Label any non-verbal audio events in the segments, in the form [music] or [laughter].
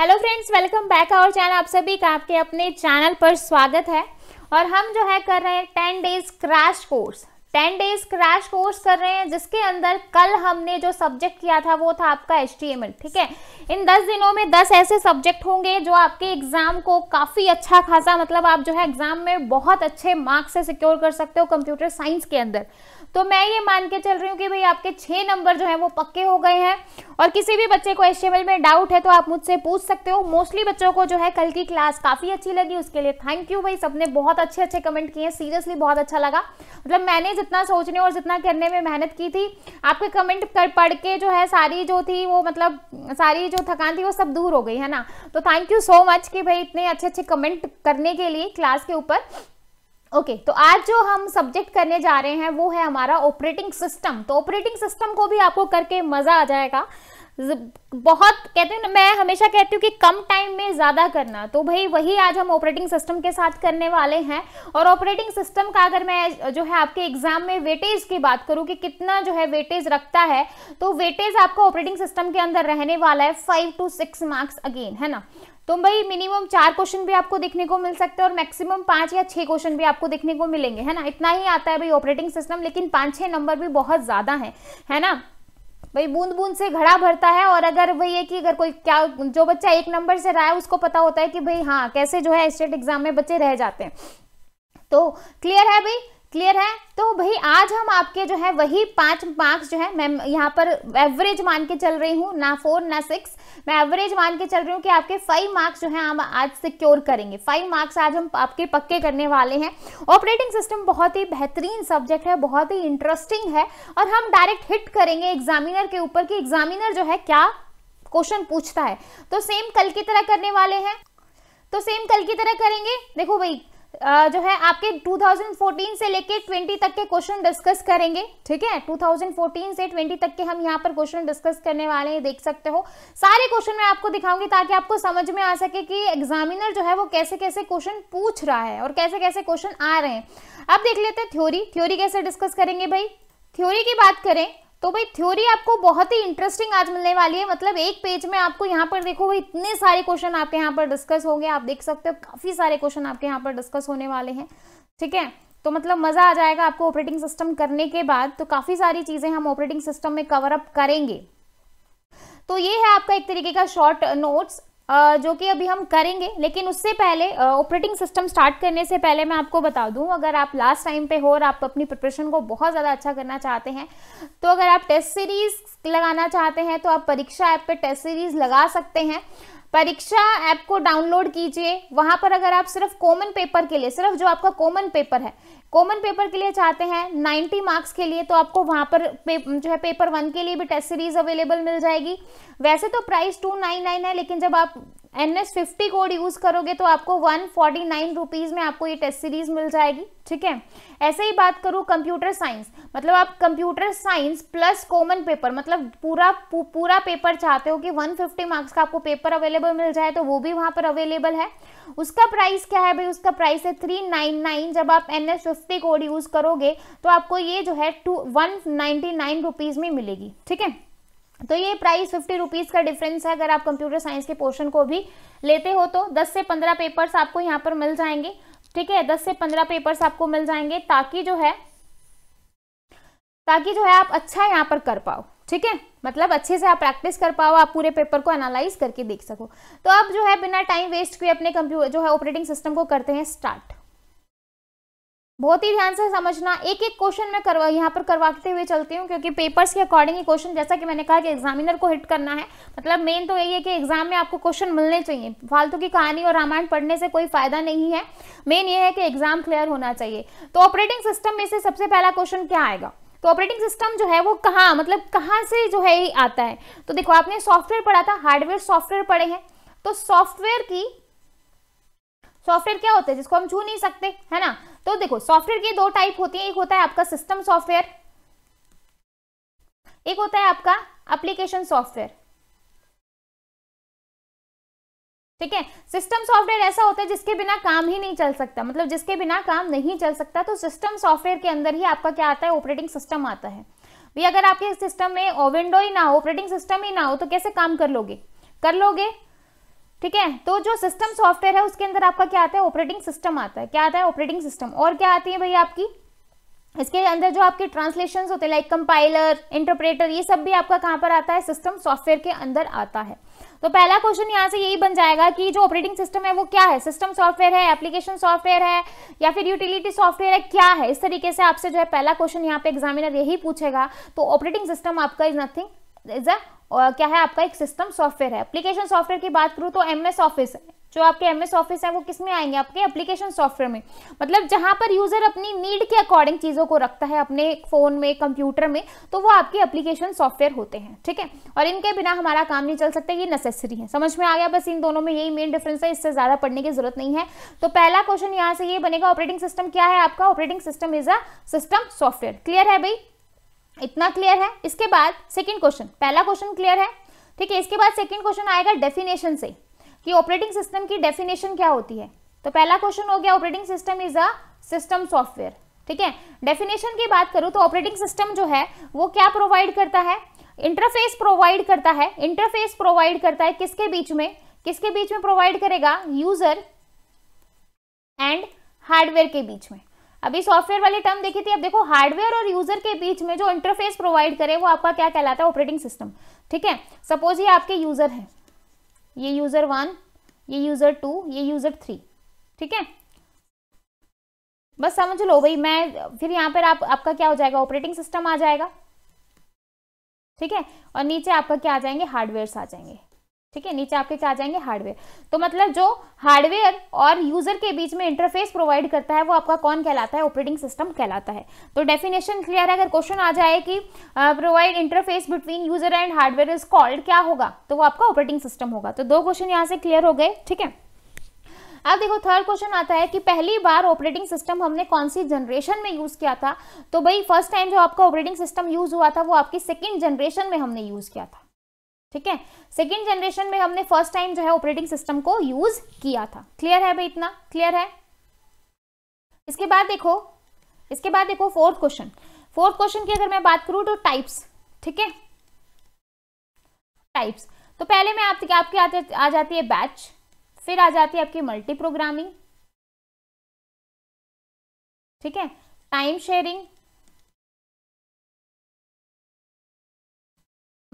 Hello friends welcome back our channel आप सभी का आपके अपने चैनल पर स्वागत है और हम जो है कर रहे हैं ten days crash course ten days crash course कर रहे हैं जिसके अंदर कल हमने जो सब्जेक्ट किया था वो था आपका एच ठीक है इन दस दिनों में दस ऐसे सब्जेक्ट होंगे जो आपके एग्जाम को काफ़ी अच्छा खासा मतलब आप जो है एग्जाम में बहुत अच्छे मार्क्स से सिक्योर कर सकते हो कंप्यूटर साइंस के अंदर तो मैं ये मान के चल रही हूँ कि भाई आपके छः नंबर जो है वो पक्के हो गए हैं और किसी भी बच्चे को एस में डाउट है तो आप मुझसे पूछ सकते हो मोस्टली बच्चों को जो है कल की क्लास काफ़ी अच्छी लगी उसके लिए थैंक यू भाई सबने बहुत अच्छे अच्छे कमेंट किए हैं सीरियसली बहुत अच्छा लगा मतलब मैंने जितना सोचने और जितना करने में मेहनत की थी आपके कमेंट कर पढ़ के जो है सारी जो थी वो मतलब सारी जो थकान थी वो सब दूर हो गई है ना तो थैंक यू सो मच कि भाई इतने अच्छे अच्छे कमेंट करने के लिए क्लास के ऊपर ओके okay, तो आज जो हम सब्जेक्ट करने जा रहे हैं वो है हमारा ऑपरेटिंग सिस्टम तो ऑपरेटिंग सिस्टम को भी आपको करके मज़ा आ जाएगा बहुत कहते हैं मैं हमेशा कहती हूँ कि कम टाइम में ज़्यादा करना तो भाई वही आज हम ऑपरेटिंग सिस्टम के साथ करने वाले हैं और ऑपरेटिंग सिस्टम का अगर मैं जो है आपके एग्जाम में वेटेज की बात करूँ कि कितना जो है वेटेज रखता है तो वेटेज आपका ऑपरेटिंग सिस्टम के अंदर रहने वाला है five two six marks again है ना तो भाई मिनिमम चार क्वेश्चन भी आपको देखने को मिल सकते हैं और मैक्सिमम पांच या छह क्वेश्चन भी आपको देखने को मिलेंगे है ना इतना ही आता है भाई ऑपरेटिंग सिस्टम लेकिन पांच छह नंबर भी बहुत ज्यादा है है ना भाई बूंद बूंद से घड़ा भरता है और अगर वही है कि अगर कोई क्या जो बच्चा एक नंबर से रहा है उसको पता होता है कि भाई हाँ कैसे जो है स्टेट एग्जाम में बच्चे रह जाते हैं तो क्लियर है भाई क्लियर है तो भाई आज हम आपके जो है वही पांच मार्क्स जो है मैं यहाँ पर एवरेज मान के चल रही हूँ ना फोर ना सिक्स मैं एवरेज मान के चल रही हूँ कि आपके फाइव मार्क्स जो है हम आज सिक्योर करेंगे फाइव मार्क्स आज हम आपके पक्के करने वाले हैं ऑपरेटिंग सिस्टम बहुत ही बेहतरीन सब्जेक्ट है बहुत ही इंटरेस्टिंग है और हम डायरेक्ट हिट करेंगे एग्जामिनर के ऊपर की एग्जामिनर जो है क्या क्वेश्चन पूछता है तो सेम कल की तरह करने वाले हैं तो सेम कल की तरह करेंगे देखो भाई जो है आपके 2014 से लेके 20 तक के क्वेश्चन डिस्कस करेंगे ठीक है 2014 से 20 तक के हम यहाँ पर क्वेश्चन डिस्कस करने वाले हैं देख सकते हो सारे क्वेश्चन मैं आपको दिखाऊंगी ताकि आपको समझ में आ सके कि एग्जामिनर जो है वो कैसे कैसे क्वेश्चन पूछ रहा है और कैसे कैसे क्वेश्चन आ रहे हैं अब देख लेते हैं थ्योरी थ्योरी कैसे डिस्कस करेंगे भाई थ्योरी की बात करें तो भाई थ्योरी आपको बहुत ही इंटरेस्टिंग आज मिलने वाली है मतलब एक पेज में आपको यहाँ पर देखो भाई इतने सारे क्वेश्चन आपके यहाँ पर डिस्कस होंगे आप देख सकते हो काफ़ी सारे क्वेश्चन आपके यहाँ पर डिस्कस होने वाले हैं ठीक है तो मतलब मज़ा आ जाएगा आपको ऑपरेटिंग सिस्टम करने के बाद तो काफ़ी सारी चीज़ें हम ऑपरेटिंग सिस्टम में कवर अप करेंगे तो ये है आपका एक तरीके का शॉर्ट नोट्स जो कि अभी हम करेंगे लेकिन उससे पहले ऑपरेटिंग सिस्टम स्टार्ट करने से पहले मैं आपको बता दूं अगर आप लास्ट टाइम पे हो और आप अपनी प्रिपरेशन को बहुत ज़्यादा अच्छा करना चाहते हैं तो अगर आप टेस्ट सीरीज़ लगाना चाहते हैं तो आप परीक्षा ऐप पर टेस्ट सीरीज़ लगा सकते हैं परीक्षा ऐप को डाउनलोड कीजिए वहां पर अगर आप सिर्फ कॉमन पेपर के लिए सिर्फ जो आपका कॉमन पेपर है कॉमन पेपर के लिए चाहते हैं 90 मार्क्स के लिए तो आपको वहां पर पे, जो है पेपर वन के लिए भी टेस्ट सीरीज अवेलेबल मिल जाएगी वैसे तो प्राइस टू नाइन नाइन है लेकिन जब आप N S fifty code use करोगे तो आपको वन फोर्टी नाइन रुपीज में आपको ये टेस्ट सीरीज मिल जाएगी ठीक है ऐसे ही बात करूँ कंप्यूटर साइंस मतलब आप computer science plus common paper मतलब पूरा पू, पूरा पेपर चाहते हो कि वन फिफ्टी मार्क्स का आपको पेपर अवेलेबल मिल जाए तो वो भी वहाँ पर अवेलेबल है उसका प्राइस क्या है भाई उसका प्राइस है थ्री नाइन नाइन जब आप N S fifty code use करोगे तो आपको ये जो है two one ninety nine rupees में मिलेगी ठीक है तो ये प्राइस फिफ्टी रुपीज़ का डिफरेंस है अगर आप कंप्यूटर साइंस के पोर्शन को भी लेते हो तो 10 से 15 पेपर्स आपको यहाँ पर मिल जाएंगे ठीक है 10 से 15 पेपर्स आपको मिल जाएंगे ताकि जो है ताकि जो है आप अच्छा यहाँ पर कर पाओ ठीक है मतलब अच्छे से आप प्रैक्टिस कर पाओ आप पूरे पेपर को एनालाइज करके देख सको तो अब जो है बिना टाइम वेस्ट किए अपने कंप्यूटर जो है ऑपरेटिंग सिस्टम को करते हैं स्टार्ट बहुत ही ध्यान से समझना एक एक क्वेश्चन में करवा यहाँ पर करवाते हुए चलती हूँ क्योंकि पेपर्स के अकॉर्डिंग ही क्वेश्चन जैसा कि मैंने कहा कि एग्जामिनर को हिट करना है मतलब मेन तो यही है कि एग्जाम में आपको क्वेश्चन मिलने चाहिए फालतू की कहानी और रामायण पढ़ने से कोई फायदा नहीं है मेन ये है कि एग्जाम क्लियर होना चाहिए तो ऑपरेटिंग सिस्टम में से सबसे पहला क्वेश्चन क्या आएगा तो ऑपरेटिंग सिस्टम जो है वो कहाँ मतलब कहाँ से जो है आता है तो देखो आपने सॉफ्टवेयर पढ़ा था हार्डवेयर सॉफ्टवेयर पढ़े हैं तो सॉफ्टवेयर की सॉफ्टवेयर क्या होते हैं जिसको हम छू नहीं सकते है ना तो देखो सॉफ्टवेयर के दो टाइप होती है एक होता है आपका सिस्टम सॉफ्टवेयर एक होता है आपका एप्लीकेशन सॉफ्टवेयर ठीक है सिस्टम सॉफ्टवेयर ऐसा होता है जिसके बिना काम ही नहीं चल सकता मतलब जिसके बिना काम नहीं चल सकता तो सिस्टम सॉफ्टवेयर के अंदर ही आपका क्या आता है ऑपरेटिंग सिस्टम आता है भाई अगर आपके सिस्टम में विंडो ही ना हो ऑपरेटिंग सिस्टम ही ना हो तो कैसे काम कर लोगे कर लोगे ठीक है तो जो सिस्टम सॉफ्टवेयर है उसके अंदर आपका क्या आता है ऑपरेटिंग सिस्टम आता है क्या आता है ऑपरेटिंग सिस्टम और क्या आती है भाई आपकी इसके अंदर जो आपके ट्रांसलेशन होते हैं लाइक कंपाइलर इंटरप्रेटर ये सब भी आपका कहाँ पर आता है सिस्टम सॉफ्टवेयर के अंदर आता है तो पहला क्वेश्चन यहाँ से यही बन जाएगा कि जो ऑपरेटिंग सिस्टम है वो क्या है सिस्टम सॉफ्टवेयर है एप्लीकेशन सॉफ्टवेयर है या फिर यूटिलिटी सॉफ्टवेयर है क्या है इस तरीके से आपसे जो है पहला क्वेश्चन यहाँ पे एग्जामिनर यही पूछेगा तो ऑपरेटिंग सिस्टम आपका इज नथिंग इज अ क्या है आपका एक सिस्टम सॉफ्टवेयर है एप्लीकेशन सॉफ्टवेयर की बात करूँ तो एम ऑफिस है जो आपके एम एस ऑफिस है वो किस में आएंगे आपके एप्लीकेशन सॉफ्टवेयर में मतलब जहाँ पर यूज़र अपनी नीड के अकॉर्डिंग चीज़ों को रखता है अपने फ़ोन में कंप्यूटर में तो वो आपके एप्लीकेशन सॉफ्टवेयर होते हैं ठीक है और इनके बिना हमारा काम नहीं चल सकता ये नेसेसरी है समझ में आ गया बस इन दोनों में यही मेन डिफरेंस है इससे ज़्यादा पढ़ने की ज़रूरत नहीं है तो पहला क्वेश्चन यहाँ से ये बनेगा ऑपरेटिंग सिस्टम क्या है आपका operating system is a system software clear है भाई इतना क्लियर है इसके बाद सेकेंड क्वेश्चन पहला क्वेश्चन क्लियर है ठीक है इसके बाद सेकेंड क्वेश्चन आएगा डेफिनेशन से कि ऑपरेटिंग सिस्टम की डेफिनेशन क्या होती है तो पहला क्वेश्चन हो गया operating system is a system software ठीक है डेफिनेशन की बात करूं तो ऑपरेटिंग सिस्टम जो है वो क्या प्रोवाइड करता है इंटरफेस प्रोवाइड करता है इंटरफेस प्रोवाइड करता है किसके बीच में किसके बीच में प्रोवाइड करेगा यूजर एंड हार्डवेयर के बीच में अभी सॉफ्टवेयर वाली टर्म देखी थी अब देखो हार्डवेयर और यूजर के बीच में जो इंटरफेस प्रोवाइड करे वो आपका क्या कहलाता है ऑपरेटिंग सिस्टम ठीक है सपोज ये आपके यूजर है ये यूजर वन ये यूजर टू ये यूजर थ्री ठीक है बस समझ लो भाई मैं फिर यहां पर आप आपका क्या हो जाएगा ऑपरेटिंग सिस्टम आ जाएगा ठीक है और नीचे आपका क्या आ जाएंगे हार्डवेयर आ जाएंगे ठीक है नीचे आपके क्या जाएंगे हार्डवेयर तो मतलब जो हार्डवेयर और यूजर के बीच में इंटरफेस प्रोवाइड करता है वो आपका कौन कहलाता है ऑपरेटिंग सिस्टम कहलाता है तो डेफिनेशन क्लियर है अगर क्वेश्चन आ जाए कि provide interface between user and hardware is called क्या होगा तो वो आपका ऑपरेटिंग सिस्टम होगा तो दो क्वेश्चन यहाँ से क्लियर हो गए ठीक है अब देखो थर्ड क्वेश्चन आता है कि पहली बार ऑपरेटिंग सिस्टम हमने कौन सी जनरेशन में यूज़ किया था तो भाई फर्स्ट टाइम जो आपका ऑपरेटिंग सिस्टम यूज़ हुआ था वो आपकी सेकेंड जनरेशन में हमने यूज़ किया था ठीक है सेकेंड जनरेशन में हमने फर्स्ट टाइम जो है ऑपरेटिंग सिस्टम को यूज किया था क्लियर है भाई इतना क्लियर है इसके बाद देखो इसके बाद देखो फोर्थ क्वेश्चन फोर्थ क्वेश्चन की अगर मैं बात करूं तो टाइप्स ठीक है टाइप्स तो पहले मैं आपके आपके आते आ जाती है बैच फिर आ जाती है आपकी मल्टी प्रोग्रामिंग ठीक है टाइम शेयरिंग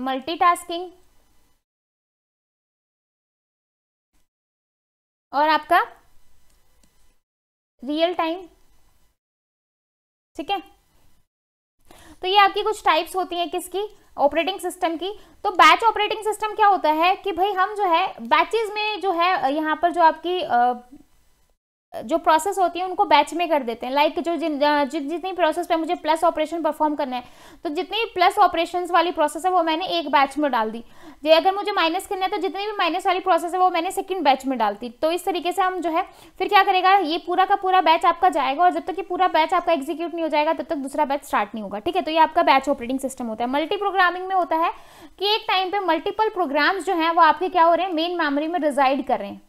मल्टीटास्किंग और आपका रियल टाइम ठीक है तो ये आपकी कुछ टाइप्स होती हैं किसकी ऑपरेटिंग सिस्टम की तो बैच ऑपरेटिंग सिस्टम क्या होता है कि भाई हम जो है बैचेज में जो है यहाँ पर जो आपकी जो प्रोसेस होती है उनको बैच में कर देते हैं लाइक like जो जिन जि, जितनी प्रोसेस पे मुझे प्लस ऑपरेशन परफॉर्म करना है तो जितनी प्लस ऑपरेशन वाली प्रोसेस है वो मैंने एक बैच में डाल दी जो अगर मुझे माइनस करना है तो जितनी भी माइनस वाली प्रोसेस है वो मैंने सेकंड बैच में डाल दी तो इस तरीके से हम जो है फिर क्या करेगा ये पूरा का पूरा बैच आपका जाएगा और जब तक ये पूरा बैच आपका एग्जीक्यूट नहीं हो जाएगा तब तक दूसरा बैच स्टार्ट नहीं होगा ठीक है तो ये आपका बैच ऑपरेटिंग सिस्टम होता है मल्टी प्रोग्रामिंग में होता है कि एक टाइम पर मल्टीपल प्रोग्राम्स जो हैं वो आपके क्या हो रहे हैं मेन मेमोरी में रिजाइड कर रहे हैं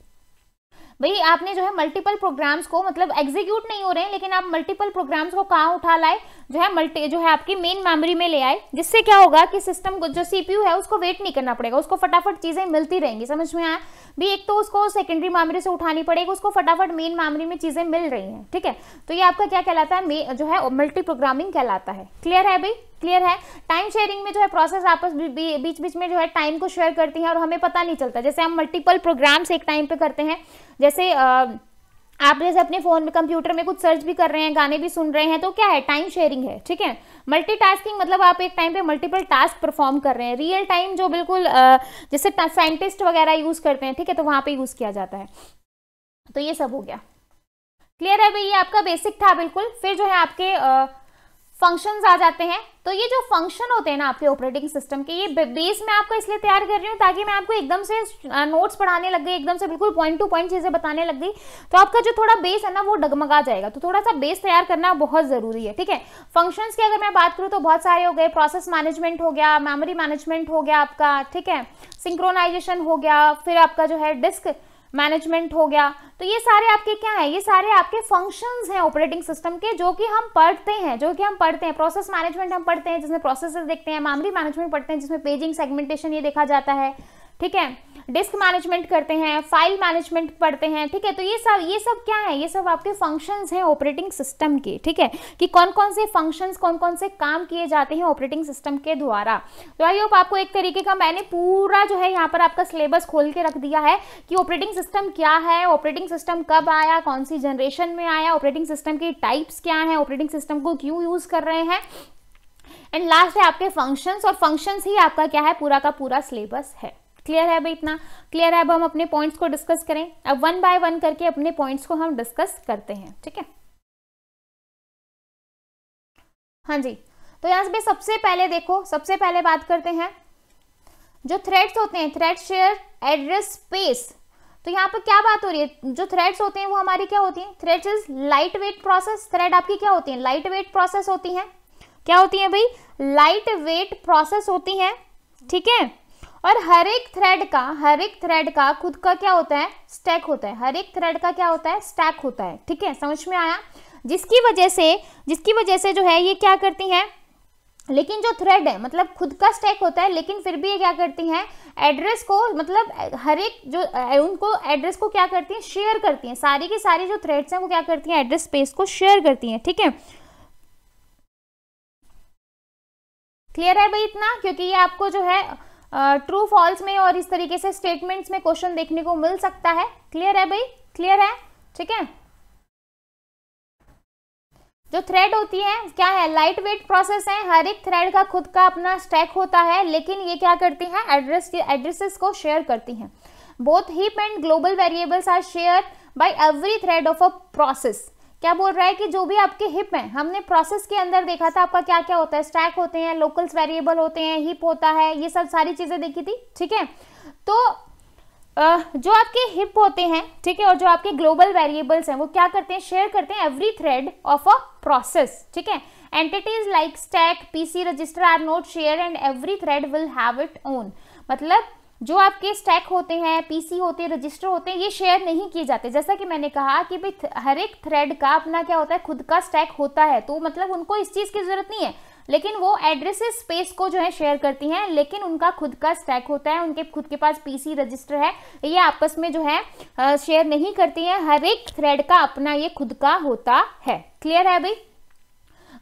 भाई आपने जो है मल्टीपल प्रोग्राम्स को मतलब एग्जीक्यूट नहीं हो रहे हैं लेकिन आप मल्टीपल प्रोग्राम्स को कहाँ उठा लाए जो है मल्टी जो है आपकी मेन मेमोरी में ले आए जिससे क्या होगा कि सिस्टम को जो सीपीयू है उसको वेट नहीं करना पड़ेगा उसको फटाफट चीज़ें मिलती रहेंगी समझ में आया भी एक तो उसको सेकेंडरी मेमोरी से उठानी पड़ेगी उसको फटाफट मेन मेमोरी में चीज़ें मिल रही हैं ठीक है तो ये आपका क्या कहलाता है जो है मल्टी प्रोग्रामिंग कहलाता है क्लियर है भाई क्लियर है टाइम शेयरिंग में जो है प्रोसेस आपस बीच बीच में जो है टाइम को शेयर करती हैं और हमें पता नहीं चलता जैसे हम मल्टीपल प्रोग्राम्स एक टाइम पे करते हैं जैसे आ, आप जैसे अपने फ़ोन में कंप्यूटर में कुछ सर्च भी कर रहे हैं गाने भी सुन रहे हैं तो क्या है टाइम शेयरिंग है ठीक है मल्टीटास्किंग मतलब आप एक टाइम पे मल्टीपल टास्क परफॉर्म कर रहे हैं रियल टाइम जो बिल्कुल जैसे साइंटिस्ट वगैरह यूज़ करते हैं ठीक है तो वहां पर यूज़ किया जाता है तो ये सब हो गया क्लियर है भाई ये आपका बेसिक था बिल्कुल फिर जो है आपके आ, फंक्शंस आ जाते हैं तो ये जो फंक्शन होते हैं ना आपके ऑपरेटिंग सिस्टम के ये बेस में आपको इसलिए तैयार कर रही हूँ ताकि मैं आपको एकदम से नोट्स पढ़ाने लग गई एकदम से बिल्कुल पॉइंट टू पॉइंट चीज़ें बताने लग गई तो आपका जो थोड़ा बेस है ना वो डगमगा जाएगा तो थोड़ा सा बेस तैयार करना बहुत ज़रूरी है ठीक है फंक्शन की अगर मैं बात करूँ तो बहुत सारे हो गए प्रोसेस मैनेजमेंट हो गया मेमोरी मैनेजमेंट हो गया आपका ठीक है सिंक्रोनाइजेशन हो गया फिर आपका जो है डिस्क मैनेजमेंट हो गया तो ये सारे आपके क्या है ये सारे आपके फंक्शंस हैं ऑपरेटिंग सिस्टम के जो कि हम पढ़ते हैं जो कि हम पढ़ते हैं प्रोसेस मैनेजमेंट हम पढ़ते हैं जिसमें प्रोसेसेस देखते हैं मामली मैनेजमेंट पढ़ते हैं जिसमें पेजिंग सेगमेंटेशन ये देखा जाता है ठीक है डिस्क मैनेजमेंट करते हैं फाइल मैनेजमेंट पढ़ते हैं ठीक है तो ये सब ये सब क्या है ये सब आपके फंक्शंस हैं ऑपरेटिंग सिस्टम के ठीक है कि कौन कौन से फंक्शंस कौन कौन से काम किए जाते हैं ऑपरेटिंग सिस्टम के द्वारा तो आई होप आपको एक तरीके का मैंने पूरा जो है यहाँ पर आपका सिलेबस खोल के रख दिया है कि ऑपरेटिंग सिस्टम क्या है ऑपरेटिंग सिस्टम कब आया कौन सी जनरेशन में आया ऑपरेटिंग सिस्टम के टाइप्स क्या है ऑपरेटिंग सिस्टम को क्यों यूज़ कर रहे हैं एंड लास्ट है आपके फंक्शंस और फंक्शंस ही आपका क्या है पूरा का पूरा सिलेबस है क्लियर है अब इतना क्लियर है अब हम अपने पॉइंट्स को डिस्कस करें अब वन बाय वन करके अपने पॉइंट्स को हम डिस्कस करते हैं ठीक है हाँ जी तो यहां पे सबसे पहले देखो सबसे पहले बात करते हैं जो थ्रेड्स होते हैं थ्रेड शेयर एड्रेस स्पेस तो यहाँ पर क्या बात हो रही है जो थ्रेड्स होते हैं वो हमारी क्या होती है thread is light weight process thread आपकी क्या होती है लाइट वेट प्रोसेस होती है क्या होती है भाई लाइट वेट प्रोसेस होती है ठीक है और हर एक थ्रेड का हर एक थ्रेड का खुद का क्या होता है स्टैक होता है हर एक थ्रेड का क्या होता है स्टैक होता है ठीक है समझ में आया जिसकी वजह से जिसकी वजह से जो है ये क्या करती हैं लेकिन जो थ्रेड है मतलब खुद का स्टैक होता है लेकिन फिर भी ये क्या करती हैं एड्रेस को मतलब हर एक जो उनको एड्रेस को क्या करती हैं शेयर करती हैं सारी की सारी जो थ्रेड्स हैं वो क्या करती हैं एड्रेस स्पेस को शेयर करती हैं ठीक है क्लियर है भाई इतना क्योंकि ये आपको जो है ट्रू uh, फॉल्स में और इस तरीके से स्टेटमेंट्स में क्वेश्चन देखने को मिल सकता है क्लियर है भाई क्लियर है ठीक है जो थ्रेड होती है क्या है लाइट वेट प्रोसेस है हर एक थ्रेड का खुद का अपना स्टैक होता है लेकिन ये क्या करती है एड्रेस एड्रेसेस को शेयर करती हैं both heap and global variables are share by every thread of a process क्या बोल रहा है कि जो भी आपके हिप हैं हमने प्रोसेस के अंदर देखा था आपका क्या क्या होता है स्टैक होते हैं लोकल्स वेरिएबल होते हैं हिप होता है ये सब सारी चीज़ें देखी थी ठीक है तो जो आपके हिप होते हैं ठीक है और जो आपके ग्लोबल वेरिएबल्स हैं वो क्या करते हैं शेयर करते हैं every thread of a process ठीक है entities like stack PC register are not share and every thread will have it own मतलब जो आपके स्टैक होते हैं पीसी होते हैं रजिस्टर होते हैं ये शेयर नहीं किए जाते जैसा कि मैंने कहा कि भाई हर एक थ्रेड का अपना क्या होता है खुद का स्टैक होता है तो मतलब उनको इस चीज़ की ज़रूरत नहीं है लेकिन वो एड्रेस स्पेस को जो है शेयर करती हैं लेकिन उनका खुद का स्टैक होता है उनके खुद के पास पीसी रजिस्टर है ये आपस में जो है शेयर नहीं करती हैं हर एक थ्रेड का अपना ये खुद का होता है क्लियर है भाई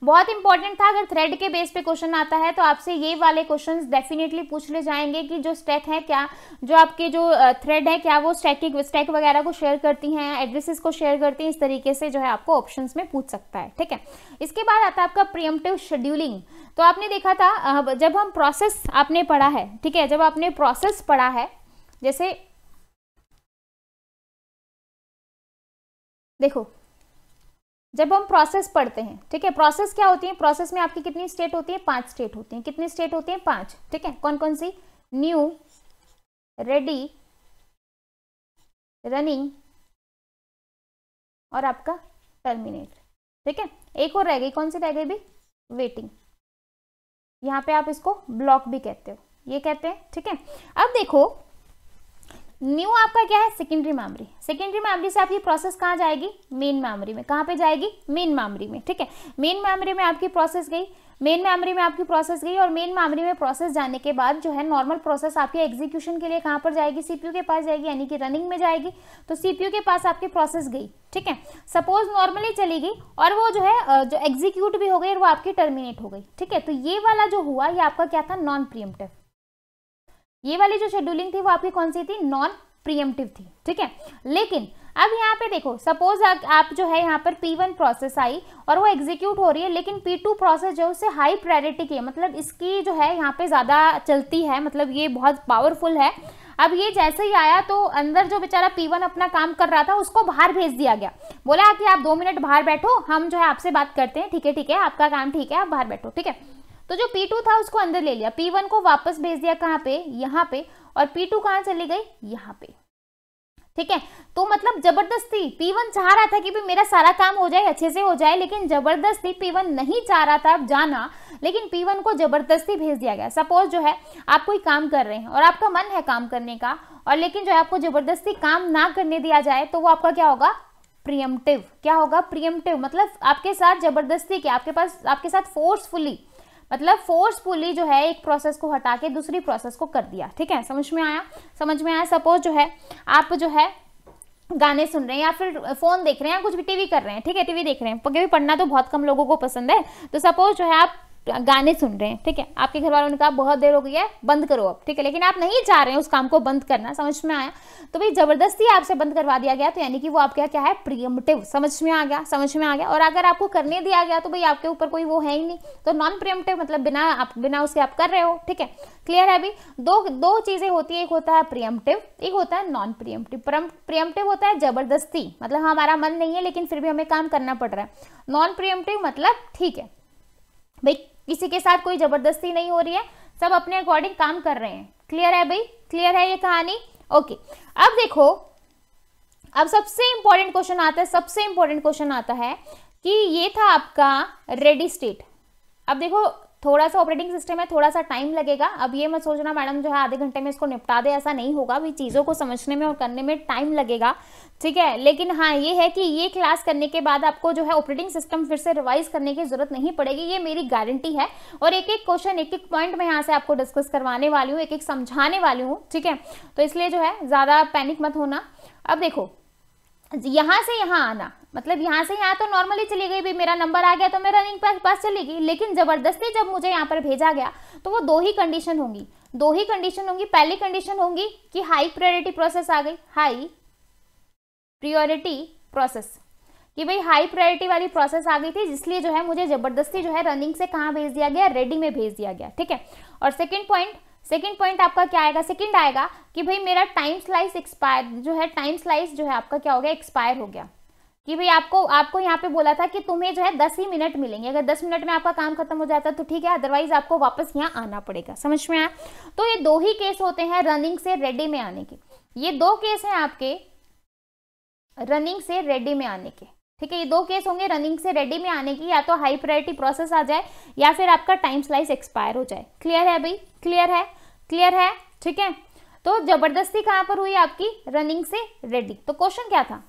बहुत इंपॉर्टेंट था अगर थ्रेड के बेस पे क्वेश्चन आता है तो आपसे ये वाले क्वेश्चंस डेफिनेटली पूछ ले जाएंगे कि जो स्टैक है क्या जो आपके जो थ्रेड है क्या वो स्टैकिक स्टैक वगैरह को शेयर करती हैं एड्रेसेस को शेयर करती हैं इस तरीके से जो है आपको ऑप्शन में पूछ सकता है ठीक है इसके बाद आता है आपका प्रियमटिव शेड्यूलिंग तो आपने देखा था जब हम प्रोसेस आपने पढ़ा है ठीक है जब आपने प्रोसेस पढ़ा है जैसे देखो जब हम प्रोसेस पढ़ते हैं ठीक है प्रोसेस क्या होती है प्रोसेस में आपकी कितनी स्टेट होती है पांच स्टेट होती है कितनी स्टेट होती है पांच ठीक है कौन कौन सी न्यू रेडी रनिंग और आपका टर्मिनेट ठीक है एक और रह गई कौन सी रह गई भी वेटिंग यहाँ पे आप इसको ब्लॉक भी कहते हो ये कहते हैं ठीक है अब देखो न्यू आपका क्या है सेकेंडरी मैमरी सेकेंडरी मैमरी से आपकी प्रोसेस कहाँ जाएगी मेन मैमरी में कहाँ पे जाएगी मेन मैमरी में ठीक है मेन मैमरी में आपकी प्रोसेस गई मेन मेमोरी में आपकी प्रोसेस गई और मेन मेमोरी में प्रोसेस जाने के बाद जो है नॉर्मल प्रोसेस आपके एग्जीक्यूशन के लिए कहाँ पर जाएगी सीपीयू के पास जाएगी यानी कि रनिंग में जाएगी तो सीपीयू के पास आपकी प्रोसेस गई ठीक है सपोज नॉर्मली चली गई और वो जो है जो एग्जीक्यूट भी हो गई और वो आपकी टर्मिनेट हो गई ठीक है तो ये वाला जो हुआ ये आपका क्या था नॉन प्रियमटिव ये वाली जो शेड्यूलिंग थी वो आपकी कौन सी थी नॉन प्रियमटिव थी ठीक है लेकिन अब यहाँ पे देखो सपोज आप जो है यहाँ पर P1 प्रोसेस आई और वो एग्जीक्यूट हो रही है लेकिन P2 प्रोसेस जो है उससे हाई प्रायोरिटी की है मतलब इसकी जो है यहाँ पे ज़्यादा चलती है मतलब ये बहुत पावरफुल है अब ये जैसे ही आया तो अंदर जो बेचारा P1 अपना काम कर रहा था उसको बाहर भेज दिया गया बोला कि आप दो मिनट बाहर बैठो हम जो है आपसे बात करते हैं ठीक है ठीक है आपका काम ठीक है आप बाहर बैठो ठीक है तो जो P2 था उसको अंदर ले लिया P1 को वापस भेज दिया कहाँ पे यहाँ पे और P2 कहाँ चली गई यहाँ पे ठीक है तो मतलब जबरदस्ती P1 चाह रहा था कि भी मेरा सारा काम हो जाए अच्छे से हो जाए लेकिन जबरदस्ती P1 नहीं चाह रहा था अब जाना लेकिन P1 को जबरदस्ती भेज दिया गया सपोज जो है आप कोई काम कर रहे हैं और आपका मन है काम करने का और लेकिन जो है आपको जबरदस्ती काम ना करने दिया जाए तो वो आपका क्या होगा प्रियमटिव क्या होगा प्रियमटिव मतलब आपके साथ जबरदस्ती क्या आपके पास आपके साथ फोर्सफुली मतलब फोर्सफुली जो है एक प्रोसेस को हटा के दूसरी प्रोसेस को कर दिया ठीक है समझ में आया समझ में आया सपोज जो है आप जो है गाने सुन रहे हैं या फिर फोन देख रहे हैं या कुछ भी टीवी कर रहे हैं ठीक है टीवी देख रहे हैं क्योंकि पढ़ना तो बहुत कम लोगों को पसंद है तो सपोज जो है आप गाने सुन रहे हैं ठीक है आपके घर वालों ने कहा बहुत देर हो गई है बंद करो अब ठीक है लेकिन आप नहीं चाह रहे हैं उस काम को बंद करना समझ में आया तो भाई ज़बरदस्ती आपसे बंद करवा दिया गया तो यानी कि वो आपके क्या है प्रियमटिव समझ में आ गया समझ में आ गया और अगर आपको करने दिया गया तो भाई आपके ऊपर कोई वो है ही नहीं तो नॉन प्रियमटिव मतलब बिना आप बिना उसके आप कर रहे हो ठीक है क्लियर है अभी दो दो चीज़ें होती है एक होता है प्रियमटिव एक होता है नॉन प्रियमटिव प्रियमटिव होता है ज़बरदस्ती मतलब हमारा मन नहीं है लेकिन फिर भी हमें काम करना पड़ रहा है नॉन प्रियमटिव मतलब ठीक है भाई किसी के साथ कोई ज़बरदस्ती नहीं हो रही है सब अपने अकॉर्डिंग काम कर रहे हैं क्लियर है भाई क्लियर है ये कहानी ओके अब देखो अब सबसे इंपॉर्टेंट क्वेश्चन आता है सबसे इंपॉर्टेंट क्वेश्चन आता है कि ये था आपका रेडी स्टेट अब देखो थोड़ा सा ऑपरेटिंग सिस्टम है थोड़ा सा टाइम लगेगा अब ये मैं सोच रहा मैडम जो है आधे घंटे में इसको निपटा दे ऐसा नहीं होगा भी चीज़ों को समझने में और करने में टाइम लगेगा ठीक है लेकिन हाँ ये है कि ये क्लास करने के बाद आपको जो है ऑपरेटिंग सिस्टम फिर से रिवाइज करने की जरूरत नहीं पड़ेगी ये मेरी गारंटी है और एक एक क्वेश्चन एक एक पॉइंट मैं यहाँ से आपको डिस्कस करवाने वाली हूँ एक एक समझाने वाली हूँ ठीक है तो इसलिए जो है ज़्यादा पैनिक मत होना अब देखो यहाँ से यहाँ आना मतलब यहाँ से यहाँ तो नॉर्मली चली गई भी मेरा नंबर आ गया तो मैं रनिंग पास चली गई लेकिन ज़बरदस्ती जब मुझे यहाँ पर भेजा गया तो वो दो ही कंडीशन होंगी दो ही कंडीशन होंगी पहली कंडीशन होंगी कि हाई प्रायोरिटी प्रोसेस आ गई हाई प्रियोरिटी प्रोसेस कि भाई हाई प्रायोरिटी वाली प्रोसेस आ गई थी इसलिए जो है मुझे ज़बरदस्ती जो है रनिंग से कहाँ भेज दिया गया रेडी में भेज दिया गया ठीक है और सेकेंड पॉइंट सेकेंड पॉइंट आपका क्या आएगा सेकेंड आएगा कि भाई मेरा टाइम स्लाइस एक्सपायर जो है टाइम स्लाइस जो है आपका क्या हो गया एक्सपायर हो गया कि भाई आपको आपको यहाँ पे बोला था कि तुम्हें जो है दस ही मिनट मिलेंगे अगर दस मिनट में आपका काम खत्म हो जाता तो ठीक है अदरवाइज आपको वापस यहाँ आना पड़ेगा समझ में आया तो ये दो ही केस होते हैं रनिंग से रेडी में आने के ये दो केस हैं आपके रनिंग से रेडी में आने के ठीक है ये दो केस होंगे रनिंग से रेडी में आने की या तो हाई प्रायोरिटी प्रोसेस आ जाए या फिर आपका टाइम स्लाइस एक्सपायर हो जाए क्लियर है भाई क्लियर है क्लियर है ठीक है तो जबरदस्ती कहां पर हुई आपकी रनिंग से रेडी तो क्वेश्चन क्या था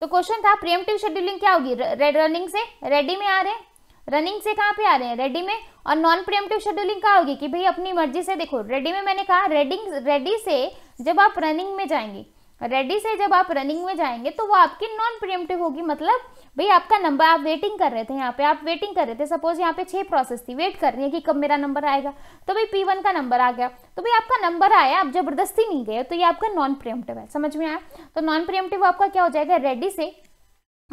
तो क्वेश्चन था प्रियमटिव शेड्यूलिंग क्या होगी रनिंग से रेडी में आ रहे रनिंग से कहाँ पे आ रहे हैं रेडी में और नॉन प्रियमटिव शेड्यूलिंग कहाँ होगी कि भाई अपनी मर्जी से देखो रेडी में मैंने कहा रेडिंग रेडी से जब आप रनिंग में जाएंगे रेडी से जब आप रनिंग में जाएंगे तो वो आपकी नॉन प्रियमटिव होगी मतलब भाई आपका नंबर आप वेटिंग कर रहे थे यहाँ पे आप वेटिंग कर रहे थे सपोज यहाँ पे छह प्रोसेस थी वेट कर रही है कि कब मेरा नंबर आएगा तो भाई पी वन का नंबर आ गया तो भाई आपका नंबर आया आप जबरदस्ती नहीं गए तो ये आपका नॉन प्रियमटिव है समझ में आया तो नॉन प्रियमटिव आपका क्या हो जाएगा रेडी से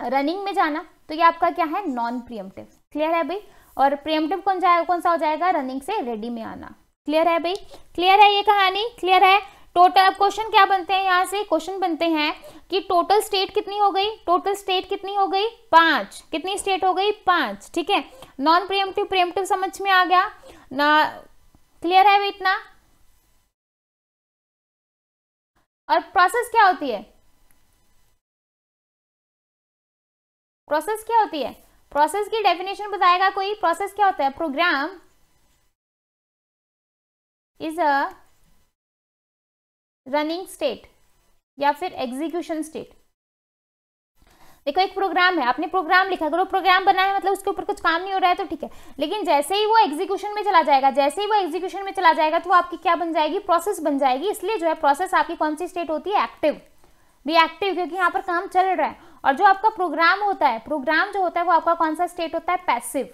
रनिंग में जाना तो ये आपका क्या है नॉन प्रियमटिव क्लियर है भाई और प्रियमटिव कौन जाएगा कौन सा हो जाएगा रनिंग से रेडी में आना क्लियर है भाई क्लियर है ये कहानी क्लियर है टोटल क्वेश्चन क्या बनते हैं यहाँ से क्वेश्चन बनते हैं कि टोटल स्टेट कितनी हो गई टोटल स्टेट कितनी हो गई पांच कितनी स्टेट हो गई पांच ठीक है नॉन प्रियमटिव प्रियमटिव समझ में आ गया ना क्लियर है भाई इतना और प्रोसेस क्या होती है प्रोसेस क्या होती है प्रोसेस की डेफिनेशन बताएगा कोई प्रोसेस क्या होता है program is a running state या फिर एग्जीक्यूशन स्टेट देखो एक प्रोग्राम है आपने प्रोग्राम लिखा अगर वो प्रोग्राम बना है मतलब उसके ऊपर कुछ काम नहीं हो रहा है तो ठीक है लेकिन जैसे ही वो एग्जीक्यूशन में चला जाएगा जैसे ही वो एग्जीक्यूशन में चला जाएगा तो वो आपकी क्या बन जाएगी प्रोसेस बन जाएगी इसलिए जो है प्रोसेस आपकी कौन सी स्टेट होती है एक्टिव भी एक्टिव क्योंकि यहाँ पर काम चल रहा है और जो आपका प्रोग्राम होता है प्रोग्राम जो होता है वो आपका कौन सा स्टेट होता है पैसिव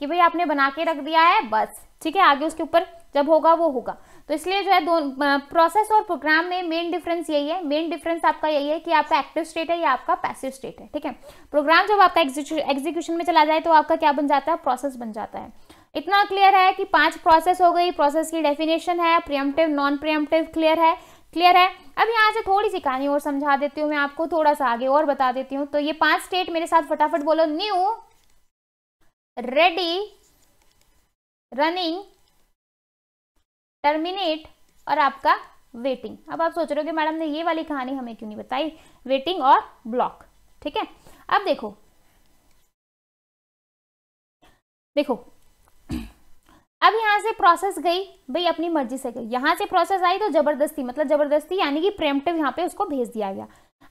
कि भाई आपने बना के रख दिया है बस ठीक है आगे उसके ऊपर जब होगा वो होगा तो इसलिए जो है दोनों प्रोसेस और प्रोग्राम में मेन डिफरेंस यही है मेन डिफरेंस आपका यही है कि आपका एक्टिव स्टेट है या आपका पैसिव स्टेट है ठीक है प्रोग्राम जब आपका एग्जीक्यूशन में चला जाए तो आपका क्या बन जाता है प्रोसेस बन जाता है इतना क्लियर है कि पांच प्रोसेस हो गई प्रोसेस की डेफिनेशन है प्रियमटिव नॉन प्रियमटिव क्लियर है क्लियर है अब यहाँ से थोड़ी सी कहानी और समझा देती हूँ मैं आपको थोड़ा सा आगे और बता देती हूँ तो ये पांच स्टेट मेरे साथ फटाफट बोलो न्यू रेडी रनिंग टर्मिनेट और आपका वेटिंग अब आप सोच रहे हो कि मैडम ने ये वाली कहानी हमें क्यों नहीं बताई वेटिंग और ब्लॉक ठीक है अब देखो देखो अब यहाँ से प्रोसेस गई भाई अपनी मर्जी से गई यहाँ से प्रोसेस आई तो जबरदस्ती मतलब जबरदस्ती यानी कि प्रेमटिव यहाँ पे उसको भेज दिया गया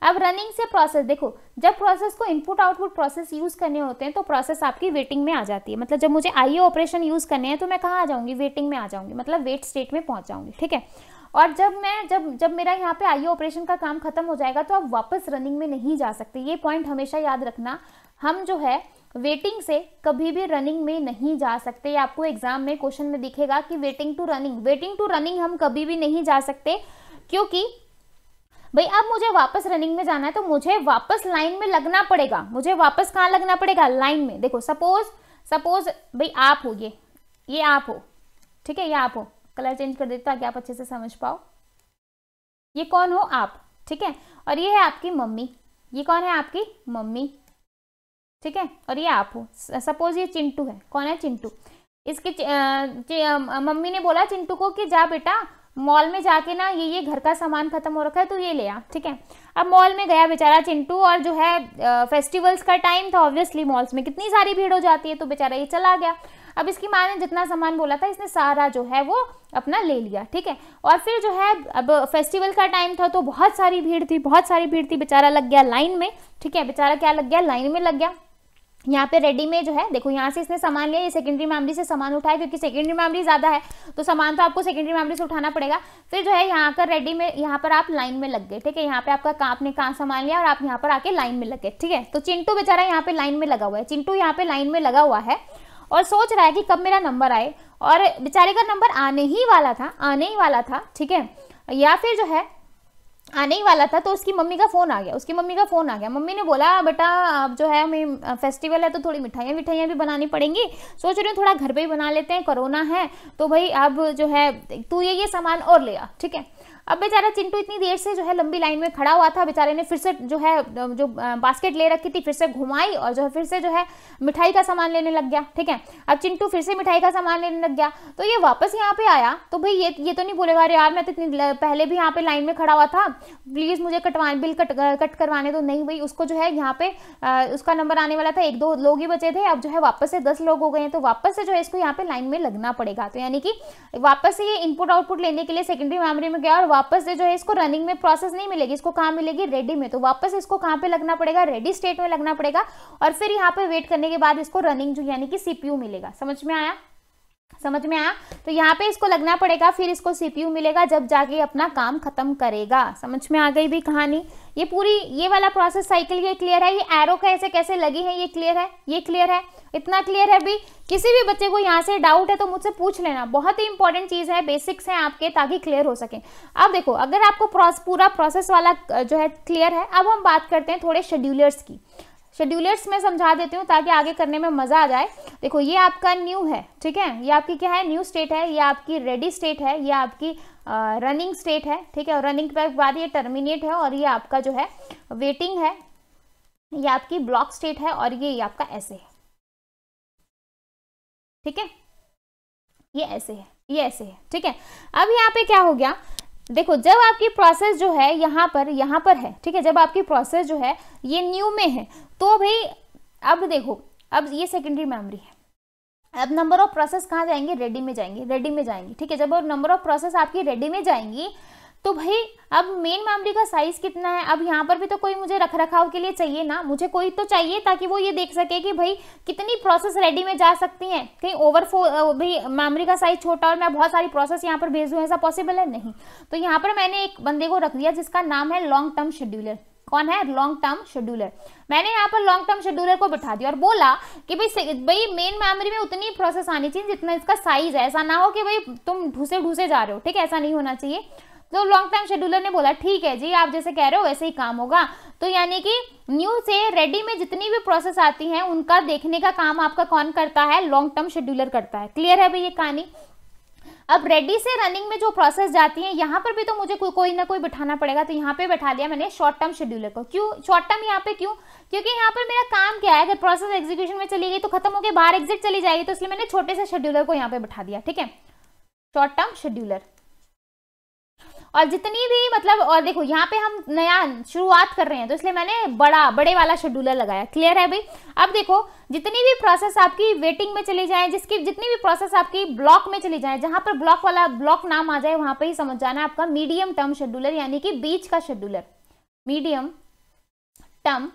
अब रनिंग से प्रोसेस देखो जब प्रोसेस को इनपुट आउटपुट प्रोसेस यूज करने होते हैं तो प्रोसेस आपकी वेटिंग में आ जाती है मतलब जब मुझे आईओ ऑपरेशन यूज करने हैं तो मैं कहाँ आ जाऊंगी वेटिंग में आ जाऊंगी मतलब वेट स्टेट में पहुंच जाऊंगी ठीक है और जब मैं जब जब मेरा यहाँ पे आईओ ऑपरेशन e का काम खत्म हो जाएगा तो आप वापस रनिंग में नहीं जा सकते ये पॉइंट हमेशा याद रखना हम जो है वेटिंग से कभी भी रनिंग में नहीं जा सकते आपको एग्जाम में क्वेश्चन में दिखेगा कि waiting to running waiting to running हम कभी भी नहीं जा सकते क्योंकि भाई अब मुझे वापस रनिंग में जाना है तो मुझे वापस लाइन में लगना पड़ेगा मुझे वापस कहाँ लगना पड़ेगा लाइन में देखो सपोज सपोज भाई आप हो ये ये आप हो ठीक है ये आप हो कलर चेंज कर देते ताकि आप अच्छे से समझ पाओ ये कौन हो आप ठीक है और ये है आपकी मम्मी ये कौन है आपकी मम्मी ठीक है और ये आप हो सपोज ये चिंटू है कौन है चिंटू इसके मम्मी ने बोला चिंटू को कि जा बेटा मॉल में जाके ना ये ये घर का सामान खत्म हो रखा है तो ये ले आ ठीक है अब मॉल में गया बेचारा चिंटू और जो है फेस्टिवल्स का टाइम था ऑब्वियसली मॉल्स में कितनी सारी भीड़ हो जाती है तो बेचारा ये चला गया अब इसकी माँ ने जितना सामान बोला था इसने सारा जो है वो अपना ले लिया ठीक है और फिर जो है अब फेस्टिवल का टाइम था तो बहुत सारी भीड़ थी बहुत सारी भीड़ थी बेचारा लग गया लाइन में ठीक है बेचारा क्या लग गया लाइन में लग गया यहाँ पे रेडी में जो है देखो यहाँ से इसने सामान लिया ये सेकेंडरी मेमरी से सामान उठाया क्योंकि सेकेंडरी मेमरी ज़्यादा है तो सामान तो आपको सेकेंडरी मेमरी से उठाना पड़ेगा फिर जो है यहाँ कर रेडी में यहाँ पर आप लाइन में लग गए ठीक है यहाँ पे आपका आपने कहाँ सामान लिया और आप यहाँ पर आके लाइन में लग गए ठीक है तो चिंटू बेचारा यहाँ पे लाइन में लगा हुआ है चिंटू यहाँ पे लाइन में लगा हुआ है और सोच रहा है कि कब मेरा नंबर आए और बेचारे का नंबर आने ही वाला था आने ही वाला था ठीक है या फिर जो है आने ही वाला था तो उसकी मम्मी का फ़ोन आ गया उसकी मम्मी का फ़ोन आ गया मम्मी ने बोला बेटा अब जो है हमें फेस्टिवल है तो थोड़ी मिठाइयाँ मिठाइयाँ भी बनानी पड़ेंगी सोच रही हूँ थोड़ा घर पे ही बना लेते हैं कोरोना है तो भाई अब जो है तू ये ये सामान और ले आ ठीक है अब बेचारा चिंटू इतनी देर से जो है लंबी लाइन में खड़ा हुआ था बेचारे ने फिर से जो है जो बास्केट ले रखी थी फिर से घुमाई और जो है फिर से जो है मिठाई का सामान लेने लग गया ठीक है अब चिंटू फिर से मिठाई का सामान लेने लग गया तो ये वापस यहाँ पे आया तो भाई ये ये तो नहीं बोलेगा अरे यार मैं तो इतनी पहले भी यहाँ पे लाइन में खड़ा हुआ था प्लीज़ मुझे कटवा बिल कट कट करवाने तो नहीं भाई उसको जो है यहाँ पे उसका नंबर आने वाला था एक दो लोग ही बचे थे अब जो है वापस से दस लोग हो गए तो वापस से जो है इसको यहाँ पे लाइन में लगना पड़ेगा तो यानी कि वापस से ये इनपुट आउटपुट लेने के लिए सेकेंडरी मेमोरी में गया और वापस से जो है इसको रनिंग में प्रोसेस नहीं मिलेगी इसको कहाँ मिलेगी रेडी में तो वापस इसको कहाँ पे लगना पड़ेगा रेडी स्टेट में लगना पड़ेगा और फिर यहाँ पे वेट करने के बाद इसको रनिंग जो यानी कि सीपीयू मिलेगा समझ में आया समझ में आया तो यहाँ पे इसको लगना पड़ेगा फिर इसको सीपीयू मिलेगा जब जाके अपना काम खत्म करेगा समझ में आ गई भी कहानी ये पूरी ये वाला प्रोसेस साइकिल ये क्लियर है ये एरो कैसे कैसे लगी है ये क्लियर है ये क्लियर है इतना क्लियर है अभी किसी भी बच्चे को यहाँ से डाउट है तो मुझसे पूछ लेना बहुत ही इंपॉर्टेंट चीज़ है बेसिक्स हैं आपके ताकि क्लियर हो सके अब देखो अगर आपको प्रोस, पूरा प्रोसेस वाला जो है क्लियर है अब हम बात करते हैं थोड़े शेड्यूलर्स की शेड्यूलर्स में समझा देती हूँ ताकि आगे करने में मज़ा आ जाए देखो ये आपका न्यू है ठीक है ये आपकी क्या है न्यू स्टेट है ये आपकी रेडी स्टेट है ये आपकी रनिंग स्टेट है ठीक है और रनिंग के बाद ये टर्मिनेट है और ये आपका जो है वेटिंग है ये आपकी ब्लॉक स्टेट है और ये, ये आपका ऐसे है ठीक है ये ऐसे है ये ऐसे है ठीक है अब यहाँ पे क्या हो गया देखो जब आपकी प्रोसेस जो है यहाँ पर यहाँ पर है ठीक है जब आपकी प्रोसेस जो है ये न्यू में है तो भाई अब देखो अब ये सेकेंडरी मेमोरी है अब नंबर ऑफ प्रोसेस कहाँ जाएंगे रेडी में जाएंगे रेडी में जाएंगे ठीक है जब नंबर ऑफ प्रोसेस आपकी रेडी में जाएंगी तो भाई अब मेन मेमोरी का साइज कितना है अब यहाँ पर भी तो कोई मुझे रख रखाव के लिए चाहिए ना मुझे कोई तो चाहिए ताकि वो ये देख सके कि भाई कितनी प्रोसेस रेडी में जा सकती हैं कहीं ओवर भाई मेमोरी का साइज छोटा और मैं बहुत सारी प्रोसेस यहाँ पर भेज दूँ ऐसा पॉसिबल है नहीं तो यहाँ पर मैंने एक बंदे को रख दिया जिसका नाम है लॉन्ग टर्म शेड्यूलर कौन है लॉन्ग टर्म शेड्यूलर मैंने यहाँ पर लॉन्ग टर्म शेड्यूलर को बिठा दिया और बोला कि भाई भाई मेन मेमोरी में उतनी प्रोसेस आनी चाहिए जितना इसका साइज है ऐसा ना हो कि भाई तुम ढूसे ढूसे जा रहे हो ठीक है ऐसा नहीं होना चाहिए तो लॉन्ग टर्म शेड्यूलर ने बोला ठीक है जी आप जैसे कह रहे हो वैसे ही काम होगा तो यानी कि न्यू से रेडी में जितनी भी प्रोसेस आती है उनका देखने का काम आपका कौन करता है लॉन्ग टर्म शेड्यूलर करता है क्लियर है भाई ये कहानी अब रेडी से रनिंग में जो प्रोसेस जाती है यहाँ पर भी तो मुझे को, कोई ना कोई बिठाना पड़ेगा तो यहाँ पे बैठा लिया मैंने शॉर्ट टर्म शेड्यूलर को क्यों शॉर्ट टर्म यहाँ पे क्यों क्योंकि यहाँ पर मेरा काम क्या है अगर प्रोसेस एग्जीक्यूशन में चली गई तो खत्म हो गया बाहर एग्जिट चली जाएगी तो इसलिए मैंने छोटे से शेड्यूलर को यहाँ पे बैठा दिया ठीक है शॉर्ट टर्म शेड्यूलर और जितनी भी मतलब और देखो यहाँ पे हम नया शुरुआत कर रहे हैं तो इसलिए मैंने बड़ा बड़े वाला शेड्यूलर लगाया क्लियर है भाई अब देखो जितनी भी प्रोसेस आपकी वेटिंग में चली जाए जिसकी जितनी भी प्रोसेस आपकी ब्लॉक में चली जाए जहाँ पर ब्लॉक वाला ब्लॉक नाम आ जाए वहाँ पर ही समझ जाना आपका मीडियम टर्म शेड्यूलर यानी कि बीच का शेड्यूलर मीडियम टर्म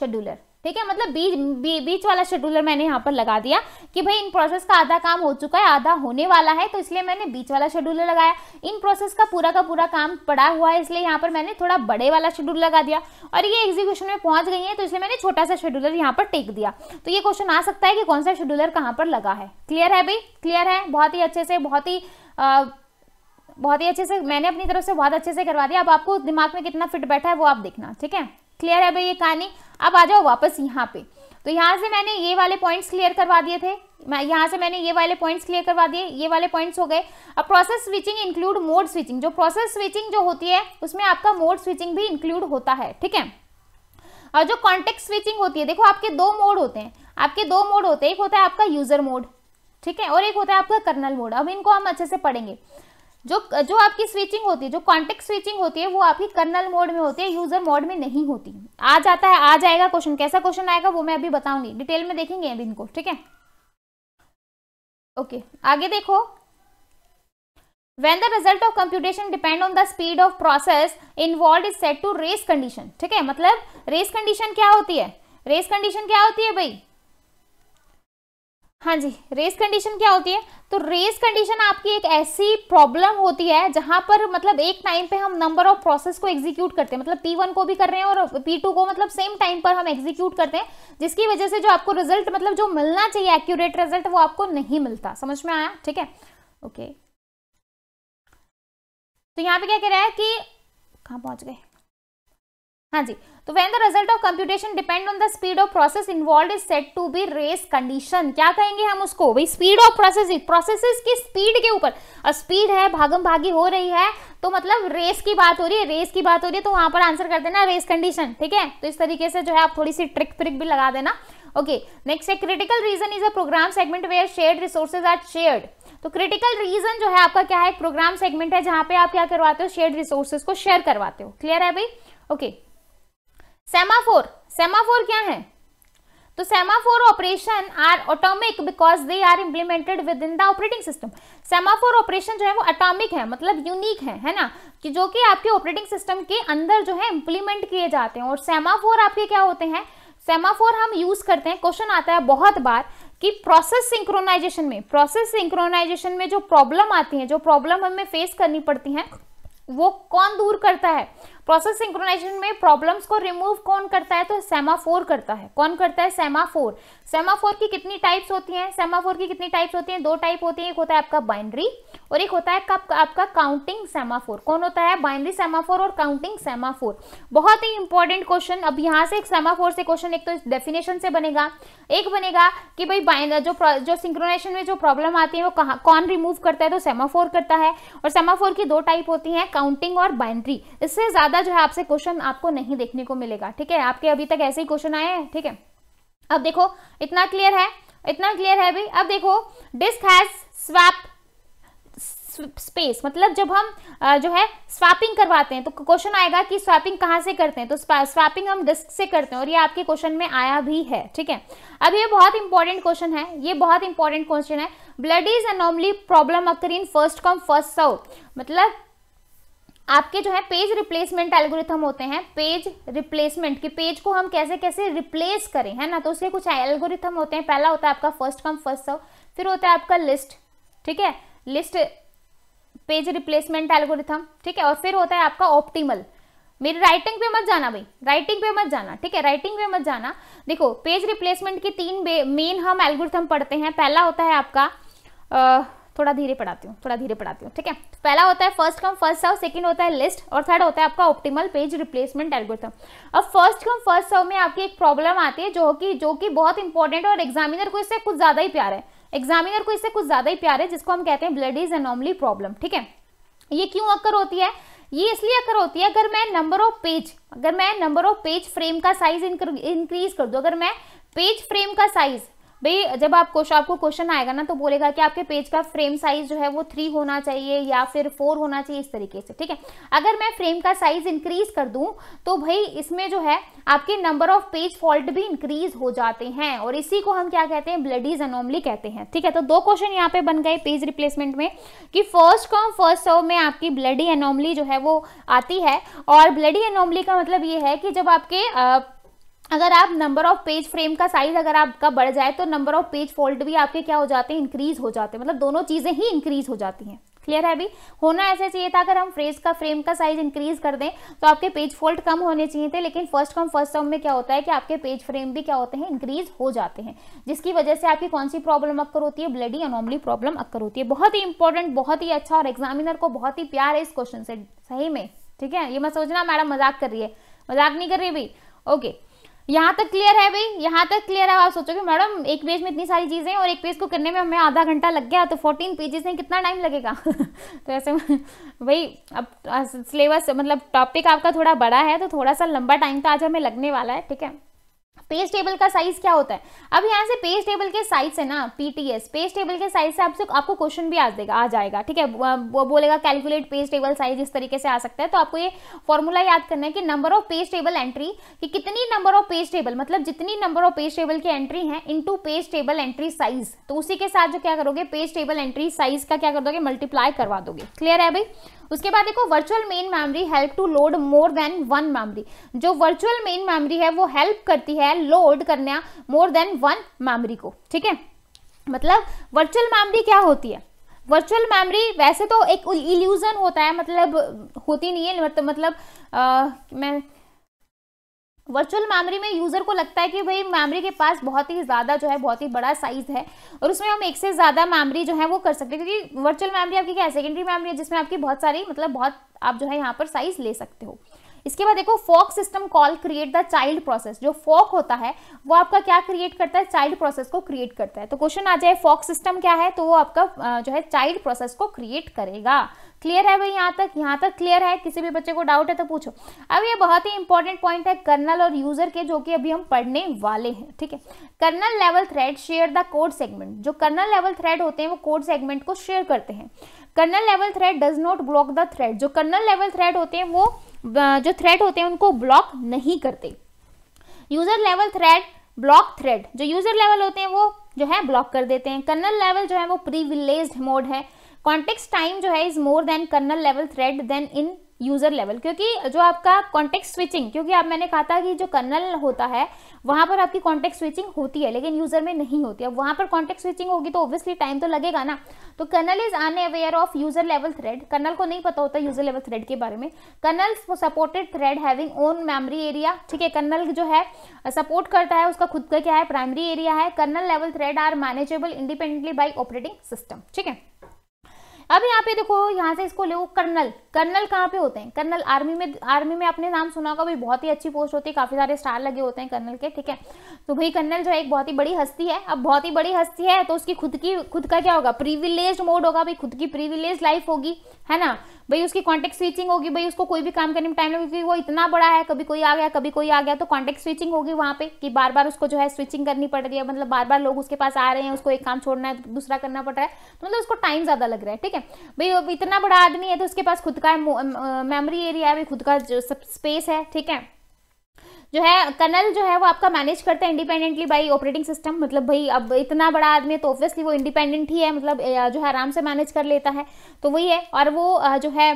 शेड्यूलर ठीक है मतलब बीच बी, बीच वाला शेड्यूलर मैंने यहाँ पर लगा दिया कि भाई इन प्रोसेस का आधा काम हो चुका है आधा होने वाला है तो इसलिए मैंने बीच वाला शेड्यूलर लगाया इन प्रोसेस का पूरा का पूरा काम पड़ा हुआ है इसलिए यहाँ पर मैंने थोड़ा बड़े वाला शेड्यूल लगा दिया और ये एग्जीक्यूशन में पहुंच गई है तो इसलिए मैंने छोटा सा शेड्यूलर यहाँ पर टेक दिया तो ये क्वेश्चन आ सकता है कि कौन सा शेड्यूलर कहाँ पर लगा है क्लियर है भाई क्लियर है बहुत ही अच्छे से बहुत ही बहुत ही अच्छे से मैंने अपनी तरफ से बहुत अच्छे से करवा दिया अब आपको दिमाग में कितना फिट बैठा है वो आप देखना ठीक है क्लियर है भाई ये कहानी अब आ जाओ वापस यहाँ पे तो यहाँ से मैंने ये वाले पॉइंट्स क्लियर करवा दिए थे मैं यहाँ से मैंने ये वाले पॉइंट्स क्लियर करवा दिए ये वाले पॉइंट्स हो गए अब process switching include mode switching जो प्रोसेस स्विचिंग जो होती है उसमें आपका मोड स्विचिंग भी इंक्लूड होता है ठीक है और जो कॉन्टेक्ट स्विचिंग होती है देखो आपके दो मोड होते हैं आपके दो मोड होते हैं एक होता है आपका यूजर मोड ठीक है और एक होता है आपका कर्नल मोड अब इनको हम अच्छे से पढ़ेंगे जो जो आपकी स्विचिंग होती है जो कॉन्टेक्ट स्विचिंग होती है वो आपकी कर्नल मोड में होती है यूजर मोड में नहीं होती आ जाता है आ जाएगा क्वेश्चन कैसा क्वेश्चन आएगा वो मैं अभी बताऊंगी डिटेल में देखेंगे अभी इनको ठीक है ओके आगे देखो when the result of computation depend on the speed of process involved is set to race condition ठीक है मतलब race condition क्या होती है race condition क्या होती है भाई हाँ जी रेस कंडीशन क्या होती है तो रेस कंडीशन आपकी एक ऐसी प्रॉब्लम होती है जहां पर मतलब एक टाइम पे हम नंबर ऑफ प्रोसेस को एग्जीक्यूट करते हैं मतलब P1 को भी कर रहे हैं और P2 को मतलब सेम टाइम पर हम एग्जीक्यूट करते हैं जिसकी वजह से जो आपको रिजल्ट मतलब जो मिलना चाहिए एक्यूरेट रिजल्ट वो आपको नहीं मिलता समझ में आया ठीक है ओके तो यहाँ पे क्या कह रहा है कि कहाँ पहुंच गए हाँ जी तो when the result of computation depend on the speed of process involve is set to be race condition क्या कहेंगे हम उसको भाई स्पीड ऑफ प्रोसेस प्रोसेस की स्पीड के ऊपर स्पीड है भागम भागी हो रही है तो मतलब रेस की बात हो रही है रेस की बात हो रही है तो वहां पर आंसर कर देना रेस कंडीशन ठीक है तो इस तरीके से जो है आप थोड़ी सी ट्रिक फ्रिक भी लगा देना ओके नेक्स्ट है critical region is a program segment where shared resources are shared तो क्रिटिकल रीजन जो है आपका क्या है प्रोग्राम सेगमेंट है जहां पे आप क्या करवाते हो शेयर रिसोर्सेज को शेयर करवाते हो क्लियर है भाई ओके okay. सेमाफोर सेमाफोर क्या है तो semaphore operation are atomic because they are implemented within the operating system semaphore operation जो है वो अटोमिक है मतलब यूनिक है है ना कि जो कि आपके ऑपरेटिंग सिस्टम के अंदर जो है इम्प्लीमेंट किए जाते हैं और सेमाफोर आपके क्या होते हैं सेमाफोर हम यूज करते हैं क्वेश्चन आता है बहुत बार कि प्रोसेस सिंक्रोनाइजेशन में प्रोसेस सिंक्रोनाइजेशन में जो प्रॉब्लम आती है जो प्रॉब्लम हमें फेस करनी पड़ती है वो कौन दूर करता है प्रोसेस सिंक्रोनाइजेशन में प्रॉब्लम्स को रिमूव कौन करता है तो सेमाफोर करता है कौन करता है सेमाफोर सेमाफोर की कितनी टाइप्स होती हैं सेमाफोर की कितनी टाइप्स होती हैं दो टाइप होती हैं एक होता है आपका बाइनरी और एक होता है आपका आपका काउंटिंग सेमाफोर कौन होता है बाइनरी सेमाफोर और काउंटिंग सेमाफोर बहुत ही इंपॉर्टेंट क्वेश्चन अब यहाँ से एक सेमाफोर से क्वेश्चन एक तो डेफिनेशन से बनेगा एक बनेगा कि भाई बाइन जो जो सिंक्रोनाइजेशन में जो प्रॉब्लम आती है वो कहा कौन रिमूव करता है तो सेमाफोर करता है और सेमाफोर की दो टाइप होती हैं काउंटिंग और बाइनरी इससे ज़्यादा ज़्यादा जो है आपसे क्वेश्चन आपको नहीं देखने को मिलेगा ठीक है आपके अभी तक ऐसे ही क्वेश्चन आए हैं ठीक है अब देखो इतना क्लियर है इतना क्लियर है अभी अब देखो डिस्क हैज स्वैप स्पेस मतलब जब हम जो है स्वैपिंग करवाते हैं तो क्वेश्चन आएगा कि स्वैपिंग कहां से करते हैं तो स्वैपिंग हम डिस्क से करते हैं और ये आपके क्वेश्चन में आया भी है ठीक है अब ये बहुत इंपॉर्टेंट क्वेश्चन है ये बहुत इंपॉर्टेंट क्वेश्चन है Belady's anomaly problem occur in first come first serve मतलब आपके जो है पेज रिप्लेसमेंट एल्गोरिथम होते हैं पेज रिप्लेसमेंट के पेज को हम कैसे कैसे रिप्लेस करें है ना तो उसके कुछ एल्गोरिथम होते हैं पहला होता है आपका फर्स्ट कम फर्स्ट सर्व फिर होता है आपका लिस्ट ठीक है लिस्ट पेज रिप्लेसमेंट एल्गोरिथम ठीक है और फिर होता है आपका ऑप्टिमल मेरी राइटिंग पे मत जाना भाई राइटिंग पे मत जाना ठीक है राइटिंग पे मत जाना देखो पेज रिप्लेसमेंट के तीन मेन हम एल्गोरिथम पढ़ते हैं पहला होता है आपका आ, थोड़ा धीरे पढ़ाती हूँ थोड़ा धीरे पढ़ाती हूँ ठीक है पहला होता है first come first serve second होता है लिस्ट और थर्ड होता है आपका ऑप्टिमल पेज रिप्लेसमेंट एल्गोरिथम अब फर्स्ट कम फर्स्ट सर्व में आपकी एक प्रॉब्लम आती है जो कि जो कि बहुत इंपॉर्टेंट है और एग्जामिनर को इससे कुछ ज़्यादा ही प्यार है एग्जामिनर को इससे कुछ ज़्यादा ही प्यार है जिसको हम कहते हैं ब्लड इज एनॉमली प्रॉब्लम ठीक है ये क्यों अक्कर होती है ये इसलिए अक्कर होती है अगर मैं नंबर ऑफ पेज अगर मैं नंबर ऑफ पेज फ्रेम का साइज इंक्रीज कर दू अगर मैं पेज फ्रेम का साइज भाई जब आप कुछ आपको क्वेश्चन आएगा ना तो बोलेगा कि आपके पेज का फ्रेम साइज जो है वो थ्री होना चाहिए या फिर फोर होना चाहिए इस तरीके से ठीक है अगर मैं फ्रेम का साइज इंक्रीज कर दूं तो भाई इसमें जो है आपके नंबर ऑफ पेज फॉल्ट भी इंक्रीज हो जाते हैं और इसी को हम क्या कहते हैं ब्लडीज अनोमली कहते हैं ठीक है तो दो क्वेश्चन यहाँ पे बन गए पेज रिप्लेसमेंट में कि फर्स्ट कॉम फर्स्ट सर्व में आपकी ब्लडी अनोमली जो है वो आती है और ब्लडी अनोमली का मतलब ये है कि जब आपके अगर आप नंबर ऑफ पेज फ्रेम का साइज अगर आपका बढ़ जाए तो नंबर ऑफ पेज फॉल्ट भी आपके क्या हो जाते हैं इंक्रीज हो जाते हैं मतलब दोनों चीज़ें ही इंक्रीज हो जाती हैं क्लियर है अभी होना ऐसे चाहिए था अगर हम फ्रेज का फ्रेम का साइज इंक्रीज कर दें तो आपके पेज फॉल्ट कम होने चाहिए थे लेकिन फर्स्ट कम फर्स्ट सम में क्या होता है कि आपके पेज फ्रेम भी क्या होते हैं इंक्रीज हो जाते हैं जिसकी वजह से आपकी कौन सी प्रॉब्लम अक्कर होती है ब्लडी अनोमली प्रॉब्लम अक्कर होती है बहुत ही इंपॉर्टेंट बहुत ही अच्छा और एग्जामिनर को बहुत ही प्यार है इस क्वेश्चन से सही में ठीक है ये मैं सोचना मैडम मजाक कर रही है मजाक नहीं कर रही अभी ओके okay. यहाँ तक क्लियर है भाई यहाँ तक क्लियर है आप सोचोगे मैडम एक पेज में इतनी सारी चीज़ें और एक पेज को करने में हमें आधा घंटा लग गया तो फोर्टीन पेजेस में कितना टाइम लगेगा [laughs] तो ऐसे भाई अब सिलेबस मतलब टॉपिक आपका थोड़ा बड़ा है तो थोड़ा सा लंबा टाइम तो आज हमें लगने वाला है ठीक है पेज टेबल का साइज क्या होता है अब यहाँ से पेज टेबल के साइज से ना पीटीएस पेज टेबल के साइज से आपसे आपको क्वेश्चन भी आ देगा आ जाएगा ठीक है वो बोलेगा कैलकुलेट पेज टेबल साइज इस तरीके से आ सकता है तो आपको ये फॉर्मूला याद करना है कि number of page table entry कि कितनी नंबर ऑफ पेज टेबल मतलब जितनी नंबर ऑफ पेज टेबल की एंट्री है इन पेज टेबल एंट्री साइज तो उसी के साथ जो क्या करोगे पेज टेबल एंट्री साइज का क्या कर दोगे मल्टीप्लाई करवा दोगे क्लियर है भाई उसके बाद देखो virtual main memory help to load more than one memory जो वर्चुअल मेन मेमोरी है वो हेल्प करती है लोड करना मोर देन वन मेमोरी को ठीक है मतलब वर्चुअल मेमोरी क्या होती है वर्चुअल मेमोरी वैसे तो एक इल्यूज़न होता है मतलब होती नहीं है मतलब आ, मतलब, मैं वर्चुअल मेमोरी में यूज़र को लगता है कि भाई मेमोरी के पास बहुत ही ज़्यादा जो है बहुत ही बड़ा साइज़ है और उसमें हम एक से ज़्यादा मेमोरी जो है वो कर सकते हैं क्योंकि वर्चुअल मेमोरी आपकी क्या सेकेंडरी मेमोरी है जिसमें आपकी बहुत सारी मतलब बहुत आप जो है यहाँ पर साइज़ ले सकते हो इसके बाद देखो fork system call create the child process जो फॉक होता है वो आपका क्या क्रिएट करता है चाइल्ड प्रोसेस को क्रिएट करता है तो क्वेश्चन आ जाए फॉक सिस्टम क्या है तो वो आपका जो है चाइल्ड प्रोसेस को क्रिएट करेगा क्लियर है भाई यहाँ तक यहाँ तक क्लियर है किसी भी बच्चे को डाउट है तो पूछो अब ये बहुत ही इंपॉर्टेंट पॉइंट है कर्नल और यूजर के जो कि अभी हम पढ़ने वाले हैं ठीक है kernel level thread share the code segment जो कर्नल लेवल थ्रेड होते हैं वो कोड सेगमेंट को शेयर करते हैं kernel level thread does not block the thread जो कर्नल लेवल थ्रेड होते हैं वो जो थ्रेड होते हैं उनको ब्लॉक नहीं करते user level thread block thread जो यूज़र लेवल होते हैं वो जो है ब्लॉक कर देते हैं कर्नल लेवल जो है वो प्रीविलेज मोड है कॉन्टेक्स्ट टाइम जो है is more than kernel level thread than in user level क्योंकि जो आपका कॉन्टेक्ट स्विचिंग क्योंकि आप मैंने कहा था कि जो कर्नल होता है वहां पर आपकी कॉन्टेक्ट स्विचिंग होती है लेकिन यूजर में नहीं होती है वहां पर कॉन्टेक्ट स्विचिंग होगी तो ऑब्वियसली टाइम तो लगेगा ना तो kernel is aware of user level thread kernel को नहीं पता होता यूजर लेवल थ्रेड के बारे में kernel supported thread having own memory area ठीक है कर्नल जो है सपोर्ट करता है उसका खुद का क्या है प्राइमरी एरिया है kernel level thread are manageable independently by operating system ठीक है अब यहाँ पे देखो यहाँ से इसको ले कर्नल कर्नल कहाँ पे होते हैं कर्नल आर्मी में आर्मी में आपने नाम सुना होगा भाई बहुत ही अच्छी पोस्ट होती है काफी सारे स्टार लगे होते हैं कर्नल के ठीक है तो भाई कर्नल जो है एक बहुत ही बड़ी हस्ती है अब बहुत ही बड़ी हस्ती है तो उसकी खुद की खुद का क्या होगा प्रीविलेज मोड होगा भाई खुद की प्रीविलेज लाइफ होगी है ना भाई उसकी कॉन्टेक्ट स्विचिंग होगी भाई उसको कोई भी काम करने में टाइम लगेगा क्योंकि वो इतना बड़ा है कभी कोई आ गया कभी कोई आ गया तो कॉन्टेक्ट स्विचिंग होगी वहाँ पे कि बार बार उसको जो है स्विचिंग करनी पड़ रही है मतलब बार बार लोग उसके पास आ रहे हैं उसको एक काम छोड़ना है दूसरा करना पड़ रहा है तो मतलब उसको टाइम ज़्यादा लग रहा है ठीक है भाई इतना बड़ा आदमी है तो उसके पास खुद का मेमोरी एरिया है भाई खुद का स्पेस है ठीक है जो है कर्नल जो है वो आपका मैनेज करता है इंडिपेंडेंटली बाई ऑपरेटिंग सिस्टम मतलब भाई अब इतना बड़ा आदमी है तो ऑब्वियसली वो इंडिपेंडेंट ही है मतलब जो है आराम से मैनेज कर लेता है तो वही है और वो जो है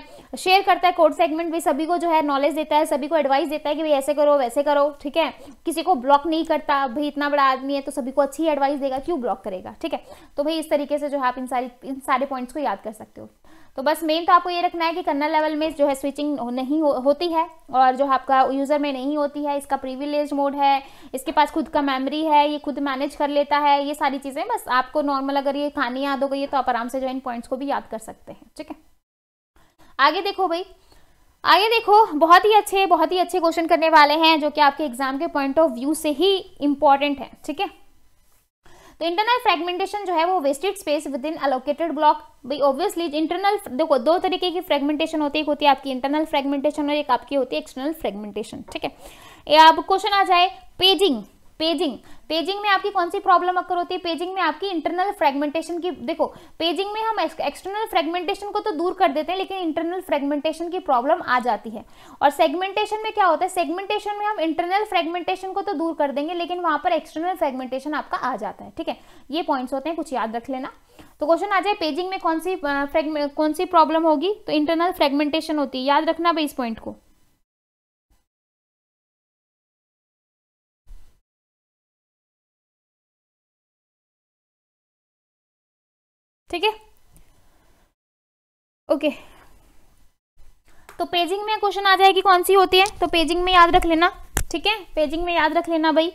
शेयर करता है कोड सेगमेंट भी सभी को जो है नॉलेज देता है सभी को एडवाइस देता है कि भाई ऐसे करो वैसे करो ठीक है किसी को ब्लॉक नहीं करता भाई इतना बड़ा आदमी है तो सभी को अच्छी एडवाइस देगा क्यों ब्लॉक करेगा ठीक है तो भाई इस तरीके से जो है आप इन सारी इन सारे पॉइंट्स को याद कर सकते हो तो बस मेन तो आपको ये रखना है कि कर्नल लेवल में जो है स्विचिंग नहीं हो, होती है और जो आपका यूज़र में नहीं होती है इसका प्रिविलेज मोड है इसके पास खुद का मेमोरी है ये खुद मैनेज कर लेता है ये सारी चीज़ें बस आपको नॉर्मल अगर ये खानी याद हो गई है तो आप आराम से जो इन पॉइंट्स को भी याद कर सकते हैं ठीक है आगे देखो भाई आगे देखो बहुत ही अच्छे बहुत ही अच्छे क्वेश्चन करने वाले हैं जो कि आपके एग्जाम के पॉइंट ऑफ व्यू से ही इम्पॉर्टेंट है ठीक है तो इंटरनल फ्रेगमेंटेशन जो है वो wasted space within allocated block भाई ऑब्वियसली इंटरनल देखो दो तरीके की फ्रेगमेंटेशन होती है एक होती है आपकी इंटरनल फ्रेगमेंटेशन और एक आपकी होती है एक्सटर्नल फ्रेगमेंटेशन ठीक है अब क्वेश्चन आ जाए पेजिंग पेजिंग पेजिंग में आपकी कौन सी प्रॉब्लम अक्कर होती है पेजिंग में आपकी इंटरनल फ्रेगमेंटेशन की देखो पेजिंग में हम एक्सटर्नल फ्रेगमेंटेशन को तो दूर कर देते हैं लेकिन इंटरनल फ्रेगमेंटेशन की प्रॉब्लम आ जाती है और सेगमेंटेशन में क्या होता है सेगमेंटेशन में हम इंटरनल फ्रेगमेंटेशन को तो दूर कर देंगे लेकिन वहां पर एक्सटर्नल फ्रेगमेंटेशन आपका आ जाता है ठीक है ये पॉइंट्स होते हैं कुछ याद रख लेना तो क्वेश्चन आ जाए पेजिंग में कौन सी कौन सी प्रॉब्लम होगी तो इंटरनल फ्रेगमेंटेशन होती है याद रखना भाई इस पॉइंट को ठीक है ओके तो पेजिंग में क्वेश्चन आ जाएगी कौन सी होती है तो पेजिंग में याद रख लेना ठीक है पेजिंग में याद रख लेना भाई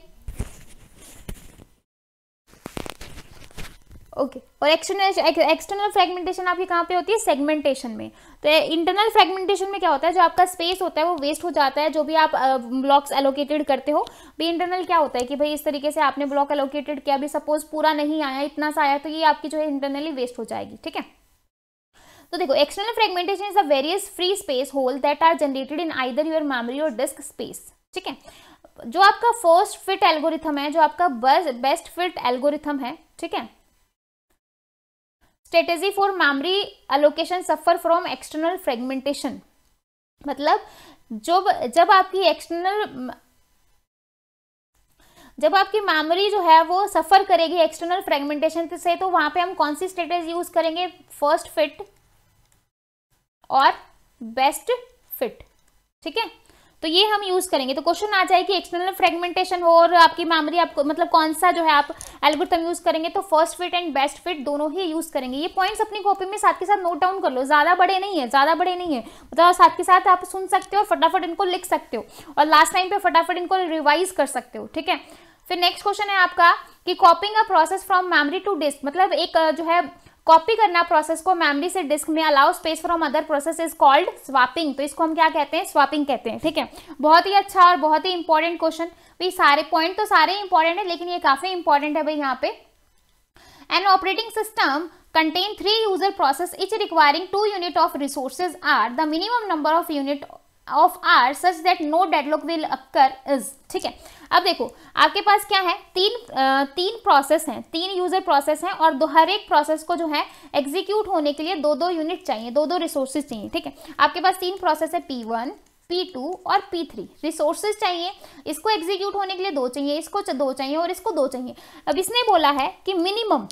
ओके okay. और एक्सटर्नल एक्सटर्नल फ्रेगमेंटेशन आपकी कहाँ पे होती है सेगमेंटेशन में तो इंटरनल फ्रेगमेंटेशन में क्या होता है जो आपका स्पेस होता है वो वेस्ट हो जाता है जो भी आप ब्लॉक्स uh, एलोकेटेड करते हो भी इंटरनल क्या होता है कि भाई इस तरीके से आपने ब्लॉक एलोकेटेड किया अभी सपोज पूरा नहीं आया इतना सा आया तो ये आपकी जो है इंटरनली वेस्ट हो जाएगी ठीक है तो देखो external fragmentation is the various free space hole that are generated in either your memory और डिस्क स्पेस ठीक है जो आपका फर्स्ट फिट एल्गोरिथम है जो आपका बेस्ट फिट एल्गोरिथम है ठीक है strategy for memory allocation suffer from external fragmentation मतलब जो जब आपकी एक्सटर्नल जब आपकी मेमोरी जो है वो सफ़र करेगी एक्सटर्नल फ्रेगमेंटेशन से तो वहां पे हम कौन सी स्ट्रेटेज यूज़ करेंगे फर्स्ट फिट और बेस्ट फिट ठीक है तो ये हम यूज करेंगे तो क्वेश्चन आ जाए कि एक्सटर्नल फ्रेगमेंटेशन हो और आपकी मेमोरी आपको मतलब कौन सा जो है आप एल्गोरिथम यूज करेंगे तो first fit and best fit दोनों ही यूज करेंगे ये पॉइंट्स अपनी कॉपी में साथ के साथ नोट डाउन कर लो ज्यादा बड़े नहीं है ज्यादा बड़े नहीं है मतलब साथ के साथ आप सुन सकते हो फटाफट इनको लिख सकते हो और लास्ट टाइम पे फटाफट इनको रिवाइज कर सकते हो ठीक है फिर नेक्स्ट क्वेश्चन है आपका कि copying a process from memory to disk मतलब एक जो है कॉपी करना प्रोसेस को मेमोरी से डिस्क में allow space from other process is called swapping तो इसको हम क्या कहते हैं स्वापिंग कहते हैं ठीक है बहुत ही अच्छा और बहुत ही इंपॉर्टेंट क्वेश्चन भाई सारे पॉइंट तो सारे इंपॉर्टेंट है लेकिन ये काफ़ी इंपॉर्टेंट है भाई यहाँ पे an operating system contain three user process each requiring two unit of resources are the minimum number of unit of are such that no deadlock will occur is ठीक है अब देखो आपके पास क्या है तीन तीन प्रोसेस हैं तीन यूजर प्रोसेस हैं और दो हर एक प्रोसेस को जो है एग्जीक्यूट होने के लिए दो दो यूनिट चाहिए दो दो रिसोर्सेज चाहिए ठीक है आपके पास तीन प्रोसेस है पी वन पी टू और पी थ्री रिसोर्सेज चाहिए इसको एग्जीक्यूट होने के लिए दो चाहिए इसको दो चाहिए और इसको दो चाहिए अब इसने बोला है कि मिनिमम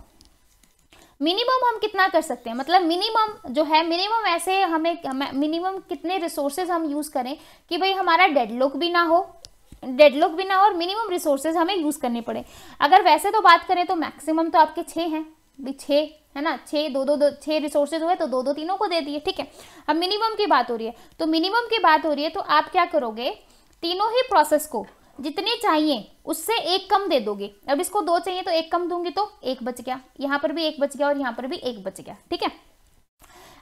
मिनिमम हम कितना कर सकते हैं मतलब मिनिमम जो है मिनिमम ऐसे हमें मिनिमम कितने रिसोर्सेज हम यूज़ करें कि भाई हमारा डेडलॉक भी ना हो डेडलॉक भी ना हो और मिनिमम रिसोर्सेज हमें यूज़ करने पड़े अगर वैसे तो बात करें तो मैक्सिमम तो आपके छः हैं भी छः है ना छः दो दो दो छः रिसोर्सेज हुए तो दो दो तीनों को दे दिए ठीक है अब मिनिमम की बात हो रही है तो मिनिमम की बात हो रही है तो आप क्या करोगे तीनों ही प्रोसेस को जितने चाहिए उससे एक कम दे दोगे अब इसको दो चाहिए तो एक कम दूंगी तो एक बच गया यहाँ पर भी एक बच गया और यहाँ पर भी एक बच गया ठीक है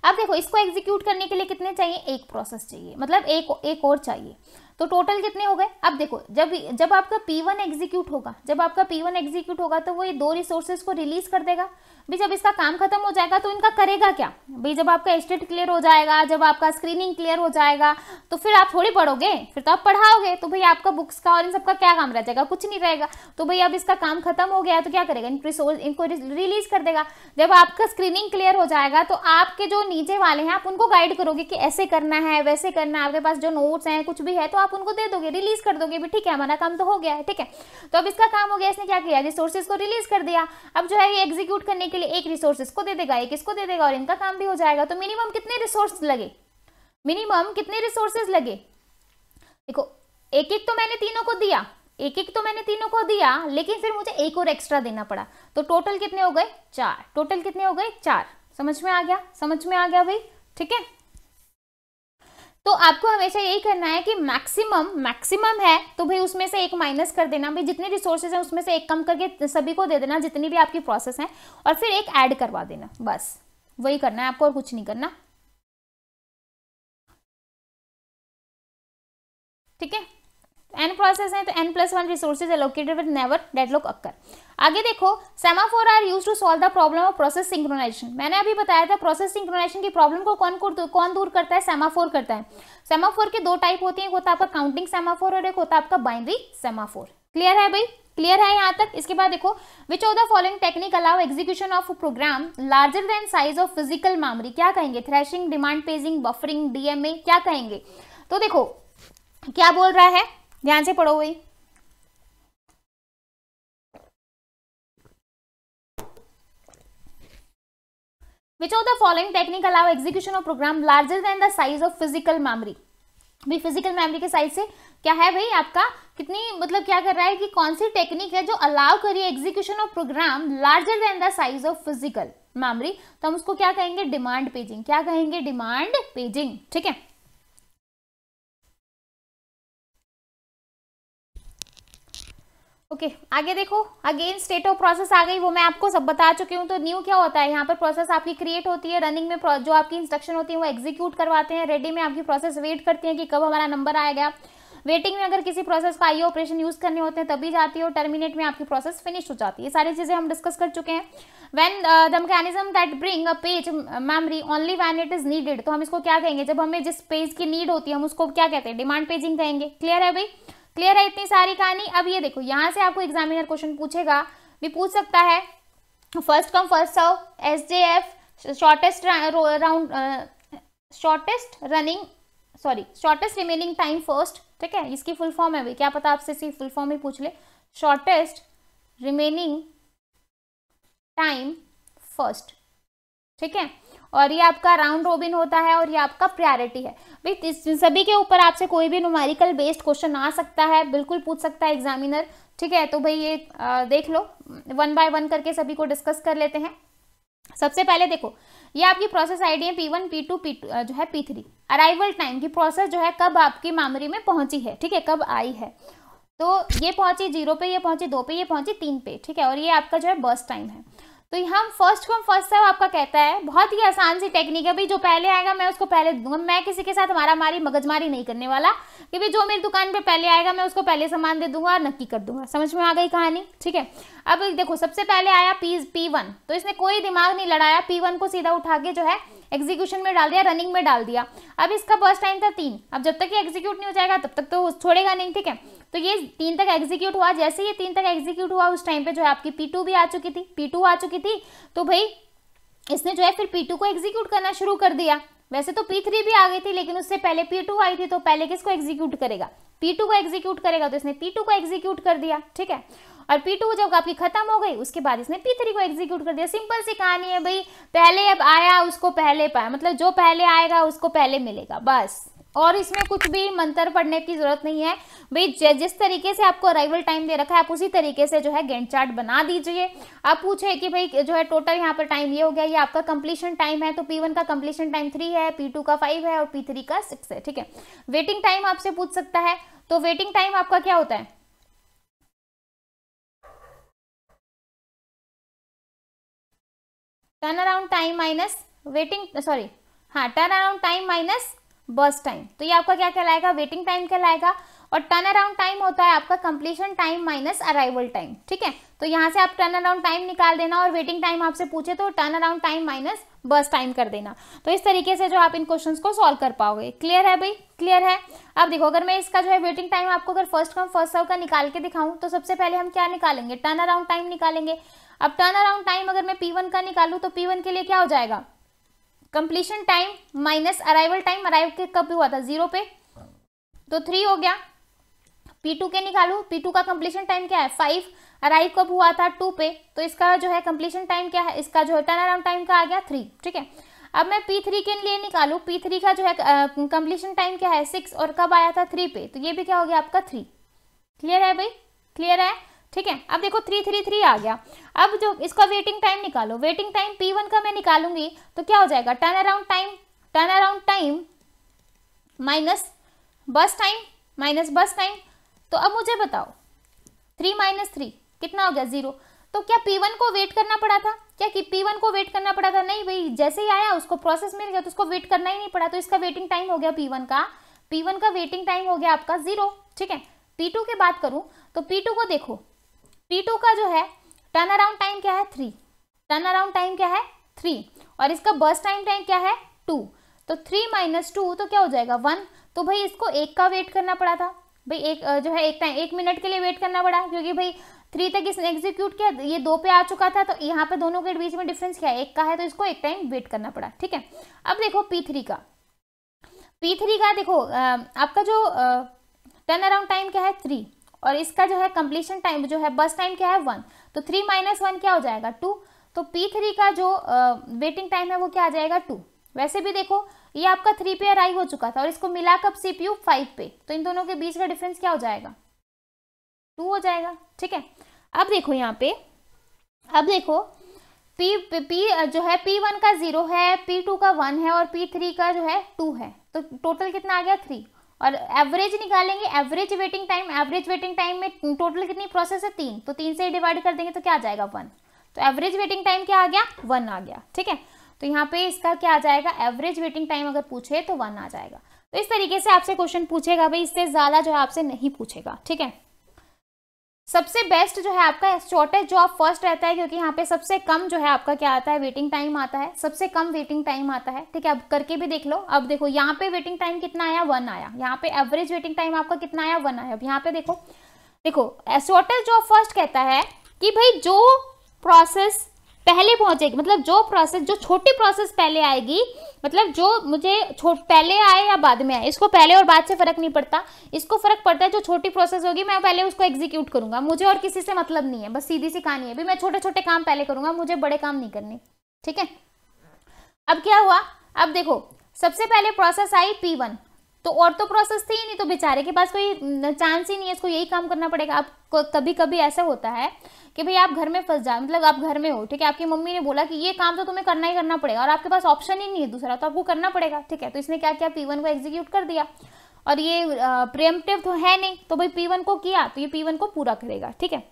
अब देखो इसको एग्जीक्यूट करने के लिए कितने चाहिए एक प्रोसेस चाहिए मतलब एक एक और चाहिए तो टोटल कितने हो गए अब देखो जब जब आपका P1 एग्जीक्यूट होगा जब आपका P1 एग्जीक्यूट होगा तो वो ये दो रिसोर्सेज को रिलीज कर देगा भाई जब इसका काम खत्म हो जाएगा तो इनका करेगा क्या भाई जब आपका एस्टेट क्लियर हो जाएगा जब आपका स्क्रीनिंग क्लियर हो जाएगा तो फिर आप थोड़ी पढ़ोगे फिर तो आप पढ़ाओगे तो भाई आपका बुक्स का और इन सबका क्या काम रह जाएगा कुछ नहीं रहेगा तो भाई अब इसका काम खत्म हो गया तो क्या करेगा इन रिसोर्स इनको रिलीज कर देगा जब आपका स्क्रीनिंग क्लियर हो जाएगा तो आपके जो नीचे वाले हैं आप उनको गाइड करोगे कि ऐसे करना है वैसे करना है आपके पास जो नोट्स हैं कुछ भी है तो आप आप उनको दे दोगे रिलीज कर दोगे भी ठीक है हमारा काम तो हो गया है ठीक है तो अब इसका काम हो गया इसने क्या किया रिसोर्सेज को रिलीज कर दिया अब जो है ये एग्जीक्यूट करने के लिए एक रिसोर्सेज को दे देगा एक इसको दे देगा और इनका काम भी हो जाएगा तो मिनिमम कितने रिसोर्स लगे मिनिमम कितने रिसोर्सेज लगे देखो एक एक तो मैंने तीनों को दिया एक एक तो मैंने तीनों को दिया लेकिन फिर मुझे एक और एक्स्ट्रा देना पड़ा तो टोटल कितने हो गए चार टोटल कितने हो गए चार समझ में आ गया समझ में आ गया भाई ठीक है तो आपको हमेशा यही करना है कि मैक्सिमम मैक्सिमम है तो भाई उसमें से एक माइनस कर देना भाई जितने रिसोर्सेज हैं उसमें से एक कम करके सभी को दे देना जितनी भी आपकी प्रोसेस हैं और फिर एक ऐड करवा देना बस वही करना है आपको और कुछ नहीं करना ठीक है एन प्रोसेस है तो N plus one resources allocated with never deadlock occur आगे देखो semaphore are use to solve the problem of process synchronization मैंने अभी बताया था प्रोसेस सिंक्रोनाइजेशन की प्रॉब्लम को कौन कौन दूर करता है सेमाफोर करता है सेमाफोर के दो टाइप होते हैं एक होता है आपका काउंटिंग सेमाफोर और एक होता है आपका बाइनरी सेमाफोर क्लियर है भाई क्लियर है यहाँ तक इसके बाद देखो which of the following technique allow execution of program larger than size of physical memory क्या कहेंगे thrashing demand paging buffering DMA क्या कहेंगे तो देखो क्या बोल रहा है ध्यान से पढ़ो भाई which of the following technique allow execution of program larger than the size of physical memory भी फिजिकल मेमोरी के साइज से क्या है भाई आपका कितनी मतलब क्या कर रहा है कि कौन सी टेक्निक है जो अलाउ करिए execution of program larger than the size of physical memory तो हम उसको क्या कहेंगे डिमांड पेजिंग क्या कहेंगे डिमांड पेजिंग ठीक है ओके okay, आगे देखो अगेन स्टेट ऑफ प्रोसेस आ गई वो मैं आपको सब बता चुकी हूँ तो न्यू क्या होता है यहाँ पर प्रोसेस आपकी क्रिएट होती है रनिंग में जो आपकी इंस्ट्रक्शन होती है वो एग्जीक्यूट करवाते हैं रेडी में आपकी प्रोसेस वेट करती है कि कब हमारा नंबर आएगा वेटिंग में अगर किसी प्रोसेस का आईओ ऑपरेशन यूज करने होते हैं तभी जाती है और टर्मिनेट में आपकी प्रोसेस फिनिश हो जाती है ये सारी चीजें हम डिस्कस कर चुके हैं when the mechanism that bring a page memory only when it is needed तो हम इसको क्या कहेंगे जब हमें जिस पेज की नीड होती है हम उसको क्या कहते हैं डिमांड पेजिंग कहेंगे क्लियर है भाई क्लियर है इतनी सारी कहानी अब ये देखो यहाँ से आपको एग्जामिनर क्वेश्चन पूछेगा भी पूछ सकता है first come first serve S J F shortest round shortest running sorry shortest remaining time first ठीक है इसकी फुल फॉर्म है भाई क्या पता आपसे इसी फुल फॉर्म ही पूछ ले शॉर्टेस्ट रिमेनिंग टाइम फर्स्ट ठीक है और ये आपका राउंड रोबिन होता है और ये आपका प्रायोरिटी है भाई इस सभी के ऊपर आपसे कोई भी नुमारिकल बेस्ड क्वेश्चन आ सकता है बिल्कुल पूछ सकता है एग्जामिनर ठीक है तो भाई ये आ, देख लो वन बाय वन करके सभी को डिस्कस कर लेते हैं सबसे पहले देखो ये आपकी प्रोसेस आईडी है P one P two P two जो है पी थ्री अराइवल टाइम की प्रोसेस जो है कब आपकी मामरी में पहुंची है ठीक है कब आई है तो ये पहुंची जीरो पे ये पहुंची दो पे ये पहुंची तीन पे ठीक है और ये आपका जो है बस टाइम है तो यहाँ फर्स्ट कम फर्स्ट सर्व आपका कहता है बहुत ही आसान सी टेक्निक है भाई जो पहले आएगा मैं उसको पहले दूंगा मैं किसी के साथ हमारा मारी मगजमारी नहीं करने वाला कि भाई जो मेरी दुकान पे पहले आएगा मैं उसको पहले सामान दे दूंगा और नक्की कर दूंगा समझ में आ गई कहानी ठीक है अब देखो सबसे पहले आया पी पी वन तो इसने कोई दिमाग नहीं लड़ाया पी वन को सीधा उठा के जो है एग्जीक्यूशन में डाल दिया रनिंग में डाल दिया अब इसका फर्स्ट टाइम था तीन अब जब तक ये एग्जीक्यूट नहीं हो जाएगा तब तक तो छोड़ेगा नहीं ठीक है तो ये तीन तक एग्जीक्यूट हुआ जैसे ये तीन तक एग्जीक्यूट हुआ उस टाइम पे जो है आपकी पी भी आ चुकी थी पी आ चुकी थी तो भाई इसने जो है फिर पी को एग्जीक्यूट करना शुरू कर दिया वैसे तो पी भी आ गई थी लेकिन उससे पहले पी आई थी तो पहले किसको एग्जीक्यूट करेगा पी टू को एग्जीक्यूट करेगा तो इसने पी को एग्जीक्यूट कर दिया ठीक है और पी टू जब आपकी खत्म हो गई उसके बाद इसने P3 को एग्जीक्यूट कर दिया सिंपल सी कहानी है भाई पहले अब आया उसको पहले पाया मतलब जो पहले आएगा उसको पहले मिलेगा बस और इसमें कुछ भी मंत्र पढ़ने की जरूरत नहीं है भाई जिस तरीके से आपको अराइवल टाइम दे रखा है आप उसी तरीके से जो है गेंट चार्ट बना दीजिए आप पूछे कि भाई जो है टोटल यहाँ पर टाइम ये हो गया ये आपका कंप्लीशन टाइम है तो पी वन का कंप्लीशन टाइम थ्री है पी टू का फाइव है और पी थ्री का सिक्स है ठीक है वेटिंग टाइम आपसे पूछ सकता है तो वेटिंग टाइम आपका क्या होता है turn around time minus waiting sorry हाँ turn around time minus burst time तो ये आपका क्या कहलाएगा वेटिंग टाइम कहलाएगा और टर्न अराउंड टाइम होता है आपका completion time minus arrival time ठीक है तो यहाँ से आप टर्न अराउंड टाइम निकाल देना और वेटिंग टाइम आपसे पूछे तो turn around time minus burst time कर देना तो इस तरीके से जो आप इन क्वेश्चन को सॉल्व कर पाओगे क्लियर है भाई क्लियर है अब देखो अगर मैं इसका जो है वेटिंग टाइम आपको अगर फर्स्ट कम फर्स्ट सर्व का निकाल के दिखाऊं तो सबसे पहले हम क्या निकालेंगे टर्न अराउंड टाइम निकालेंगे अब टर्न अराउंड टाइम अगर मैं पी का निकालू तो पी के लिए क्या हो जाएगा completion time minus arrival time arrive के कब हुआ था जीरो पे तो थ्री हो गया पी टू के निकालू पी टू का कंप्लीशन टाइम क्या है फाइव अराइव कब हुआ था टू पे तो इसका जो है कंप्लीशन टाइम क्या है इसका जो है टर्न अराउंड टाइम का आ गया थ्री ठीक है अब मैं पी थ्री के लिए निकालू पी थ्री का जो है कंप्लीशन टाइम क्या है सिक्स और कब आया था थ्री पे तो ये भी क्या हो गया आपका थ्री क्लियर है भाई क्लियर है ठीक है अब देखो थ्री थ्री थ्री आ गया अब जो इसका वेटिंग टाइम निकालो वेटिंग टाइम पी वन का मैं निकालूंगी तो क्या हो जाएगा turn around time turn around time minus burst time minus burst time तो अब मुझे बताओ थ्री माइनस थ्री कितना हो गया जीरो तो क्या पी वन को वेट करना पड़ा था क्या कि पी वन को वेट करना पड़ा था नहीं भाई जैसे ही आया उसको प्रोसेस मिल गया तो उसको वेट करना ही नहीं पड़ा तो इसका वेटिंग टाइम हो गया पी वन का पी वन का वेटिंग टाइम हो गया आपका जीरो ठीक है पी टू की बात करूं तो पी टू को देखो टी टू का जो है टर्न अराउंड टाइम क्या है थ्री टर्न अराउंड टाइम क्या है थ्री और इसका बर्स्ट टाइम टाइम क्या है टू तो थ्री माइनस टू तो क्या हो जाएगा वन तो भाई इसको एक का वेट करना पड़ा था भाई एक जो है एक टाइम एक मिनट के लिए वेट करना पड़ा क्योंकि भाई थ्री तक इसने एग्जीक्यूट किया ये दो पे आ चुका था तो यहाँ पे दोनों के बीच में डिफरेंस क्या है एक का है तो इसको एक टाइम वेट करना पड़ा ठीक है अब देखो पी थ्री का पी थ्री का देखो आपका जो टर्न अराउंड टाइम क्या है थ्री और इसका जो है कंप्लीशन टाइम जो है बस टाइम क्या है वन तो थ्री माइनस वन क्या हो जाएगा टू तो पी थ्री का जो वेटिंग टाइम है वो क्या आ जाएगा टू वैसे भी देखो ये आपका थ्री पे अराइव हो चुका था और इसको मिला कब सी पी यू फाइव पे तो इन दोनों के बीच का डिफरेंस क्या हो जाएगा टू हो जाएगा ठीक है अब देखो यहाँ पे अब देखो पी पी जो है पी वन का जीरो है पी टू का वन है और पी थ्री का जो है टू है तो टोटल कितना आ गया थ्री और एवरेज निकालेंगे average waiting time average waiting time में टोटल कितनी प्रोसेस है तीन तो तीन से डिवाइड कर देंगे तो क्या आ जाएगा वन तो एवरेज वेटिंग टाइम क्या आ गया वन आ गया ठीक है तो यहाँ पे इसका क्या आ जाएगा एवरेज वेटिंग टाइम अगर पूछे तो वन आ जाएगा तो इस तरीके से आपसे क्वेश्चन पूछेगा भाई इससे ज़्यादा जो है आपसे नहीं पूछेगा ठीक है सबसे बेस्ट जो है आपका शॉर्टेज आप फर्स्ट रहता है क्योंकि यहाँ पे सबसे कम जो है आपका क्या आता है वेटिंग टाइम आता है सबसे कम वेटिंग टाइम आता है ठीक है अब करके भी देख लो अब देखो यहाँ पे वेटिंग टाइम कितना आया वन आया यहाँ पे एवरेज वेटिंग टाइम आपका कितना आया वन आया अब यहाँ पे देखो देखो शॉर्टेज जो फर्स्ट कहता है कि भाई जो प्रोसेस पहले पहुंचेगी मतलब जो प्रोसेस जो छोटी प्रोसेस पहले आएगी मतलब जो मुझे पहले आए या बाद में आए इसको पहले और बाद से फ़र्क नहीं पड़ता इसको फ़र्क पड़ता है जो छोटी प्रोसेस होगी मैं पहले उसको एग्जीक्यूट करूंगा मुझे और किसी से मतलब नहीं है बस सीधी सी कहानी है भी मैं छोटे छोटे काम पहले करूंगा मुझे बड़े काम नहीं करने ठीक है अब क्या हुआ अब देखो सबसे पहले प्रोसेस आई पी वन तो और तो प्रोसेस थी ही नहीं तो बेचारे के पास कोई चांस ही नहीं है इसको यही काम करना पड़ेगा आप कभी कभी ऐसा होता है कि भाई आप घर में फंस जाओ मतलब आप घर में हो ठीक है आपकी मम्मी ने बोला कि ये काम तो तुम्हें करना ही करना पड़ेगा और आपके पास ऑप्शन ही नहीं है दूसरा तो आपको करना पड़ेगा ठीक है तो इसने क्या किया पी को एग्जीक्यूट कर दिया और ये प्रेमटिव तो है नहीं तो भाई पी को किया तो ये पी को पूरा करेगा ठीक है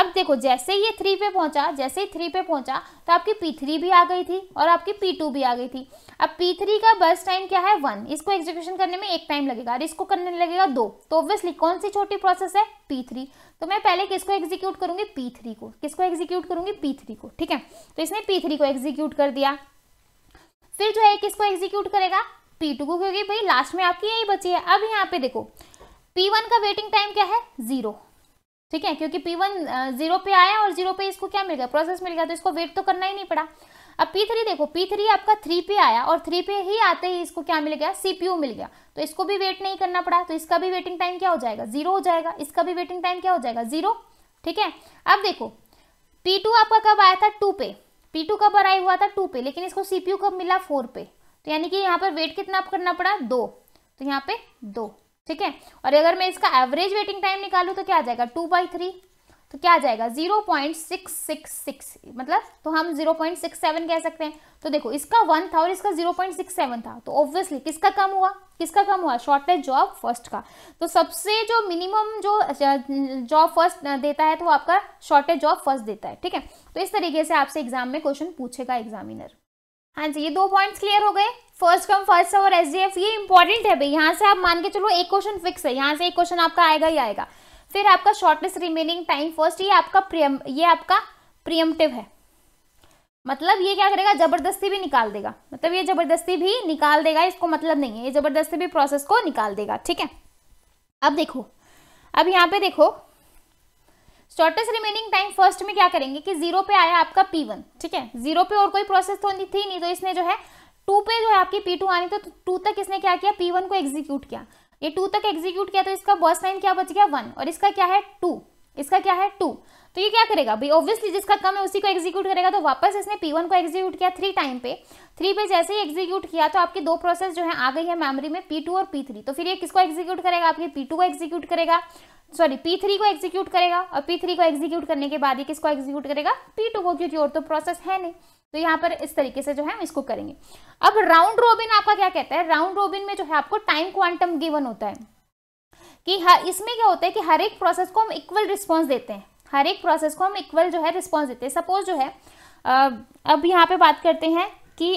अब देखो जैसे ही ये थ्री पे पहुंचा जैसे ही थ्री पे पहुंचा तो आपकी पी थ्री भी आ गई थी और आपकी पी टू भी आ गई थी अब पी थ्री का बस टाइम क्या है वन इसको एग्जीक्यूशन करने में एक टाइम लगेगा और इसको करने लगेगा दो तो ऑब्वियसली कौन सी छोटी प्रोसेस है पी थ्री तो मैं पहले किसको एग्जीक्यूट करूंगी पी थ्री को किसको एग्जीक्यूट करूंगी पी थ्री को ठीक है तो इसने पी थ्री को एग्जीक्यूट कर दिया फिर जो है किसको एग्जीक्यूट करेगा P2 को क्योंकि भाई लास्ट में आपकी यही बची है अब यहाँ पे देखो P1 का वेटिंग टाइम क्या है जीरो ठीक है क्योंकि पी वन जीरो पे आया और जीरो पे इसको क्या मिल गया प्रोसेस मिल गया तो इसको वेट तो करना ही नहीं पड़ा अब पी थ्री देखो पी थ्री आपका थ्री पे आया और थ्री पे ही आते ही इसको क्या मिल गया सीपीयू मिल गया तो इसको भी वेट नहीं करना पड़ा तो इसका भी वेटिंग टाइम क्या हो जाएगा जीरो हो जाएगा इसका भी वेटिंग टाइम क्या हो जाएगा जीरो ठीक है अब देखो पी टू आपका कब आया था टू पे पी टू कब अराइव हुआ था टू पे लेकिन इसको सीपीयू कब मिला फोर पे तो यानी कि यहाँ पर वेट कितना करना पड़ा दो तो यहाँ पे दो ठीक है और अगर मैं इसका एवरेज वेटिंग टाइम निकालू तो क्या आ जाएगा टू बाई थ्री तो क्या आ जाएगा zero point six six six मतलब तो हम जीरो पॉइंट सिक्स सेवन कह सकते हैं तो देखो इसका वन था और इसका जीरो पॉइंट सिक्स सेवन था तो ऑब्वियसली किसका कम हुआ किसका कम हुआ शॉर्टेज जॉब फर्स्ट का तो सबसे जो मिनिमम जो जॉब फर्स्ट देता है तो वो आपका शॉर्टेज जॉब फर्स्ट देता है ठीक है तो इस तरीके से आपसे एग्जाम में क्वेश्चन पूछेगा एग्जामिनर हाँ जी ये दो पॉइंट्स क्लियर हो गए फर्स्ट कम फर्स्ट और एस ये इंपॉर्टेंट है भाई यहाँ से आप मान के चलो एक क्वेश्चन फिक्स है यहाँ से एक क्वेश्चन आपका आएगा ही आएगा फिर आपका शॉर्टेस्ट रिमेनिंग टाइम फर्स्ट ये आपका प्रियम ये आपका प्रियमटिव है मतलब ये क्या करेगा जबरदस्ती भी निकाल देगा मतलब ये जबरदस्ती भी निकाल देगा इसको मतलब नहीं है ये जबरदस्ती भी प्रोसेस को निकाल देगा ठीक है अब देखो अब यहाँ पे देखो शॉर्टेस्ट रिमेनिंग टाइम फर्स्ट में क्या करेंगे कि जीरो पे आया आपका पी वन ठीक है जीरो पे और कोई प्रोसेस तो नहीं थी नहीं तो इसने जो है टू पे जो है आपकी पी टू आनी तो टू तक इसने क्या किया पी वन को एग्जीक्यूट किया ये टू तक एग्जीक्यूट किया तो इसका बर्स्ट टाइम क्या बच गया वन और इसका क्या है टू इसका क्या है टू तो ये क्या करेगा भाई ऑब्वियसली जिसका कम है उसी को एग्जीक्यूट करेगा तो वापस इसने पी वन को एग्जीक्यूट किया थ्री टाइम पे थ्री पे जैसे ही एग्जीक्यूट किया तो आपकी दो प्रोसेस जो है आ गई है मेमोरी में पी टू और पी थ्री तो फिर ये किसको एग्जीक्यूट करेगा आपके पी टू को एग्जीक्यूट करेगा सॉरी P3 को एग्जीक्यूट करेगा और P3 को एग्जीक्यूट करने के बाद ये किसको एग्जीक्यूट करेगा P2 को क्योंकि और तो प्रोसेस है नहीं तो यहाँ पर इस तरीके से जो है हम इसको करेंगे अब राउंड रोबिन आपका क्या कहता है राउंड रोबिन में जो है आपको टाइम क्वांटम गिवन होता है कि इसमें क्या होता है कि हर एक प्रोसेस को हम इक्वल रिस्पॉन्स देते हैं हर एक प्रोसेस को हम इक्वल जो है रिस्पॉन्स देते हैं सपोज जो है अब यहाँ पे बात करते हैं कि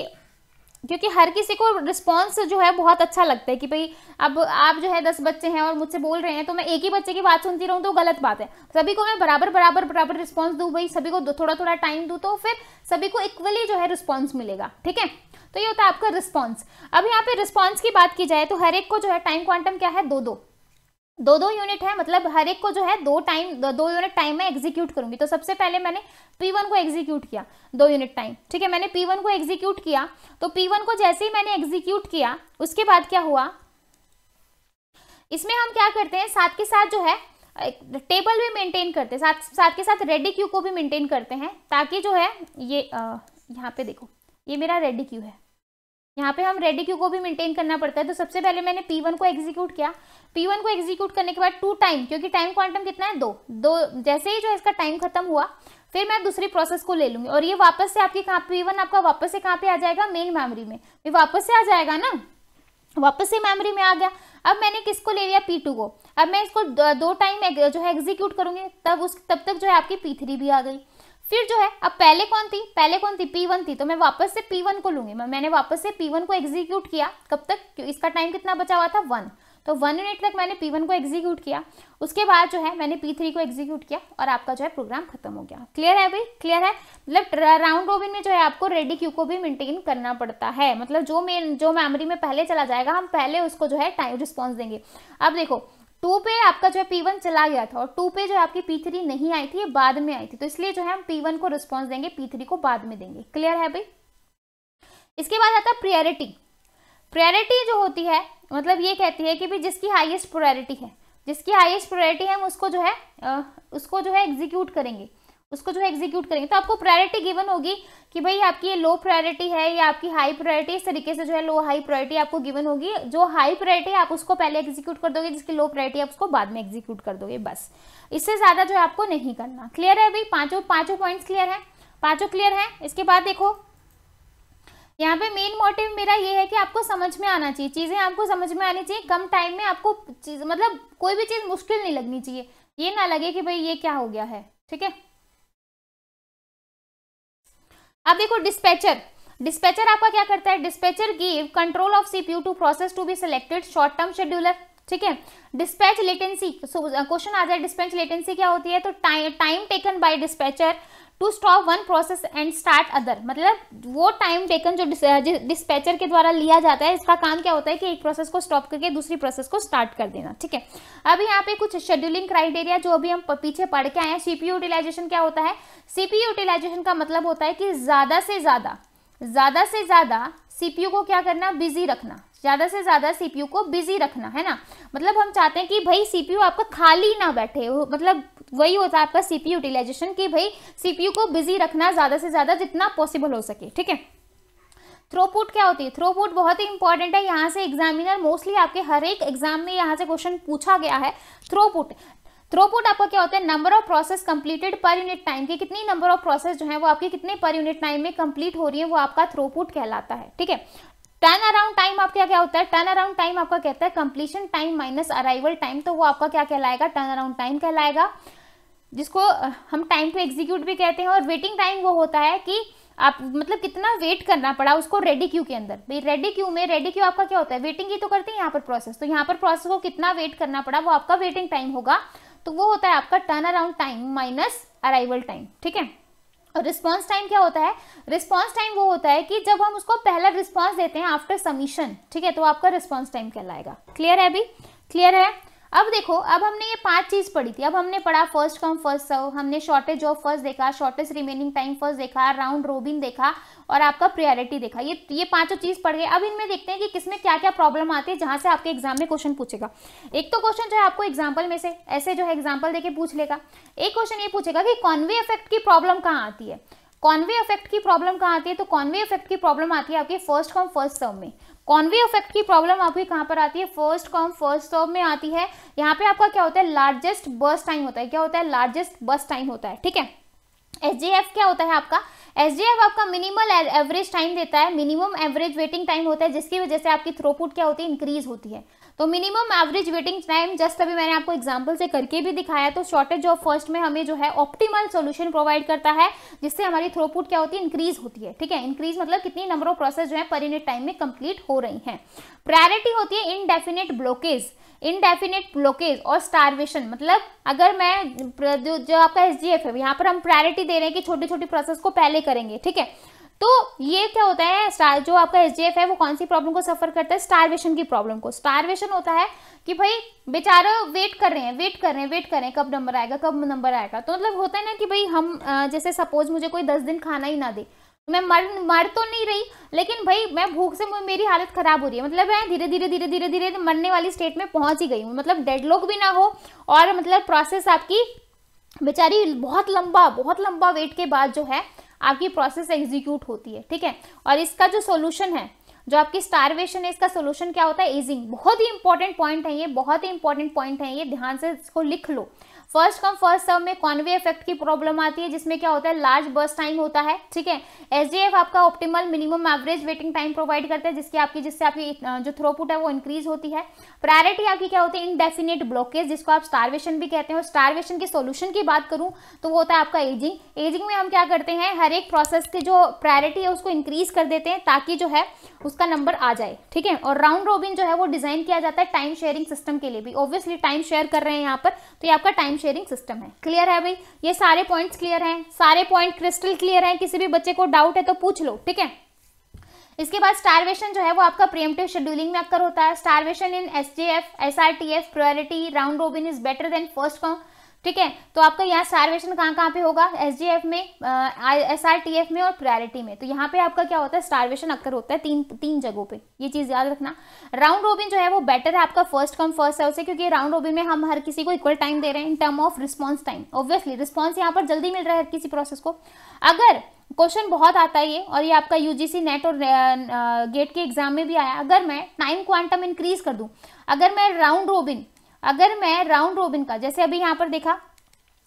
क्योंकि हर किसी को रिस्पॉन्स जो है बहुत अच्छा लगता है कि भाई अब आप जो है दस बच्चे हैं और मुझसे बोल रहे हैं तो मैं एक ही बच्चे की बात सुनती रहूँ तो गलत बात है सभी को मैं बराबर बराबर बराबर रिस्पॉन्स दूँ भाई सभी को थोड़ा थोड़ा टाइम दूँ तो फिर सभी को इक्वली जो है रिस्पॉन्स मिलेगा ठीक है तो ये होता है आपका रिस्पॉन्स अब यहाँ पे रिस्पॉन्स की बात की जाए तो हर एक को जो है टाइम क्वांटम क्या है दो दो दो दो यूनिट है मतलब हर एक को जो है दो टाइम दो यूनिट टाइम में एग्जीक्यूट करूंगी तो सबसे पहले मैंने P1 को एग्जीक्यूट किया दो यूनिट टाइम ठीक है मैंने P1 को एग्जीक्यूट किया तो P1 को जैसे ही मैंने एग्जीक्यूट किया उसके बाद क्या हुआ इसमें हम क्या करते हैं साथ के साथ जो है टेबल भी मेंटेन करते हैं साथ साथ के साथ रेडी क्यू को भी मेंटेन करते हैं ताकि जो है ये यहाँ पे देखो ये मेरा रेडी क्यू है यहाँ पे हम रेडी क्यू को भी मेंटेन करना पड़ता है तो सबसे पहले मैंने पी वन को एग्जीक्यूट किया पी वन को एग्जीक्यूट करने के बाद टू टाइम क्योंकि टाइम क्वांटम कितना है दो दो जैसे ही जो इसका टाइम खत्म हुआ फिर मैं दूसरी प्रोसेस को ले लूंगी और ये वापस से आपके कहाँ पी वन आपका वापस से कहाँ पे आ जाएगा मेन मेमोरी में ये वापस से आ जाएगा ना वापस से मेमोरी में आ गया अब मैंने किसको ले लिया पी टू को अब मैं इसको दो टाइम जो है एग्जीक्यूट करूंगी तब उस तब तक जो है आपकी पी थ्री भी आ गई फिर जो है अब पहले कौन थी पहले कौन थी पी वन थी तो मैं वापस से पी वन को लूंगी मैंने वापस से पी वन को एग्जीक्यूट किया कब तक इसका टाइम कितना बचा हुआ था वन तो वन यूनिट तक मैंने पी वन को एग्जीक्यूट किया उसके बाद जो है मैंने पी थ्री को एग्जीक्यूट किया और आपका जो है प्रोग्राम खत्म हो गया क्लियर है भाई क्लियर है मतलब राउंड रोबिन में जो है आपको रेडी क्यू को भी मेंटेन करना पड़ता है मतलब जो मेन जो मेमोरी में पहले चला जाएगा हम पहले उसको जो है टाइम रिस्पॉन्स देंगे अब देखो टू पे आपका जो है पी वन चला गया था और टू पे जो है आपकी पी थ्री नहीं आई थी ये बाद में आई थी तो इसलिए जो है हम पी वन को रिस्पॉन्स देंगे पी थ्री को बाद में देंगे क्लियर है भाई इसके बाद आता है प्रियोरिटी प्रायोरिटी जो होती है मतलब ये कहती है कि भाई जिसकी हाइएस्ट प्रायोरिटी है जिसकी हाइएस्ट प्रायोरिटी है हम उसको जो है उसको जो है एग्जीक्यूट करेंगे उसको जो है एग्जीक्यूट करेंगे तो आपको प्रायोरिटी गिवन होगी कि भाई आपकी ये लो प्रायोरिटी है या आपकी हाई प्रायोरिटी इस तरीके से जो है लो हाई प्रायोरिटी आपको गिवन होगी जो हाई प्रायोरिटी आप उसको पहले एग्जीक्यूट कर दोगे जिसकी लो प्रायोरिटी आप उसको बाद में एग्जीक्यूट कर दोगे बस इससे ज़्यादा जो है आपको नहीं करना क्लियर है भाई पांचों पांचों पॉइंट क्लियर है पांचों क्लियर है इसके बाद देखो यहाँ पे मेन मोटिव मेरा ये है कि आपको समझ में आना चाहिए चीज़ें आपको समझ में आनी चाहिए कम टाइम में आपको चीज़ मतलब कोई भी चीज़ मुश्किल नहीं लगनी चाहिए ये ना लगे कि भाई ये क्या हो गया है ठीक है अब देखो डिस्पैचर डिस्पैचर आपका क्या करता है dispatcher give control of CPU to process to be selected short term scheduler ठीक है डिस्पैच लेटेंसी क्वेश्चन आ जाए डिस्पैच लेटेंसी क्या होती है तो time taken by dispatcher to stop one process and start other मतलब वो टाइम टेकन जो डिस्पैचर uh, के द्वारा लिया जाता है इसका काम क्या होता है कि एक प्रोसेस को स्टॉप करके दूसरी प्रोसेस को स्टार्ट कर देना ठीक है अब यहाँ पे कुछ शेड्यूलिंग क्राइटेरिया जो अभी हम पीछे पढ़ के आए हैं सीपी यूटिलाइजेशन क्या होता है सीपीयू यूटिलाइजेशन का मतलब होता है कि ज़्यादा से ज़्यादा ज़्यादा से ज़्यादा सीपीयू को क्या करना बिजी रखना ज़्यादा से ज़्यादा सीपीयू को बिजी रखना है ना मतलब हम चाहते हैं कि भाई सीपीयू आपका खाली ना बैठे मतलब वही होता है आपका सीपी यूटिलाइजेशन की भाई सीपीयू को बिजी रखना ज़्यादा से ज़्यादा जितना पॉसिबल हो सके ठीक है थ्रोपुट क्या होती है थ्रोपुट बहुत ही इंपॉर्टेंट है यहाँ से एग्जामिनर मोस्टली आपके हर एक एग्जाम में यहाँ से क्वेश्चन पूछा गया है थ्रोपुट थ्रोपुट आपका क्या होता है number of process completed per unit time की कितनी नंबर ऑफ प्रोसेस जो है वो आपकी कितने पर यूनिट टाइम में कंप्लीट हो रही है वो आपका थ्रोपुट कहलाता है ठीक है टर्न अराउंड टाइम आपका क्या क्या होता है टर्न अराउंड टाइम आपका कहता है completion time minus arrival time तो वो आपका क्या कहलाएगा टर्न अराउंड टाइम कहलाएगा जिसको हम टाइम टू एग्जीक्यूट भी कहते हैं और वेटिंग टाइम वो होता है कि आप मतलब कितना वेट करना पड़ा उसको रेडी क्यू के अंदर भाई रेडी क्यू में रेडी क्यू आपका क्या होता है वेटिंग ही तो करते हैं यहाँ पर प्रोसेस तो यहाँ पर प्रोसेस को कितना वेट करना पड़ा वो आपका वेटिंग टाइम होगा तो वो होता है आपका turn around time minus arrival time ठीक है और रिस्पॉन्स टाइम क्या होता है रिस्पॉन्स टाइम वो होता है कि जब हम उसको पहला रिस्पॉन्स देते हैं आफ्टर समीशन ठीक है तो आपका रिस्पॉन्स टाइम कहलाएगा क्लियर है अभी क्लियर है अब देखो अब हमने ये पांच चीज पढ़ी थी अब हमने पढ़ा फर्स्ट कम फर्स्ट सर्व हमने शॉर्टेज ऑफ फर्स्ट देखा शॉर्टेज रिमेनिंग टाइम फर्स्ट देखा राउंड रोबिन देखा और आपका प्रायोरिटी देखा ये ये पांचों चीज पढ़ गए अब इनमें देखते हैं कि किसमें क्या क्या प्रॉब्लम आती है जहां से आपके एग्जाम में क्वेश्चन पूछेगा एक तो क्वेश्चन जो है आपको एग्जाम्पल में से ऐसे जो है एग्जाम्पल देके पूछ लेगा एक क्वेश्चन ये पूछेगा कि कॉन्वे इफेक्ट की प्रॉब्लम कहाँ आती है कॉन्वे इफेक्ट की प्रॉब्लम कहाँ आती है तो कॉन्वे इफेक्ट की प्रॉब्लम आती है आपके फर्स्ट कम फर्स्ट सर्व में कॉन्वे इफेक्ट की प्रॉब्लम आपकी कहाँ पर आती है फर्स्ट कॉम फर्स्ट सर्व में आती है यहाँ पे आपका क्या होता है लार्जेस्ट बस टाइम होता है क्या होता है लार्जेस्ट बस टाइम होता है ठीक है एस क्या होता है आपका एस आपका मिनिमल एवरेज टाइम देता है मिनिमम एवरेज वेटिंग टाइम होता है जिसकी वजह से आपकी थ्रोपुट क्या होती है इंक्रीज होती है तो minimum average waiting time just अभी मैंने आपको एग्जाम्पल से करके भी दिखाया तो शॉर्टेज ऑफ फर्स्ट में हमें जो है ऑप्टीमल सोल्यूशन प्रोवाइड करता है जिससे हमारी थ्रोपुट क्या होती है इंक्रीज होती है ठीक है इंक्रीज मतलब कितनी नंबर ऑफ प्रोसेस जो है पर यूनिट टाइम में कंप्लीट हो रही है प्रायोरिटी होती है इनडेफिनेट ब्लॉकेज इनडेफिनेट ब्लॉकेज और स्टारवेशन मतलब अगर मैं जो आपका एस है यहाँ पर हम प्रायोरिटी दे रहे हैं कि छोटी छोटी प्रोसेस को पहले करेंगे ठीक है तो ये क्या होता है स्टार जो आपका एस है वो कौन सी प्रॉब्लम को सफर करता है स्टारवेशन की प्रॉब्लम को स्टारवेशन होता है कि भाई बेचारा वेट कर रहे हैं वेट कर रहे हैं वेट कर रहे हैं कब नंबर आएगा कब नंबर आएगा तो मतलब होता है ना कि भाई हम जैसे सपोज मुझे कोई दस दिन खाना ही ना दे मैं मर मर तो नहीं रही लेकिन भाई मैं भूख से मेरी हालत ख़राब हो रही है मतलब मैं धीरे धीरे धीरे धीरे धीरे मरने वाली स्टेट में पहुंच ही गई हूँ मतलब डेडलॉक भी ना हो और मतलब प्रोसेस आपकी बेचारी बहुत लंबा बहुत लंबा वेट के बाद जो है आपकी प्रोसेस एग्जीक्यूट होती है ठीक है और इसका जो सोल्यूशन है जो आपकी स्टारवेशन है इसका सोल्यूशन क्या होता है एजिंग बहुत ही इंपॉर्टेंट पॉइंट है ये बहुत ही इंपॉर्टेंट पॉइंट है ये ध्यान से इसको लिख लो फर्स्ट कम फर्स्ट सर्व में कॉन्वे इफेक्ट की प्रॉब्लम आती है जिसमें क्या होता है लार्ज बस टाइम होता है ठीक है एस आपका optimal minimum average waiting time provide करता है जिसकी आपकी जिससे आपकी जो थ्रोपुट है वो इंक्रीज होती है प्रायोरिटी आपकी क्या होती है इनडेफिनेट ब्लॉकेज जिसको आप स्टारवेशन भी कहते हैं स्टारवेशन के सोल्यूशन की बात करूँ तो वो होता है आपका एजिंग एजिंग में हम क्या करते हैं हर एक प्रोसेस की जो प्रायोरिटी है उसको इंक्रीज कर देते हैं ताकि जो है उसका नंबर आ जाए ठीक है और राउंड रोबिन जो है वो डिजाइन किया जाता है टाइम शेयरिंग सिस्टम के लिए भी ऑब्वियसली टाइम शेयर कर रहे हैं यहाँ पर तो ये आपका टाइम शेयरिंग सिस्टम है क्लियर है भाई ये सारे पॉइंट्स क्लियर हैं सारे पॉइंट क्रिस्टल क्लियर हैं किसी भी बच्चे को डाउट है तो पूछ लो ठीक है इसके बाद स्टारवेशन जो है वो आपका प्रियमटिव शेड्यूलिंग में आकर होता है starvation in S J F S R T F priority round robin is better than first come ठीक है तो आपका यहाँ स्टार्वेशन कहाँ कहाँ पे होगा एस में एस आर में और प्रायोरिटी में तो यहाँ पे आपका क्या होता है स्टारवेशन अक्कर होता है तीन तीन जगहों पे ये चीज़ याद रखना राउंड रोबिन जो है वो बेटर है आपका फर्स्ट कम फर्स्ट सर्व से क्योंकि राउंड रोबिन में हम हर किसी को इक्वल टाइम दे रहे हैं in term of response time obviously response यहाँ पर जल्दी मिल रहा है हर किसी प्रोसेस को अगर क्वेश्चन बहुत आता है ये और ये आपका यूजीसी नेट और गेट के एग्जाम में भी आया अगर मैं टाइम क्वांटम इंक्रीज कर दूं अगर मैं राउंड रोबिन अगर मैं राउंड रोबिन का जैसे अभी यहाँ पर देखा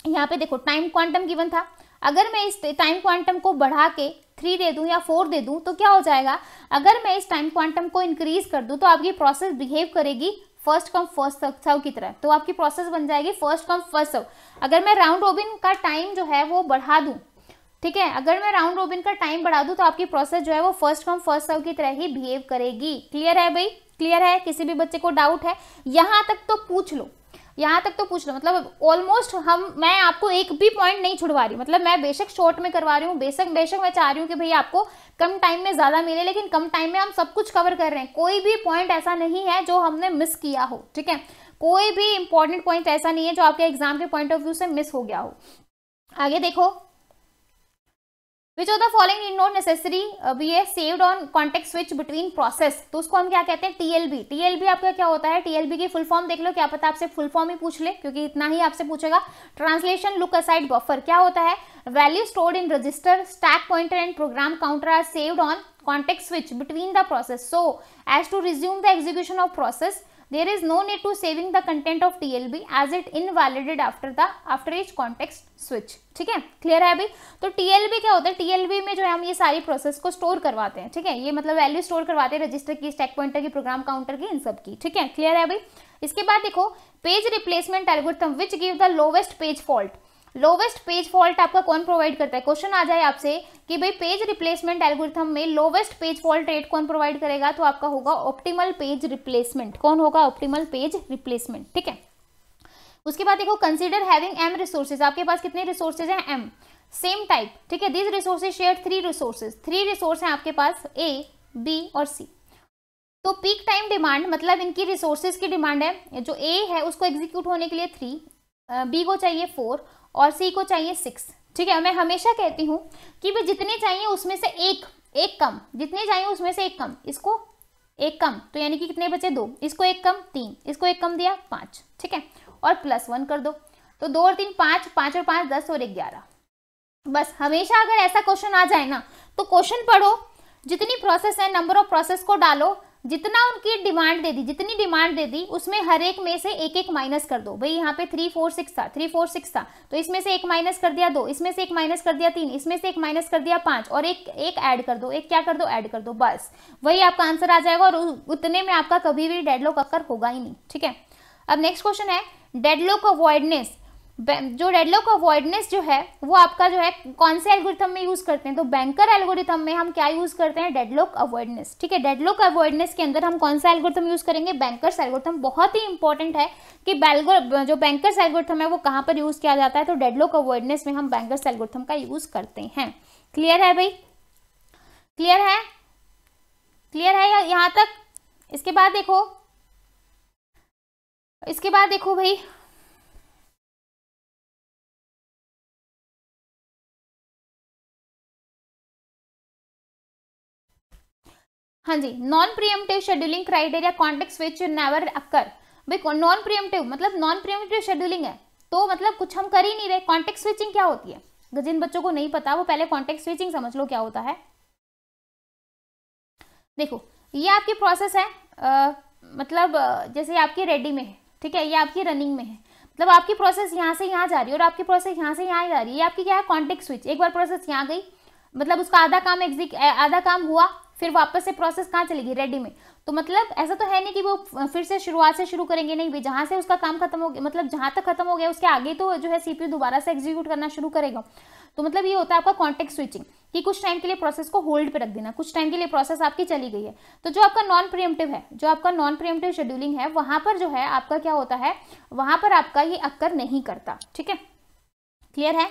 यहाँ पे देखो टाइम क्वांटम गिवन था अगर मैं इस टाइम क्वांटम को बढ़ा के थ्री दे दूं या फोर दे दूं तो क्या हो जाएगा अगर मैं इस टाइम क्वांटम को इंक्रीज कर दूं तो आपकी प्रोसेस बिहेव करेगी फर्स्ट कम फर्स्ट सर्व की तरह तो आपकी प्रोसेस बन जाएगी फर्स्ट कम फर्स्ट सर्व अगर मैं राउंड रोबिन का टाइम जो है वो बढ़ा दूँ ठीक है अगर मैं राउंड रोबिन का टाइम बढ़ा दूँ तो आपकी प्रोसेस जो है वो फर्स्ट कम फर्स्ट सर्व की तरह ही बिहेव करेगी क्लियर है भाई क्लियर है किसी भी बच्चे को डाउट है यहाँ तक तो पूछ लो यहाँ तक तो पूछ लो मतलब ऑलमोस्ट हम मैं आपको एक भी पॉइंट नहीं छुड़वा रही मतलब मैं बेशक शॉर्ट में करवा रही हूँ बेशक बेशक मैं चाह रही हूँ कि भाई आपको कम टाइम में ज़्यादा मिले लेकिन कम टाइम में हम सब कुछ कवर कर रहे हैं कोई भी पॉइंट ऐसा नहीं है जो हमने मिस किया हो ठीक है कोई भी इंपॉर्टेंट पॉइंट ऐसा नहीं है जो आपके एग्जाम के पॉइंट ऑफ व्यू से मिस हो गया हो आगे देखो which of the following in not necessary be a saved on context switch between process तो उसको हम क्या कहते हैं टीएलबी टीएलबी आपका क्या होता है टीएलबी की फुल फॉर्म देख लो क्या पता आपसे फुल फॉर्म ही पूछ ले क्योंकि इतना ही आपसे पूछेगा ट्रांसलेशन लुक असाइड बफर क्या होता है value stored in register stack pointer and program counter are saved on context switch between the process so as to resume the execution of process there is no need to saving the content of TLB as it invalided after the after each context switch ठीक है clear है अभी तो TLB क्या होता है TLB में जो है हम ये सारी प्रोसेस को स्टोर करवाते हैं ठीक है ये मतलब वैल्यू स्टोर करवाते हैं रजिस्टर की स्टैक पॉइंटर की प्रोग्राम काउंटर की इन सब की ठीक है क्लियर है अभी इसके बाद देखो page replacement algorithm which give the lowest page fault lowest page fault आपका कौन प्रोवाइड करता है क्वेश्चन आ जाए आपसे कि भाई पेज रिप्लेसमेंट एल्गोरिथम में लोवेस्ट पेज फॉल्ट रेट कौन प्रोवाइड करेगा तो आपका होगा ऑप्टिमल पेज रिप्लेसमेंट कौन होगा ऑप्टिमल पेज रिप्लेसमेंट ठीक है उसके बाद देखो कंसिडर हैविंग एम रिसोर्सेज आपके पास कितने रिसोर्सेज हैं एम सेम टाइप ठीक है this resources share three resources three resource हैं आपके पास ए बी और सी तो पीक टाइम डिमांड मतलब इनकी रिसोर्सेज की डिमांड है जो ए है उसको एग्जीक्यूट होने के लिए थ्री बी को चाहिए फोर और सी को चाहिए सिक्स ठीक है मैं हमेशा कहती हूँ कि भाई जितने चाहिए उसमें से एक एक कम जितने चाहिए उसमें से एक कम इसको एक कम तो यानी कि कितने बचे दो इसको एक कम तीन इसको एक कम दिया पाँच ठीक है और प्लस वन कर दो तो दो और तीन पाँच पाँच और पाँच दस और ग्यारह बस हमेशा अगर ऐसा क्वेश्चन आ जाए ना तो क्वेश्चन पढ़ो जितनी प्रोसेस है नंबर ऑफ प्रोसेस को डालो जितना उनकी डिमांड दे दी जितनी डिमांड दे दी उसमें हर एक में से एक एक माइनस कर दो भाई यहाँ पे थ्री फोर सिक्स था थ्री फोर सिक्स था तो इसमें से एक माइनस कर दिया दो इसमें से एक माइनस कर दिया तीन इसमें से एक माइनस कर दिया पांच और एक एक ऐड कर दो एक क्या कर दो ऐड कर दो बस वही आपका आंसर आ जाएगा और उतने में आपका कभी भी डेडलॉक अक्कर होगा ही नहीं ठीक है अब नेक्स्ट क्वेश्चन है डेडलॉक अवॉइडनेस जो रेडलो का अवॉइडनेस जो है वो आपका जो है कौन से एल्गोरिथम में यूज़ करते हैं तो बैंकर एल्गोरिथम में हम क्या यूज़ करते हैं डेडलॉक अवॉइडनेस ठीक है डेडलॉक अवॉइडनेस के अंदर हम कौन सा एल्गोरिथम यूज़ करेंगे बैंकर एल्गोरिथम बहुत ही इंपॉर्टेंट है कि जो बैंकर एल्गोरिथम है वो कहाँ पर यूज़ किया जाता है तो डेडलॉक अवॉइडनेस में हम बैंकर एल्गोरिथम का यूज़ करते हैं क्लियर है भाई क्लियर है क्लियर है यहाँ तक इसके बाद देखो इसके बाद देखो भाई हाँ जी non preemptive scheduling criteria context which never occur भाई नॉन प्रियमटिव मतलब नॉन प्रियमटिव शेड्यूलिंग है तो मतलब कुछ हम कर ही नहीं रहे कॉन्टेक्ट स्विचिंग क्या होती है जिन बच्चों को नहीं पता वो पहले कॉन्टेक्ट स्विचिंग समझ लो क्या होता है देखो ये आपकी प्रोसेस है आ, मतलब जैसे आपकी रेडी में है ठीक है ये आपकी रनिंग में है मतलब आपकी प्रोसेस यहाँ से यहाँ जा रही है और आपकी प्रोसेस यहाँ से यहाँ जा रही है ये आपकी क्या है कॉन्टेक्ट स्विच एक बार प्रोसेस यहाँ गई मतलब उसका आधा काम एग्जी आधा काम हुआ फिर वापस से प्रोसेस कहाँ चलेगी रेडी में तो मतलब ऐसा तो है नहीं कि वो फिर से शुरुआत से शुरू करेंगे नहीं भाई जहाँ से उसका काम खत्म हो गया मतलब जहाँ तक खत्म हो गया उसके आगे तो जो है सीपीयू दोबारा से एग्जीक्यूट करना शुरू करेगा तो मतलब ये होता है आपका कॉन्टेक्ट स्विचिंग कि कुछ टाइम के लिए प्रोसेस को होल्ड पे रख देना कुछ टाइम के लिए प्रोसेस आपकी चली गई है तो जो आपका नॉन प्रियमटिव है जो आपका नॉन प्रियमटिव शेड्यूलिंग है वहाँ पर जो है आपका क्या होता है वहाँ पर आपका ये अक्कर नहीं करता ठीक है क्लियर है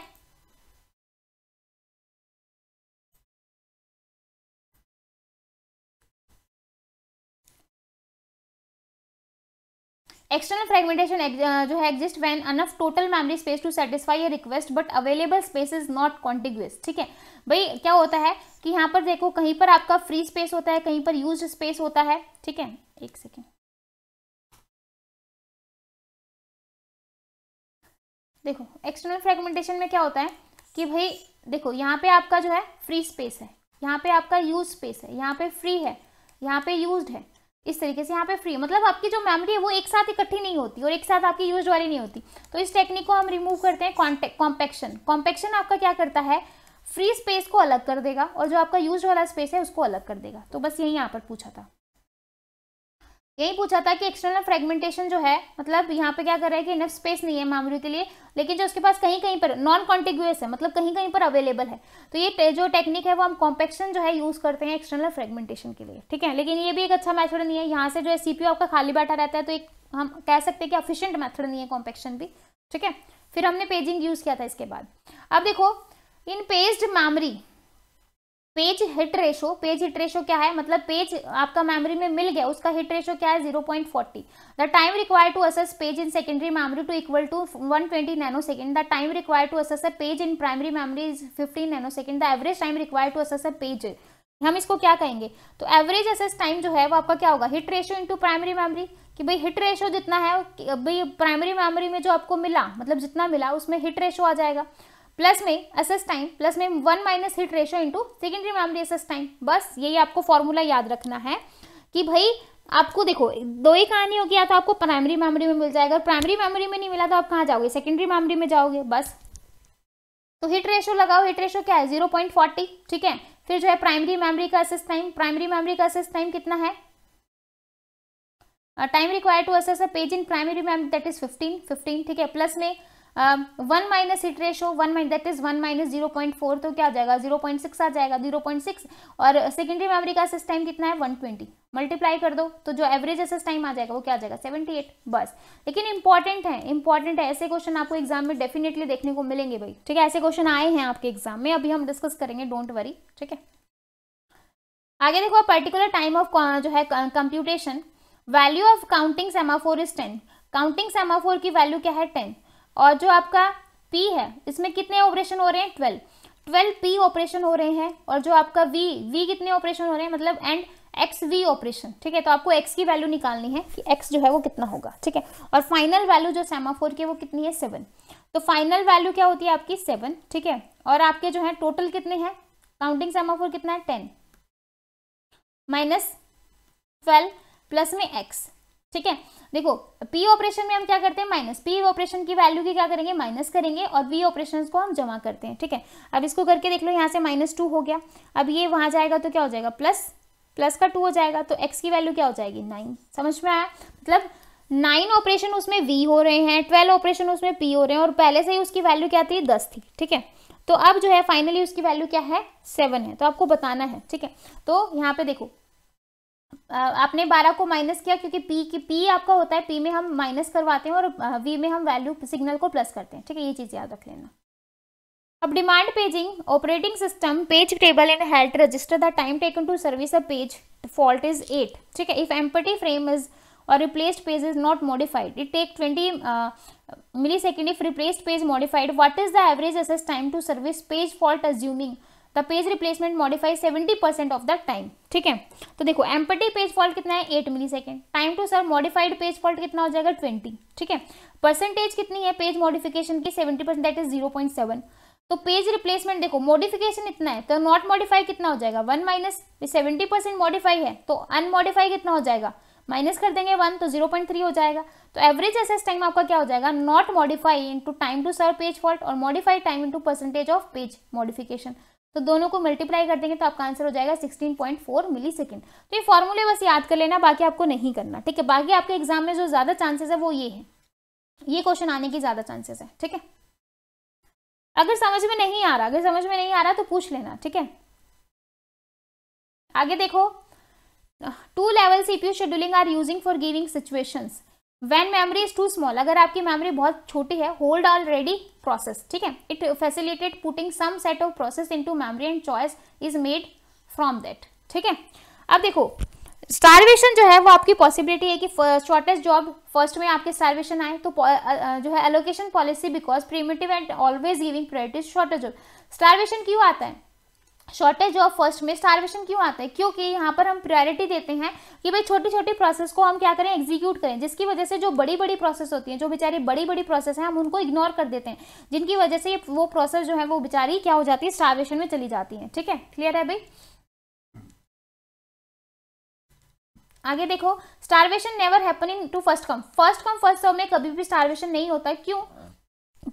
एक्सटर्नल फ्रेगमेंटेशन uh, जो है exist when enough total memory space to satisfy ये request but available space is not contiguous ठीक है भाई क्या होता है कि यहाँ पर देखो कहीं पर आपका फ्री स्पेस होता है कहीं पर यूज स्पेस होता है ठीक है एक सेकेंड देखो एक्सटर्नल फ्रेगमेंटेशन में क्या होता है कि भाई देखो यहाँ पे आपका जो है फ्री स्पेस है यहाँ पे आपका यूज स्पेस है यहाँ पे फ्री है यहाँ पे यूज्ड है इस तरीके से यहाँ पे फ्री मतलब आपकी जो मेमोरी है वो एक साथ इकट्ठी नहीं होती और एक साथ आपकी यूज वाली नहीं होती तो इस टेक्निक को हम रिमूव करते हैं कॉम्पेक्शन कॉम्पेक्शन आपका क्या करता है फ्री स्पेस को अलग कर देगा और जो आपका यूज वाला स्पेस है उसको अलग कर देगा तो बस यही यहाँ पर पूछा था यही पूछा था कि एक्सटर्नल फ्रेगमेंटेशन जो है मतलब यहाँ पे क्या कर रहा है कि इनफ स्पेस नहीं है महामृत्यु के लिए लेकिन जो उसके पास कहीं कहीं पर नॉन कॉन्टिग्यूस है मतलब कहीं कहीं पर अवेलेबल है तो ये जो टेक्निक है वो हम कॉम्पेक्शन जो है यूज़ करते हैं एक्सटर्नल फ्रेगमेंटेशन के लिए ठीक है लेकिन ये भी एक अच्छा मैथड नहीं है यहाँ से जो है सी आपका खाली बैठा रहता है तो एक हम कह सकते हैं कि अफिशियंट मैथड नहीं है कॉम्पेक्शन भी ठीक है फिर हमने पेजिंग यूज़ किया था इसके बाद अब देखो in paged memory page hit ratio page hit ratio क्या है मतलब पेज आपका मेमोरी में मिल गया उसका हिट रेशो क्या है 0.40 the time require to access page in secondary memory to equal to 120 nanosecond the time require to access a page in primary memory is 15 nanosecond the average time require to access a page हम इसको क्या कहेंगे तो average assess time जो है वो आपका क्या होगा hit ratio into primary memory कि भाई हिट रेशो जितना है भाई प्राइमरी मेमोरी में जो आपको मिला मतलब जितना मिला उसमें हिट रेशो आ जाएगा प्लस में असेस टाइम प्लस में one minus hit ratio into secondary memory access time बस यही आपको फॉर्मूला याद रखना है कि भाई आपको देखो दो ही कहानी होगी या तो आपको प्राइमरी मेमोरी में मिल जाएगा प्राइमरी मेमोरी में नहीं मिला तो आप कहाँ जाओगे सेकेंडरी मेमोरी में जाओगे बस तो हिट रेशो लगाओ हिट रेशो क्या है जीरो पॉइंट फोर्टी ठीक है फिर जो है प्राइमरी मेमोरी का असेस टाइम प्राइमरी मेमोरी का असेस टाइम कितना है time require to access page in primary memory that is fifteen fifteen ठीक है प्लस में one minus hit ratio one minus that is one minus zero point four तो क्या आ जाएगा जीरो पॉइंट सिक्स आ जाएगा जीरो पॉइंट सिक्स और सेकेंडरी मेमोरी का असेस टाइम कितना है वन ट्वेंटी मल्टीप्लाई कर दो तो जो एवरेज असेस टाइम आ जाएगा वो क्या आ जाएगा सेवेंटी एट बस लेकिन इंपॉर्टेंट है इंपॉर्टेंट है ऐसे क्वेश्चन आपको एग्जाम में डेफिनेटली देखने को मिलेंगे भाई ठीक है ऐसे क्वेश्चन आए हैं आपके एग्जाम में अभी हम डिस्कस करेंगे डोंट वरी ठीक है आगे देखो पर्टिकुलर टाइम ऑफ जो है computation value of counting semaphore is ten counting semaphore की वैल्यू क्या है टेन और जो आपका पी है इसमें कितने ऑपरेशन हो रहे हैं ट्वेल्व ट्वेल्व पी ऑपरेशन हो रहे हैं और जो आपका वी वी कितने ऑपरेशन हो रहे हैं मतलब एंड एक्स वी ऑपरेशन ठीक है तो आपको एक्स की वैल्यू निकालनी है कि एक्स जो है वो कितना होगा ठीक है और फाइनल वैल्यू जो सेमाफोर की वो कितनी है सेवन तो फाइनल वैल्यू क्या होती है आपकी सेवन ठीक है और आपके जो है टोटल कितने हैं काउंटिंग सेमाफोर कितना है टेन माइनस ट्वेल्व प्लस में एक्स ठीक है देखो पी ऑपरेशन में हम क्या करते हैं माइनस पी ऑपरेशन की वैल्यू की क्या करेंगे माइनस करेंगे और वी ऑपरेशन को हम जमा करते हैं ठीक है अब इसको करके देख लो यहाँ से माइनस टू हो गया अब ये वहां जाएगा तो क्या हो जाएगा प्लस प्लस का टू हो जाएगा तो एक्स की वैल्यू क्या हो जाएगी नाइन समझ में आया मतलब नाइन ऑपरेशन उसमें वी हो रहे हैं ट्वेल्व ऑपरेशन उसमें पी हो रहे हैं और पहले से ही उसकी वैल्यू क्या थी दस थी ठीक है तो अब जो है फाइनली उसकी वैल्यू क्या है सेवन है तो आपको बताना है ठीक है तो यहाँ पे देखो आपने 12 को माइनस किया क्योंकि पी की पी आपका होता है पी में हम माइनस करवाते हैं और वी में हम वैल्यू सिग्नल को प्लस करते हैं ठीक है ये चीज़ याद रख लेना अब demand paging operating system page table and halt register the time taken to service a page fault is eight ठीक है इफ एम्पटी फ्रेम इज और replaced page is not modified it take twenty millisecond if replaced page modified what is the average S time to service page fault assuming the page replacement modify seventy percent of the time ठीक है तो देखो empty page fault कितना है eight millisecond time to serve modified page fault कितना हो जाएगा twenty ठीक है परसेंटेज कितनी है पेज मॉडिफिकेशन की seventy percent that is zero point seven तो पेज रिप्लेसमेंट देखो मॉडिफिकेशन इतना है तो नॉट मॉडिफाई कितना हो जाएगा one minus seventy percent modify है तो अनमॉडिफाई कितना हो जाएगा माइनस कर देंगे वन तो जीरो पॉइंट थ्री हो जाएगा तो एवरेज एसेस टाइम आपका क्या हो जाएगा not modify into time to serve page fault और modify time into percentage of page modification तो दोनों को मल्टीप्लाई कर देंगे तो आपका आंसर हो जाएगा 16.4 मिली सेकेंड तो ये फॉर्मूले बस याद कर लेना बाकी आपको नहीं करना ठीक है बाकी आपके एग्जाम में जो ज़्यादा चांसेस है वो ये है ये क्वेश्चन आने की ज़्यादा चांसेस है ठीक है अगर समझ में नहीं आ रहा अगर समझ में नहीं आ रहा तो पूछ लेना ठीक है आगे देखो two level CPU scheduling are using for giving situations when memory is too small अगर आपकी मेमरी बहुत छोटी है होल्ड ऑलरेडी प्रोसेस ठीक है it facilitated putting some set of process into memory and choice is made from that ठीक है अब देखो स्टारवेशन जो है वो आपकी पॉसिबिलिटी है कि शॉर्टेस्ट जॉब फर्स्ट में आपके स्टारवेशन आए तो जो है allocation policy because preemptive and always giving priority shortest job starvation क्यों आता है शॉर्टेज ऑफ फर्स्ट में स्टारवेशन क्यों आता है क्योंकि यहाँ पर हम प्रायोरिटी देते हैं कि भाई छोटी छोटी प्रोसेस को हम क्या करें एग्जीक्यूट करें जिसकी वजह से जो बड़ी बड़ी प्रोसेस होती हैं जो बेचारी बड़ी बड़ी प्रोसेस हैं हम उनको इग्नोर कर देते हैं जिनकी वजह से वो प्रोसेस जो है वो बेचारी क्या हो जाती है स्टारवेशन में चली जाती है ठीक है क्लियर है भाई आगे देखो starvation never happen in to first come first come first serve में कभी भी स्टारवेशन नहीं होता क्यों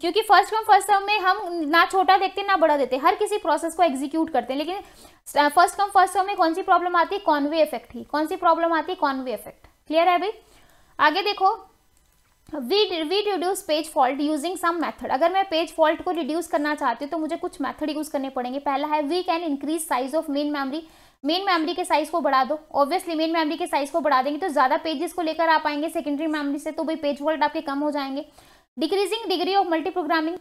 क्योंकि फर्स्ट कम फर्स्ट सर्व में हम ना छोटा देखते ना बड़ा देते हर किसी प्रोसेस को एग्जीक्यूट करते हैं लेकिन फर्स्ट कम फर्स्ट सर्व में कौन सी प्रॉब्लम आती है कॉनवे इफेक्ट ही कौन सी प्रॉब्लम आती है कॉनवे इफेक्ट क्लियर है भाई आगे देखो we we reduce page fault using some method अगर मैं पेज फॉल्ट को रिड्यूस करना चाहती हूँ तो मुझे कुछ मैथड यूज करने पड़ेंगे पहला है we can increase size of main memory main memory के साइज को बढ़ा दो ऑब्वियसली मेन मेमरी के साइज को बढ़ा देंगे तो ज़्यादा पेजेस को लेकर आ पाएंगे सेकेंडरी मेमरी से तो भाई पेज फॉल्ट आपके कम हो जाएंगे decreasing degree of multi multiprogramming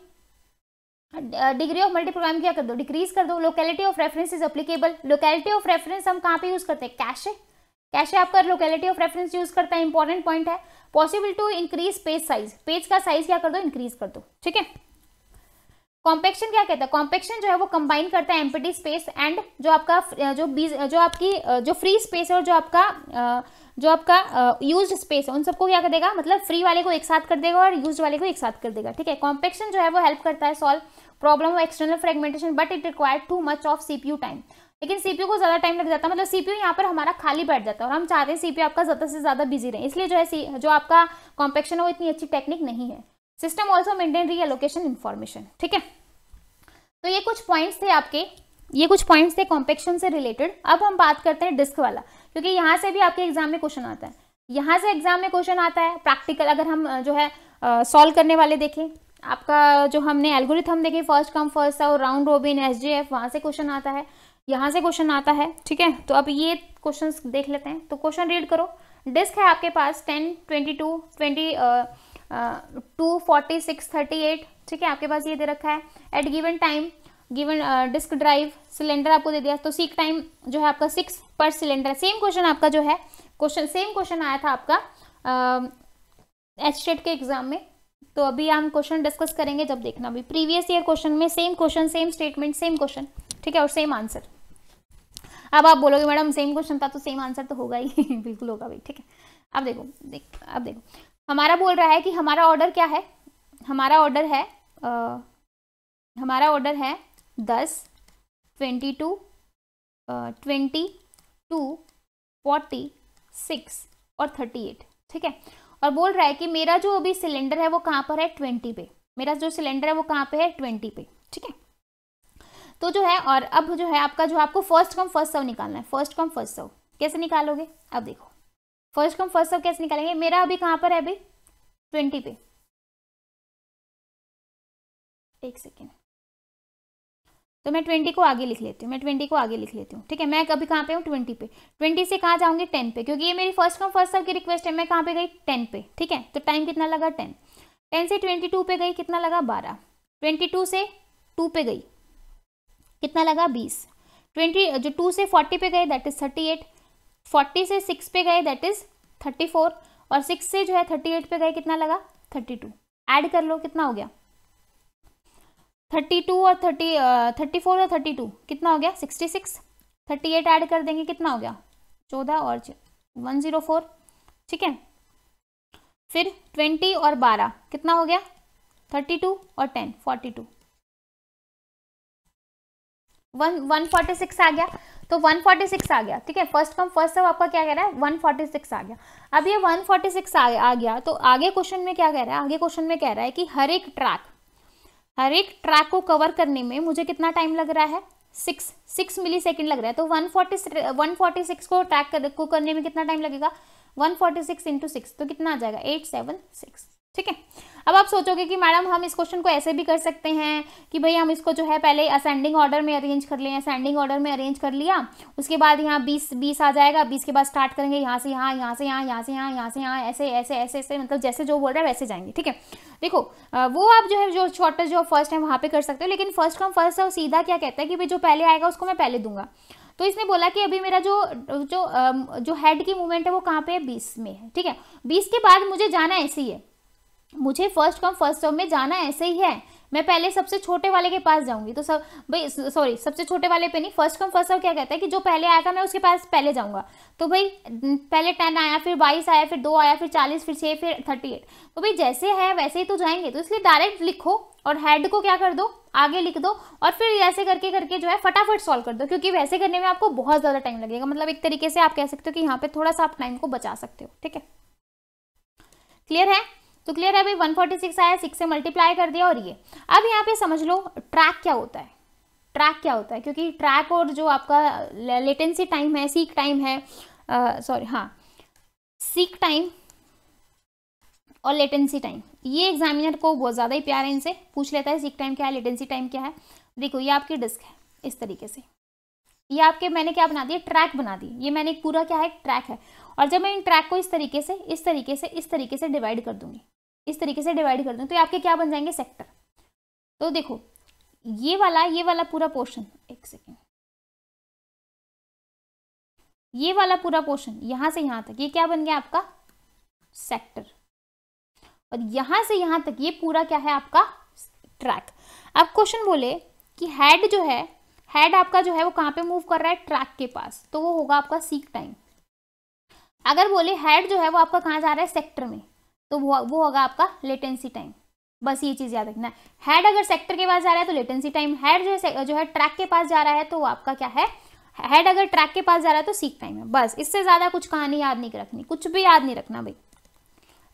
degree of multi multiprogramming क्या कर दो डिक्रीज कर दो locality of reference is applicable locality of reference हम कहाँ पे यूज करते हैं कैशे कैश आपका लोकेलिटी ऑफ रेफरेंस यूज करता है इंपॉर्टेंट पॉइंट है possible to increase page size page का साइज क्या कर दो इंक्रीज कर दो ठीक है कॉम्पेक्शन क्या कहता है कॉम्पेक्शन जो है वो कंबाइन करता है एम्पिटी स्पेस एंड जो आपका जो बीज जो आपकी जो फ्री स्पेस है और जो आपका जो आपका यूज स्पेस है उन सबको क्या कर देगा मतलब फ्री वाले को एक साथ कर देगा और यूज वाले को एक साथ कर देगा ठीक है कॉम्पेक्शन जो है वो हेल्प करता है solve problem of external fragmentation but it require too much of CPU time लेकिन सीपीयू को ज़्यादा टाइम लग जाता है मतलब सीपीयू यहाँ पर हमारा खाली बैठ जाता है और हम चाहते हैं सीपीयू आपका ज़्यादा से ज़्यादा बिजी रहे इसलिए जो है जो आपका कॉम्पेक्शन है वो इतनी अच्छी टेक्निक नहीं है system also maintain reallocation information ठीक है तो ये कुछ पॉइंट्स थे आपके ये कुछ पॉइंट्स थे कॉम्पेक्शन से रिलेटेड अब हम बात करते हैं डिस्क वाला क्योंकि यहाँ से भी आपके एग्जाम में क्वेश्चन आता है यहाँ से एग्जाम में क्वेश्चन आता है प्रैक्टिकल अगर हम जो है सॉल्व uh, करने वाले देखें आपका जो हमने एल्गोरिथम देखे फर्स्ट कम फर्स्ट और round robin S J F वहाँ से क्वेश्चन आता है यहाँ से क्वेश्चन आता है ठीक है तो अब ये क्वेश्चंस देख लेते हैं तो क्वेश्चन रीड करो डिस्क है आपके पास ten twenty two twenty two forty six thirty eight ठीक है आपके पास ये दे रखा है at given time given disk drive cylinder आपको दे दिया तो सीक टाइम जो है आपका सिक्स पर सिलेंडर सेम क्वेश्चन आपका जो है क्वेश्चन सेम क्वेश्चन आया था आपका एच um, uh, के एग्जाम में तो अभी हम क्वेश्चन डिस्कस करेंगे जब देखना अभी प्रीवियस ईयर क्वेश्चन में same question same statement same question ठीक है और सेम आंसर अब आप बोलोगे मैडम सेम क्वेश्चन था तो सेम आंसर तो होगा ही [laughs] बिल्कुल होगा भाई ठीक है अब देखो देख अब देखो हमारा बोल रहा है कि हमारा ऑर्डर क्या है हमारा ऑर्डर है आ, हमारा ऑर्डर है दस twenty two twenty two forty six और थर्टी एट ठीक है और बोल रहा है कि मेरा जो अभी सिलेंडर है वो कहाँ पर है ट्वेंटी पे मेरा जो सिलेंडर है वो कहाँ पे है ट्वेंटी पे ठीक है तो जो है और अब जो है आपका जो आपको फर्स्ट कम फर्स्ट सर्व निकालना है फर्स्ट कम फर्स्ट सर्व कैसे निकालोगे अब देखो फर्स्ट कम फर्स्ट सब कैसे निकालेंगे मेरा अभी कहाँ पर है अभी ट्वेंटी पे एक सेकेंड तो मैं ट्वेंटी को आगे लिख लेती हूँ मैं ट्वेंटी को आगे लिख लेती हूँ ठीक है मैं अभी कहाँ पे हूँ ट्वेंटी पे ट्वेंटी से कहाँ जाऊँगी टेन पे क्योंकि ये मेरी फर्स्ट कम फर्स्ट सब की रिक्वेस्ट है मैं कहाँ पे गई टेन पे ठीक है तो टाइम कितना लगा टेन टेन से ट्वेंटी टू पे गई कितना लगा बारह ट्वेंटी टू से टू पे गई कितना लगा बीस ट्वेंटी जो टू से फोर्टी पे गए that is thirty eight forty से सिक्स पे गए दैट इज थर्टी फोर और सिक्स से जो है थर्टी एट पे गए कितना लगा थर्टी टू एड कर लो कितना हो गया थर्टी टू और थर्टी थर्टी फोर और थर्टी टू कितना हो गया sixty six thirty eight add कर देंगे कितना हो गया चौदह और वन जीरो फोर ठीक है फिर ट्वेंटी और बारह कितना हो गया थर्टी टू और ten forty two one one forty six आ गया तो 146 आ गया ठीक है फर्स्ट कम फर्स्ट सब आपका क्या कह रहा है 146 आ गया अब ये 146 आ, आ गया तो आगे क्वेश्चन में क्या कह रहा है आगे क्वेश्चन में कह रहा है कि हर एक ट्रैक हर एक ट्रैक को कवर करने में मुझे कितना टाइम लग रहा है सिक्स सिक्स मिली सेकेंड लग रहा है तो वन फोर्टी को ट्रैक कर, को करने में कितना टाइम लगेगा वन फोर्टी सिक्स तो कितना आ जाएगा एट सेवन सिक्स ठीक है अब आप सोचोगे कि मैडम हम इस क्वेश्चन को ऐसे भी कर सकते हैं कि भाई हम इसको जो है पहले असेंडिंग ऑर्डर में अरेंज कर लें असेंडिंग ऑर्डर में अरेंज कर लिया उसके बाद यहाँ बीस बीस आ जाएगा बीस के बाद स्टार्ट करेंगे यहाँ से यहाँ यहाँ से यहाँ यहाँ से यहाँ यहाँ से यहाँ ऐसे ऐसे ऐसे ऐसे मतलब जैसे जो बोल रहा है वैसे जाएंगे ठीक है देखो वो आप जो है जो शॉर्टेज जो फर्स्ट है वहाँ पर कर सकते हो लेकिन फर्स्ट कम फर्स्ट है सीधा क्या कहता है कि भाई जो पहले आएगा उसको मैं पहले दूंगा तो इसने बोला कि अभी मेरा जो जो जो हेड की मूवमेंट है वो कहाँ पे है बीस में है ठीक है बीस के बाद मुझे जाना ऐसे ही है मुझे फर्स्ट कम फर्स्ट सर्व में जाना ऐसे ही है मैं पहले सबसे छोटे वाले के पास जाऊंगी तो सब भाई सॉरी सबसे छोटे वाले पे नहीं फर्स्ट कम फर्स्ट सर्व क्या कहता है कि जो पहले आया था मैं उसके पास पहले जाऊंगा तो भाई पहले टेन आया फिर बाईस आया फिर दो आया फिर चालीस फिर छः फिर थर्टी एट तो भाई जैसे है वैसे ही तो जाएंगे तो इसलिए डायरेक्ट लिखो और हेड को क्या कर दो आगे लिख दो और फिर ऐसे करके करके जो है फटाफट सॉल्व कर दो क्योंकि वैसे करने में आपको बहुत ज़्यादा टाइम लगेगा मतलब एक तरीके से आप कह सकते हो कि यहाँ पे थोड़ा सा आप टाइम को बचा सकते हो ठीक है क्लियर है तो क्लियर है भाई 146 आया सिक्स से मल्टीप्लाई कर दिया और ये अब यहाँ पे समझ लो ट्रैक क्या होता है ट्रैक क्या होता है क्योंकि ट्रैक और जो आपका लेटेंसी टाइम है सीक टाइम है सॉरी हाँ सीक टाइम और लेटेंसी टाइम ये एग्जामिनर को बहुत ज़्यादा ही प्यार है इनसे पूछ लेता है सीक टाइम क्या है लेटेंसी टाइम क्या है देखो ये आपकी डिस्क है इस तरीके से ये आपके मैंने क्या बना दिया ट्रैक बना दी ये मैंने एक पूरा क्या है ट्रैक है और जब मैं इन ट्रैक को इस तरीके से इस तरीके से इस तरीके से डिवाइड कर दूंगी इस तरीके से डिवाइड कर दें तो ये आपके क्या बन जाएंगे सेक्टर तो देखो ये वाला ये वाला पूरा पोर्शन एक सेकेंड ये वाला पूरा पोर्शन यहां से यहां तक ये क्या बन गया आपका सेक्टर और यहां से यहां तक ये पूरा क्या है आपका ट्रैक अब क्वेश्चन बोले कि हेड जो है हेड आपका जो है वो कहां पे मूव कर रहा है ट्रैक के पास तो वो होगा आपका सीक टाइम अगर बोले हेड जो है वो आपका कहां जा रहा है सेक्टर में तो वो वो होगा आपका लेटेंसी टाइम बस ये चीज़ याद रखना हैड हेड अगर सेक्टर के पास जा रहा है तो लेटेंसी टाइम हैड जो है जो है ट्रैक के पास जा रहा है तो आपका क्या है हेड अगर ट्रैक के पास जा रहा है तो सीख टाइम है बस इससे ज़्यादा कुछ कहानी याद नहीं रखनी कुछ भी याद नहीं रखना भाई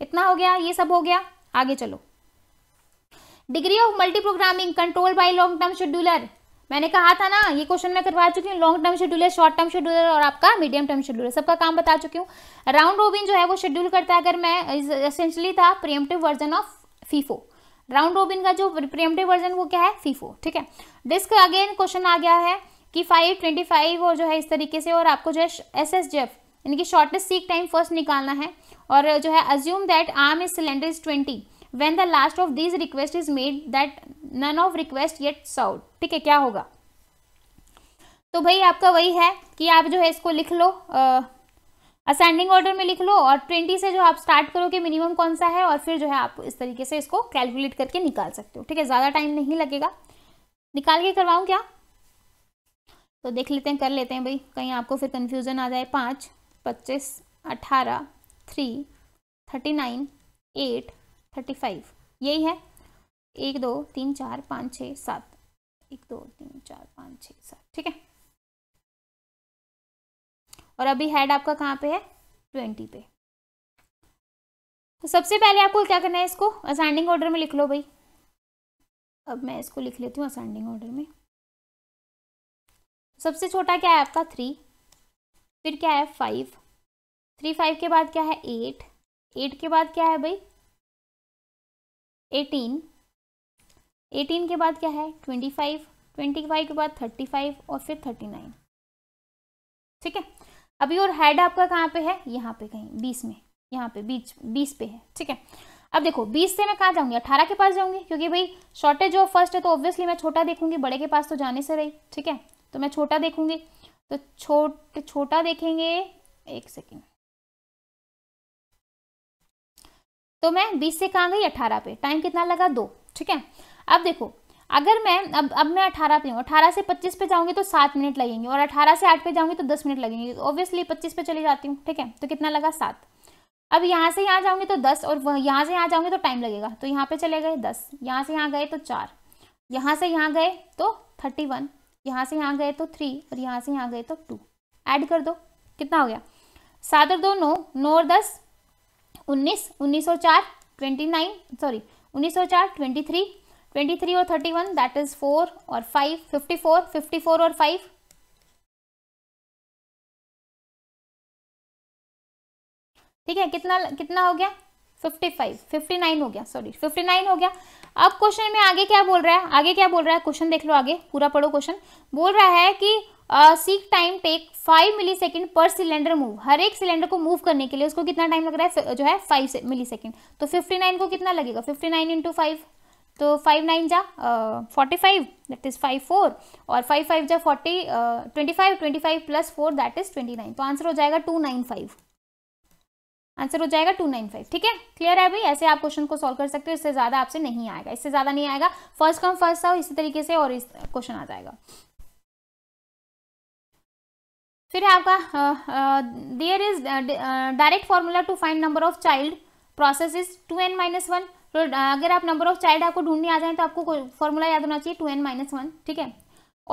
इतना हो गया ये सब हो गया आगे चलो degree of multi programming control by long term scheduler मैंने कहा था ना ये क्वेश्चन मैं करवा चुकी हूँ लॉन्ग टर्म शेड्यूल है शॉर्ट टर्म शेड्यूल और आपका मीडियम टर्म शेड्यूल सबका काम बता चुकी हूँ राउंड रोबिन जो है वो शेड्यूल करता है अगर मैं एसेंशली था preemptive version of FIFO round robin का जो प्रियमटिव वर्जन वो क्या है फीफो ठीक है डिस्क अगेन क्वेश्चन आ गया है कि फाइव ट्वेंटी फाइव और जो है इस तरीके से और आपको जो है एस एस जेफ यानी शॉर्टेस्ट सीक टाइम फर्स्ट निकालना है और जो है assume that arm is cylinder is twenty when the last of this request is made that none of request yet sought ठीक है क्या होगा तो भाई आपका वही है कि आप जो है इसको लिख लो असेंडिंग ऑर्डर में लिख लो और ट्वेंटी से जो आप स्टार्ट करो कि मिनिमम कौन सा है और फिर जो है आप इस तरीके से इसको कैलकुलेट करके निकाल सकते हो ठीक है ज़्यादा टाइम नहीं लगेगा निकाल के करवाऊँ क्या तो देख लेते हैं कर लेते हैं भाई कहीं आपको फिर कन्फ्यूज़न आ जाए पाँच पच्चीस अठारह three thirty nine eight thirty five यही है एक दो तीन चार पाँच छः सात एक दो तीन चार पाँच छः सात ठीक है और अभी हेड आपका कहाँ पे है ट्वेंटी पे तो सबसे पहले आपको क्या करना है इसको असेंडिंग ऑर्डर में लिख लो भाई अब मैं इसको लिख लेती हूँ असेंडिंग ऑर्डर में सबसे छोटा क्या है आपका थ्री फिर क्या है फाइव थ्री फाइव के बाद क्या है एट एट के बाद क्या है भाई एटीन एटीन के बाद क्या है ट्वेंटी फाइव ट्वेंटी फाइव के बाद थर्टी फाइव और फिर थर्टी नाइन ठीक है अभी और हेड आपका कहाँ पे है यहाँ पे कहीं बीस में यहाँ पे बीच बीस पे है ठीक है अब देखो बीस से मैं कहाँ जाऊँगी अठारह के पास जाऊँगी क्योंकि भाई शॉर्टेज ऑफ फर्स्ट है तो ऑब्वियसली मैं छोटा देखूंगी बड़े के पास तो जाने से रही ठीक है तो मैं छोटा देखूंगी तो छोट छोटा देखेंगे एक सेकेंड तो मैं बीस से कहाँ गई अठारह पे टाइम कितना लगा दो ठीक है अब देखो अगर मैं अब अब मैं अठारह पे हूँ अठारह से पच्चीस पे जाऊँगी तो सात मिनट लगेंगे और अठारह से आठ पे जाऊँगी तो दस मिनट लगेंगे तो ऑब्वियसली पच्चीस पे चली जाती हूँ ठीक है तो कितना लगा सात अब यहाँ से यहाँ जाऊँगी तो दस और यहाँ से यहाँ जाऊँगी तो टाइम लगेगा तो यहाँ पे चले गए दस यहाँ से यहाँ गए तो चार यहाँ से यहाँ गए तो थर्टी वन यहाँ से यहाँ गए तो थ्री और यहाँ से यहाँ गए तो टू ऐड कर दो कितना हो गया सात और दो नौ नौ और दस उन्नीस उन्नीस और चार ट्वेंटी नाइन सॉरी उन्नीस और चार ट्वेंटी थ्री ट्वेंटी थ्री और thirty one that is four और five fifty four fifty four और फाइव ठीक है कितना कितना हो गया फिफ्टी नाइन हो गया सॉरी नाइन हो गया अब क्वेश्चन में आगे क्या बोल रहा है आगे क्या बोल रहा है क्वेश्चन देख लो आगे पूरा पढ़ो क्वेश्चन बोल रहा है कि seek time take milli millisecond पर सिलेंडर मूव हर एक सिलेंडर को मूव करने के लिए उसको कितना टाइम लग रहा है जो है 5 मिलीसेकंड तो 59 को कितना लगेगा फिफ्टी नाइन इंटू फाइव तो फाइव नाइन जा forty five that is five four और फाइव फाइव जा forty twenty five twenty five plus four that is twenty nine तो आंसर हो जाएगा टू नाइन फाइव आंसर हो जाएगा टू नाइन फाइव ठीक है क्लियर है भाई ऐसे आप क्वेश्चन को सॉल्व कर सकते हो इससे ज़्यादा आपसे नहीं आएगा इससे ज़्यादा नहीं आएगा फर्स्ट कम फर्स्ट आओ इसी तरीके से और इस क्वेश्चन आ जाएगा फिर आपका there is direct formula to find number of child process is two n minus one तो अगर आप नंबर ऑफ चाइल्ड आपको ढूंढने आ जाए तो आपको फॉर्मूला याद होना चाहिए टू एन माइनस वन ठीक है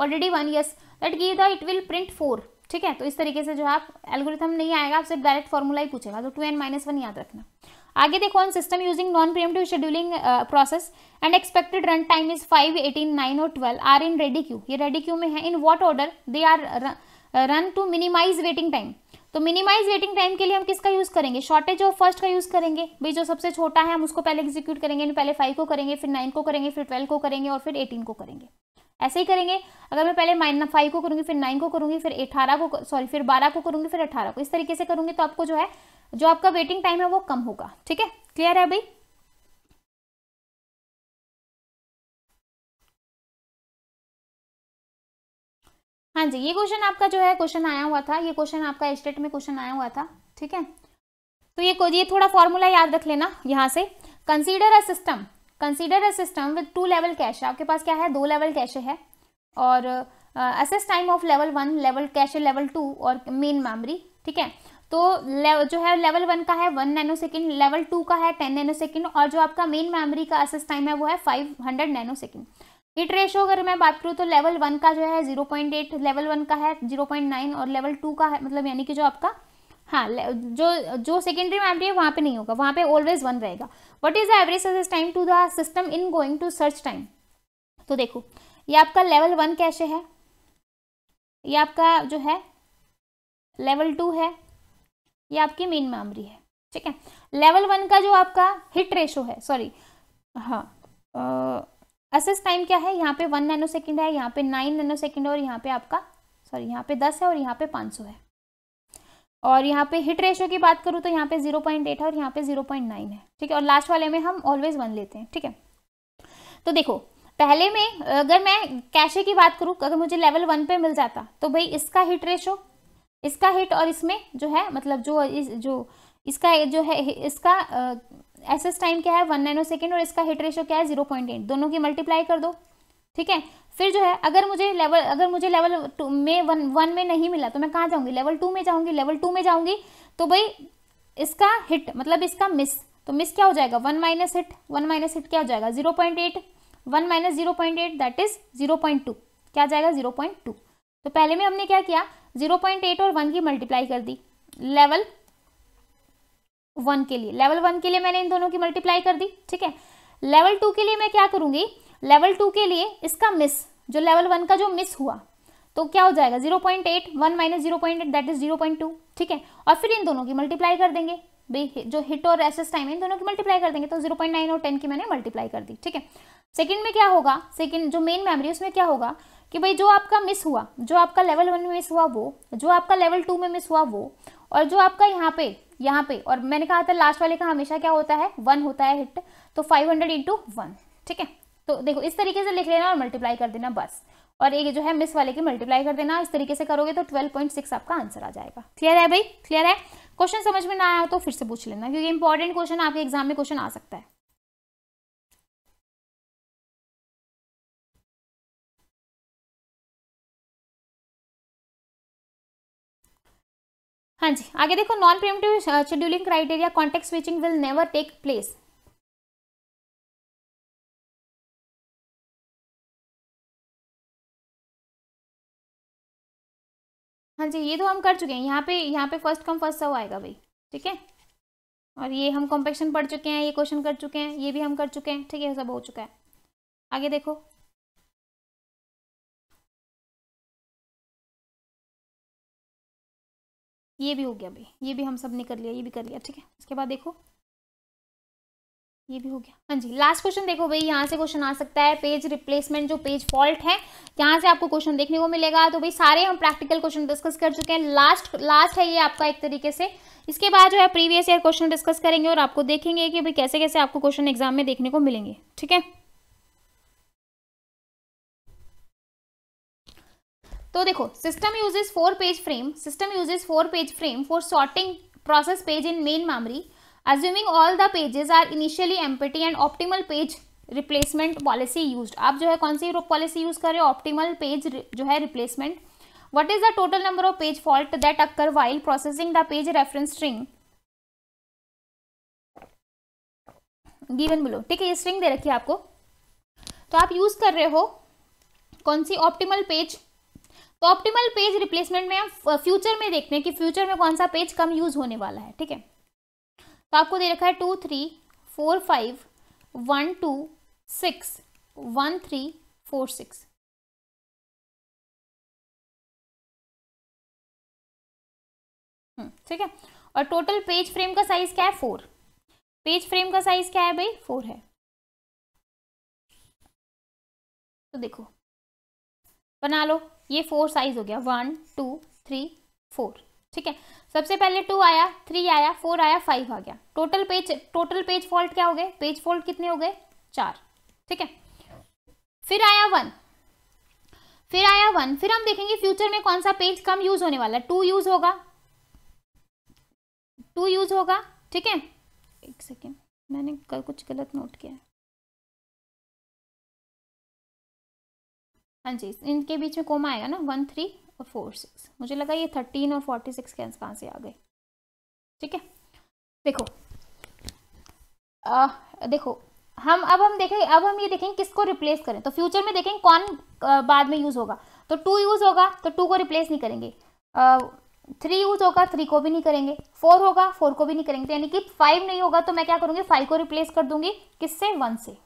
already one yes that give the it will print four ठीक है तो इस तरीके से जो है आप एल्गोरिथम नहीं आएगा आप सिर्फ डायरेक्ट फॉर्मूला ही पूछेगा तो टू एन माइनस वन याद रखना आगे देखो on system using non preemptive scheduling process and expected run time is five eighteen nine और twelve are in ready queue ये रेडी क्यू में है in what order they are run to minimize waiting time तो minimize waiting time के लिए हम किसका use करेंगे शॉर्टेज ऑफ फर्स्ट का यूज़ करेंगे भाई जो सबसे छोटा है हम उसको पहले एग्जीक्यूट करेंगे तो पहले फाइव को करेंगे फिर नाइन को करेंगे फिर ट्वेल्व को करेंगे और फिर एटीन को करेंगे ऐसे ही करेंगे अगर मैं पहले माइन फाइव को करूँगी फिर नाइन को करूँगी फिर अठारह को सॉरी फिर बारह को करूँगी फिर अठारह को इस तरीके से करूँगी तो आपको जो है जो आपका वेटिंग टाइम है वो कम होगा ठीक है क्लियर है भाई हाँ जी ये क्वेश्चन आपका जो है क्वेश्चन आया हुआ था ये क्वेश्चन आपका स्टेट में क्वेश्चन आया हुआ था ठीक है तो ये ये थोड़ा फॉर्मूला याद रख लेना यहाँ से consider a system consider a system with two level cache आपके पास क्या है दो लेवल कैश है और access time of level one level cache level two और मेन मेमोरी ठीक है तो जो है लेवल वन का है one nano second level two का है टेन नैनो सेकेंड और जो आपका मेन मेमोरी का असेस टाइम है वो है five hundred nano second hit ratio अगर मैं बात करूँ तो लेवल वन का जो है zero point eight level one का है जीरो पॉइंट नाइन और लेवल टू का है मतलब यानी कि जो आपका हाँ जो जो सेकेंडरी मेमोरी है वहाँ पे नहीं होगा वहाँ पे ऑलवेज वन रहेगा what is the average service time to the system in going to search time तो देखो ये आपका लेवल वन कैसे है ये आपका जो है लेवल टू है ये आपकी मेन मेमोरी है ठीक है लेवल वन का जो आपका हिट रेशो है सॉरी हाँ आ, असेस टाइम क्या है यहाँ पे वन नैनो सेकेंड है यहाँ पे नाइन नैनो सेकेंड और यहाँ पे आपका सॉरी यहाँ पे दस है और यहाँ पे पाँच सौ है और यहाँ पे हिट रेशियो की बात करूँ तो यहाँ पे जीरो पॉइंट एट है और यहाँ पे जीरो पॉइंट नाइन है ठीक है और लास्ट वाले में हम ऑलवेज वन लेते हैं ठीक है तो देखो पहले में अगर मैं कैशे की बात करूँ अगर मुझे लेवल वन पे मिल जाता तो भाई इसका हिट रेशो इसका हिट और इसमें जो है मतलब जो इस जो इसका जो है इसका एस एस टाइम क्या है वन नाइनो सेकेंड और इसका हिट रेशो क्या है जीरो पॉइंट एट दोनों की मल्टीप्लाई कर दो ठीक है फिर जो है अगर मुझे लेवल अगर मुझे लेवल टू में वन वन में नहीं मिला तो मैं कहाँ जाऊँगी लेवल टू में जाऊँगी लेवल टू में जाऊँगी तो भाई इसका हिट मतलब इसका मिस तो मिस क्या हो जाएगा one minus hit one minus hit क्या हो जाएगा zero point eight one minus zero point eight that is zero point two क्या जाएगा जीरो पॉइंट टू तो पहले में हमने क्या किया जीरो पॉइंट एट और वन की मल्टीप्लाई कर दी लेवल वन के लिए लेवल वन के लिए मैंने इन दोनों की मल्टीप्लाई कर दी ठीक है लेवल टू के लिए मैं क्या करूंगी लेवल टू के लिए इसका मिस जो लेवल वन का जो मिस हुआ तो क्या हो जाएगा zero point eight one minus zero point eight that is zero point two ठीक है और फिर इन दोनों की मल्टीप्लाई कर देंगे जो हिट और एसेस टाइम है इन दोनों की मल्टीप्लाई कर देंगे तो जीरो पॉइंट नाइन और टेन की मैंने मल्टीप्लाई कर दी ठीक है सेकंड में क्या होगा सेकंड जो मेन मेमोरी उसमें क्या होगा कि भाई जो आपका मिस हुआ जो आपका लेवल वन में मिस हुआ वो जो आपका लेवल टू में मिस हुआ वो और जो आपका यहाँ पे यहाँ पे और मैंने कहा था लास्ट वाले का हमेशा क्या होता है वन होता है हिट तो फाइव हंड्रेड इंटू वन ठीक है तो देखो इस तरीके से लिख लेना और मल्टीप्लाई कर देना बस और एक जो है मिस वाले की मल्टीप्लाई कर देना इस तरीके से करोगे तो ट्वेल्व पॉइंट सिक्स आपका आंसर आ जाएगा क्लियर है भाई क्लियर है क्वेश्चन समझ में ना आया तो फिर से पूछ लेना क्योंकि इंपॉर्टेंट क्वेश्चन आपके एग्जाम में क्वेश्चन आ सकता है हाँ जी आगे देखो non preemptive scheduling criteria context switching will never take place हाँ जी ये तो हम कर चुके हैं यहाँ पे यहाँ पे फर्स्ट कम फर्स्ट सर्व आएगा भाई ठीक है और ये हम कॉम्पेक्शन पढ़ चुके हैं ये क्वेश्चन कर चुके हैं ये भी हम कर चुके हैं ठीक है सब हो चुका है आगे देखो ये भी हो गया भाई ये भी हम सब ने कर लिया ये भी कर लिया ठीक है इसके बाद देखो ये भी हो गया हाँ जी लास्ट क्वेश्चन देखो भाई यहाँ से क्वेश्चन आ सकता है पेज रिप्लेसमेंट जो पेज फॉल्ट है यहाँ से आपको क्वेश्चन देखने को मिलेगा तो भाई सारे हम प्रैक्टिकल क्वेश्चन डिस्कस कर चुके हैं लास्ट लास्ट है ये आपका एक तरीके से इसके बाद जो है प्रीवियस ईयर क्वेश्चन डिस्कस करेंगे और आपको देखेंगे कि भाई कैसे कैसे आपको क्वेश्चन एग्जाम में देखने को मिलेंगे ठीक है तो देखो system uses four page frame system uses four page frame for sorting process page in main memory assuming all the pages are initially empty and optimal page replacement policy use आप जो है कौन सी पॉलिसी यूज कर रहे हो optimal page जो है replacement what is the total number of page fault that occur while processing the page reference string given बोलो ठीक है ये स्ट्रिंग दे रखी है आपको तो आप यूज कर रहे हो कौन सी ऑप्टीमल पेज तो ऑप्टिमल पेज रिप्लेसमेंट में हम फ्यूचर uh, में देखते हैं कि फ्यूचर में कौन सा पेज कम यूज होने वाला है ठीक है तो आपको दे रखा है two three four five one two six one three four six ठीक है और टोटल पेज फ्रेम का साइज क्या है फोर पेज फ्रेम का साइज क्या है भाई फोर है तो देखो बना लो ये फोर साइज हो गया वन टू थ्री फोर ठीक है सबसे पहले टू आया थ्री आया फोर आया फाइव आ गया total page total page fault क्या हो गए पेज फॉल्ट कितने हो गए चार ठीक है फिर आया वन फिर आया वन फिर हम देखेंगे फ्यूचर में कौन सा पेज कम यूज होने वाला टू यूज होगा टू यूज होगा ठीक है एक सेकेंड मैंने कल कुछ गलत नोट किया है हाँ जी इनके बीच में कोमा आएगा ना वन थ्री और फोर सिक्स मुझे लगा ये थर्टीन और फोर्टी सिक्स के आंसर कहाँ से आ गए ठीक है देखो आ, देखो हम अब हम देखें अब हम ये देखेंगे किसको रिप्लेस करें तो फ्यूचर में देखेंगे कौन आ, बाद में यूज़ होगा तो टू यूज़ होगा तो टू को रिप्लेस नहीं करेंगे थ्री यूज़ होगा थ्री को भी नहीं करेंगे फोर होगा फोर को भी नहीं करेंगे तो यानी कि फाइव नहीं होगा तो मैं क्या करूँगी फाइव को रिप्लेस कर दूंगी किससे वन से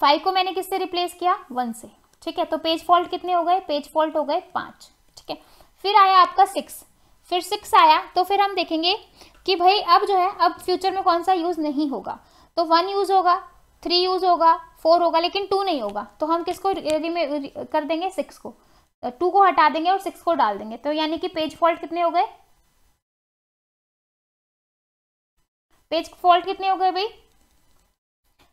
फाइव को मैंने किससे रिप्लेस किया वन से ठीक है तो पेज फॉल्ट कितने हो गए पेज फॉल्ट हो गए पांच ठीक है फिर आया आपका सिक्स फिर सिक्स आया तो फिर हम देखेंगे कि भाई अब जो है अब फ्यूचर में कौन सा यूज़ नहीं होगा तो वन यूज़ होगा थ्री यूज़ होगा फोर होगा लेकिन टू नहीं होगा तो हम किसको कर देंगे सिक्स को टू तो को हटा देंगे और सिक्स को डाल देंगे तो यानी कि पेज फॉल्ट कितने हो गए पेज फॉल्ट कितने हो गए भाई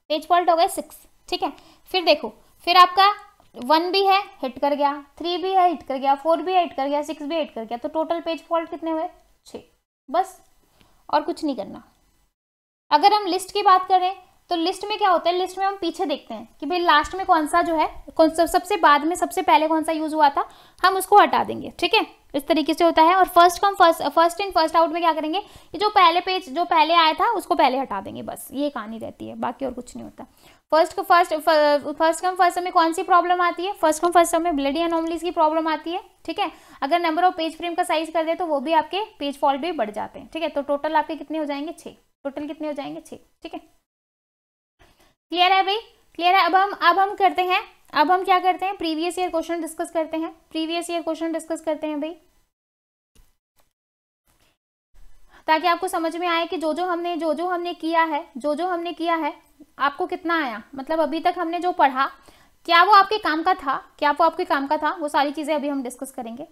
पेज फॉल्ट हो गए सिक्स ठीक है फिर देखो फिर आपका वन भी है हिट कर गया थ्री भी है हिट कर गया फोर भी है हिट कर गया सिक्स भी हिट कर गया तो टोटल पेज फॉल्ट कितने हुए छः बस और कुछ नहीं करना अगर हम लिस्ट की बात करें तो लिस्ट में क्या होता है लिस्ट में हम पीछे देखते हैं कि भाई लास्ट में कौन सा जो है कौन सा सबसे बाद में सबसे पहले कौन सा यूज़ हुआ था हम उसको हटा देंगे ठीक है इस तरीके से होता है और first come first first in first out में क्या करेंगे ये जो पहले पेज जो पहले आया था उसको पहले हटा देंगे बस ये कहानी रहती है बाकी और कुछ नहीं होता first first first come first में कौन सी प्रॉब्लम आती है फर्स्ट कम फर्स्ट में ब्लडी एनोमलीज की प्रॉब्लम आती है ठीक है अगर नंबर ऑफ पेज फ्रेम का साइज कर दे तो वो भी आपके पेज फॉल्ट भी बढ़ जाते हैं ठीक है तो टोटल आपके कितने हो जाएंगे छः टोटल कितने हो जाएंगे छः ठीक है क्लियर है भाई क्लियर है अब हम अब हम करते हैं अब हम क्या करते हैं प्रीवियस ईयर क्वेश्चन डिस्कस करते हैं प्रीवियस ईयर क्वेश्चन डिस्कस करते हैं भाई ताकि आपको समझ में आए कि जो जो हमने जो जो हमने किया है जो जो हमने किया है आपको कितना आया मतलब अभी तक हमने जो पढ़ा क्या वो आपके काम का था क्या वो आपके काम का था वो सारी चीज़ें अभी हम डिस्कस करेंगे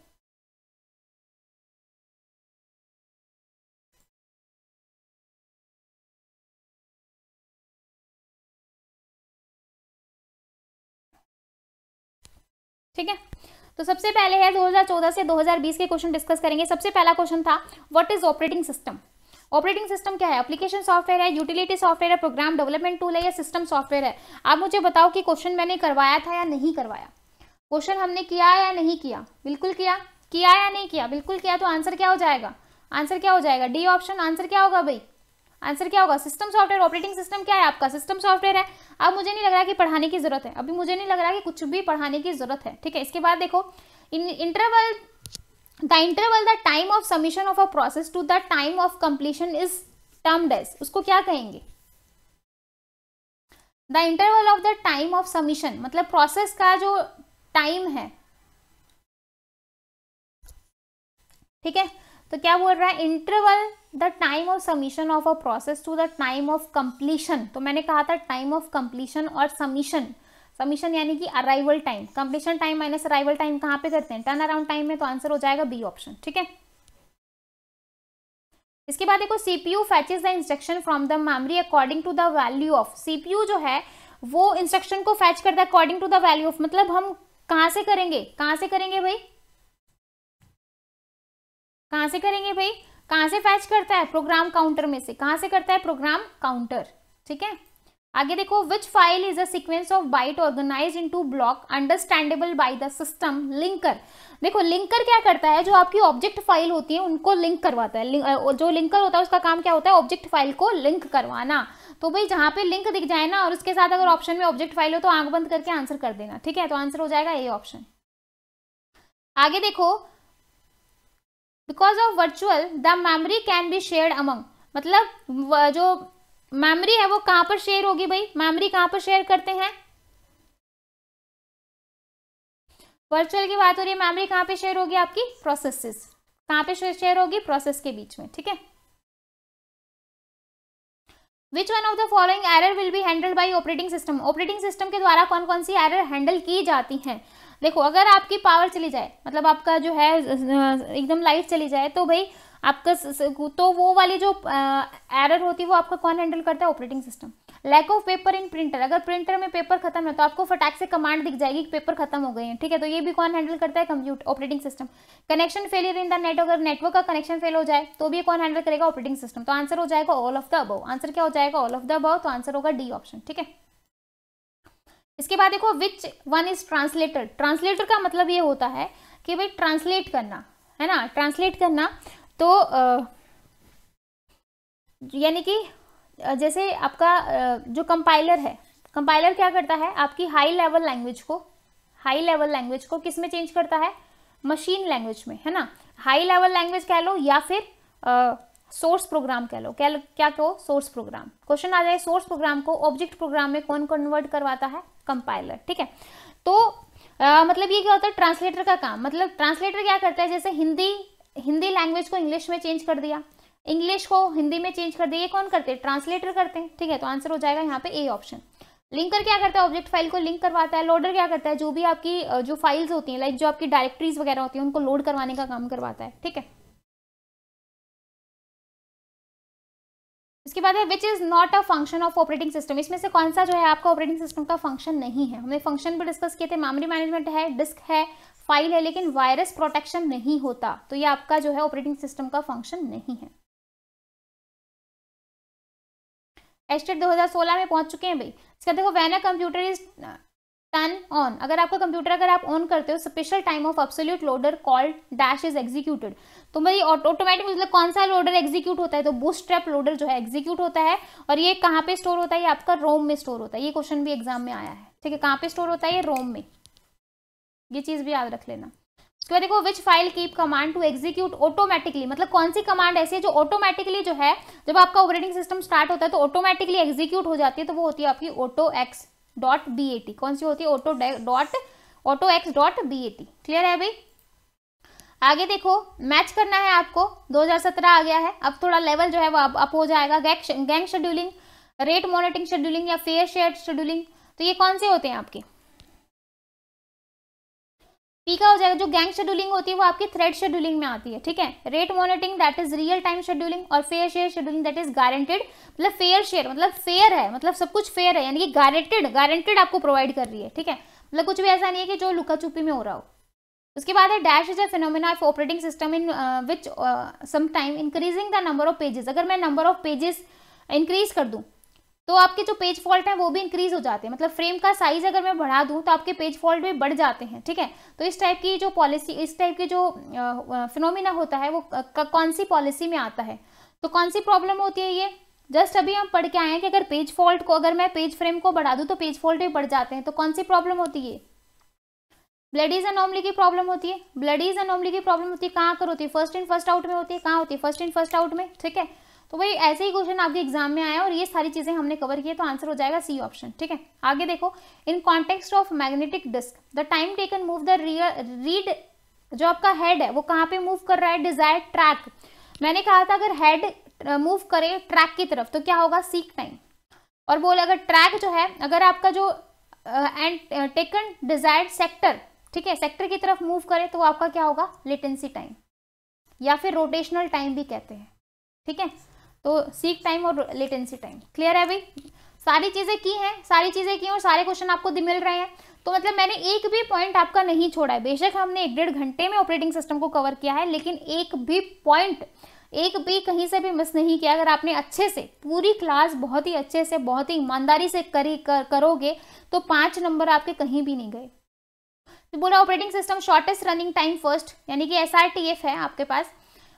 ठीक है तो सबसे पहले है 2014 से 2020 के क्वेश्चन डिस्कस करेंगे सबसे पहला क्वेश्चन था what is operating system operating system क्या है एप्लीकेशन सॉफ्टवेयर है यूटिलिटी सॉफ्टवेयर है प्रोग्राम डेवलपमेंट टूल है या सिस्टम सॉफ्टवेयर है आप मुझे बताओ कि क्वेश्चन मैंने करवाया था या नहीं करवाया क्वेश्चन हमने किया या नहीं किया बिल्कुल किया किया या नहीं किया बिल्कुल किया तो आंसर क्या हो जाएगा आंसर क्या हो जाएगा डी ऑप्शन आंसर क्या होगा भाई आंसर क्या होगा सिस्टम सॉफ्टवेयर ऑपरेटिंग सिस्टम क्या है आपका सिस्टम सॉफ्टवेयर है अब मुझे नहीं लग रहा कि पढ़ाने की जरूरत है अभी मुझे नहीं लग रहा कि कुछ भी पढ़ाने की जरूरत है ठीक है इसके बाद देखो interval the interval the time of submission of a process to the time of completion is termed as उसको क्या कहेंगे the interval of the time of submission मतलब प्रोसेस का जो टाइम है ठीक है तो क्या बोल रहा है interval the time of submission of a process to the time of completion तो मैंने कहा था टाइम ऑफ कंप्लीशन और समीशन समीशन यानी कि arrival time completion time minus arrival time कहाँ पे करते हैं टर्न अराउंड टाइम में तो आंसर हो जाएगा बी ऑप्शन ठीक है इसके बाद देखो CPU fetches the instruction from the memory according to the value of CPU जो है वो इंस्ट्रक्शन को फैच करता है according to the value of मतलब हम कहाँ से करेंगे कहाँ से करेंगे भाई कहाँ से करेंगे भाई कहां से फैच करता है प्रोग्राम काउंटर में से कहां से करता है प्रोग्राम काउंटर ठीक है आगे देखो which file is a sequence of byte organize into block understandable by the system linker देखो लिंकर क्या करता है जो आपकी ऑब्जेक्ट फाइल होती है उनको लिंक करवाता है जो लिंकर होता है उसका काम क्या होता है ऑब्जेक्ट फाइल को लिंक करवाना तो भाई जहां पे लिंक दिख जाए ना और उसके साथ अगर ऑप्शन में ऑब्जेक्ट फाइल हो तो आंख बंद करके आंसर कर देना ठीक है तो आंसर हो जाएगा ये ऑप्शन आगे देखो because of virtual the memory can be share among मतलब जो मेमरी है वो कहां पर शेयर होगी भाई मेमरी कहां पर शेयर करते हैं वर्चुअल की बात हो रही है मेमरी कहां पे शेयर होगी आपकी प्रोसेसेस कहां पे शेयर होगी प्रोसेस के बीच में ठीक है which one of the following error will be handled by operating system operating system के द्वारा कौन कौन सी एरर हैंडल की जाती हैं देखो अगर आपकी पावर चली जाए मतलब आपका जो है एकदम लाइट चली जाए तो भाई आपका तो वो वाली जो एरर होती है वो आपका कौन हैंडल करता है operating system lack of paper in printer अगर प्रिंटर में पेपर खत्म है तो आपको फटाक से कमांड दिख जाएगी कि पेपर खत्म हो गए हैं ठीक है तो ये भी कौन हैंडल करता है computer operating system connection failure in the net अगर नेटवर्क का कनेक्शन फेल हो जाए तो भी कौन हैंडल करेगा ऑपरेटिंग सिस्टम तो आंसर हो जाएगा all of the above answer क्या हो जाएगा ऑल ऑफ द अबव तो आंसर होगा डी ऑप्शन ठीक है इसके बाद देखो which one is translator translator का मतलब ये होता है कि भाई ट्रांसलेट करना है ना ट्रांसलेट करना तो यानी कि जैसे आपका जो कंपाइलर है कंपाइलर क्या करता है आपकी हाई लेवल लैंग्वेज को हाई लेवल लैंग्वेज को किस में चेंज करता है मशीन लैंग्वेज में है ना हाई लेवल लैंग्वेज कह लो या फिर सोर्स प्रोग्राम कह लो लो क्या कहो सोर्स प्रोग्राम क्वेश्चन आ जाए सोर्स प्रोग्राम को ऑब्जेक्ट प्रोग्राम में कौन कन्वर्ट करवाता है कंपाइलर ठीक है तो आ, मतलब ये क्या होता है ट्रांसलेटर का काम मतलब ट्रांसलेटर क्या करता है जैसे हिंदी हिंदी लैंग्वेज को इंग्लिश में चेंज कर दिया इंग्लिश को हिंदी में चेंज कर दिया ये कौन करते हैं ट्रांसलेटर करते हैं ठीक है तो आंसर हो जाएगा यहाँ पे ए ऑप्शन लिंकर क्या करता है ऑब्जेक्ट फाइल को लिंक करवाता है लोडर क्या करता है जो भी आपकी जो फाइल्स होती हैं लाइक जो आपकी डायरेक्टरीज वगैरह होती हैं उनको लोड करवाने का काम करवाता है ठीक है इसके बाद है which is not a function of operating system इसमें से कौन सा जो है आपका ऑपरेटिंग सिस्टम का फंक्शन नहीं है हमने फंक्शन भी डिस्कस किए थे मेमोरी मैनेजमेंट है डिस्क है फाइल है लेकिन वायरस प्रोटेक्शन नहीं होता तो ये आपका जो है ऑपरेटिंग सिस्टम का फंक्शन नहीं है एस्टेट 2016 में पहुंच चुके हैं भाई इसका देखो when a computer is turn on अगर आपका कंप्यूटर अगर आप ऑन करते हो special time of absolute loader called dash is executed तो भाई ऑटोमेटिक मतलब कौन सा लोडर एग्जीक्यूट होता है तो बूस्ट ट्रैप लोडर जो है एग्जीक्यूट होता है और ये कहाँ पे स्टोर होता है ये आपका रोम में स्टोर होता है ये क्वेश्चन भी एग्जाम में आया है ठीक है कहाँ पे स्टोर होता है ये रोम में ये चीज़ भी याद रख लेना उसके बाद देखो which file keep command to execute automatically मतलब कौन सी कमांड ऐसी है जो ऑटोमेटिकली जो है जब आपका ऑपरेटिंग सिस्टम स्टार्ट होता है तो ऑटोमेटिकली एग्जीक्यूट हो जाती है तो वो होती है आपकी auto ex dot B A T कौन सी होती है auto dot auto ex dot B A T clear है भाई आगे देखो मैच करना है आपको 2017 आ गया है अब थोड़ा लेवल जो है वो अप, अप हो जाएगा gang scheduling rate monitoring scheduling या फेयर शेयर शेड्यूलिंग तो ये कौन से होते हैं आपके पी का हो जाएगा जो गैंग शेड्यूलिंग होती है वो आपकी थ्रेड शेड्यूलिंग में आती है ठीक है rate monitoring that is real time scheduling और fair share scheduling that is guaranteed मतलब फेयर शेयर मतलब फेयर है मतलब सब कुछ फेयर है यानी कि गारंटेड गारंटेड आपको प्रोवाइड कर रही है ठीक है मतलब कुछ भी ऐसा नहीं है कि जो लुका चुपी में हो रहा हो उसके बाद है dash is a phenomena of operating system in which sometime increasing the number of pages अगर मैं नंबर ऑफ पेजेस इंक्रीज कर दूँ तो आपके जो पेज फॉल्ट हैं वो भी इंक्रीज हो जाते हैं मतलब फ्रेम का साइज अगर मैं बढ़ा दूं तो आपके पेज फॉल्ट भी बढ़ जाते हैं ठीक है तो इस टाइप की जो पॉलिसी इस टाइप की जो फिनोमिना होता है वो कौन सी पॉलिसी में आता है तो कौन सी प्रॉब्लम होती है ये जस्ट अभी हम पढ़ के आए हैं कि अगर पेज फॉल्ट को अगर मैं पेज फ्रेम को बढ़ा दूँ तो पेज फॉल्ट भी बढ़ जाते हैं तो कौन सी प्रॉब्लम होती है ब्लडीज अनोमली की प्रॉब्लम होती है ब्लड इज अनोमली की प्रॉब्लम होती है कहाँ कर होती है फर्स्ट इन फर्स्ट आउट में होती है कहाँ होती है फर्स्ट इन फर्स्ट आउट में ठीक है तो भाई ऐसे ही क्वेश्चन आपके एग्जाम में आया और ये सारी चीज़ें हमने कवर किए तो आंसर हो जाएगा सी ऑप्शन ठीक है आगे देखो in context of magnetic disk the time taken move the read जो आपका हेड है वो कहाँ पे मूव कर रहा है डिजायर ट्रैक मैंने कहा था अगर हेड मूव करे ट्रैक की तरफ तो क्या होगा सीक टाइम और बोले अगर ट्रैक जो है अगर आपका जो एंड टेकन डिजायर सेक्टर ठीक है सेक्टर की तरफ मूव करे तो आपका क्या होगा लेटेंसी टाइम या फिर रोटेशनल टाइम भी कहते हैं ठीक है तो सीक टाइम और लेटेंसी टाइम क्लियर है भाई सारी चीज़ें की हैं सारी चीज़ें की हैं और सारे क्वेश्चन आपको मिल रहे हैं तो मतलब मैंने एक भी पॉइंट आपका नहीं छोड़ा है बेशक हमने एक डेढ़ घंटे में ऑपरेटिंग सिस्टम को कवर किया है लेकिन एक भी पॉइंट एक भी कहीं से भी मिस नहीं किया अगर आपने अच्छे से पूरी क्लास बहुत ही अच्छे से बहुत ही ईमानदारी से करी कर, करोगे तो पाँच नंबर आपके कहीं भी नहीं गए तो बोला operating system shortest running time first यानी कि एस है आपके पास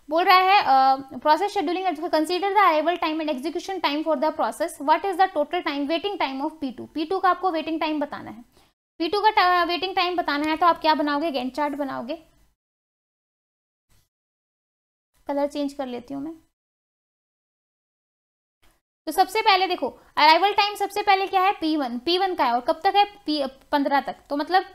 बोल रहा है process scheduling consider the arrival time and execution time for the process what is the total time waiting time of P two P two का आपको वेटिंग टाइम बताना है पी टू का वेटिंग टाइम बताना है तो आप क्या बनाओगे गेंट चार्ट बनाओगे कलर चेंज कर लेती हूँ मैं तो सबसे पहले देखो अराइवल टाइम सबसे पहले क्या है पी वन पी वन का है और कब तक है पी पंद्रह तक तो मतलब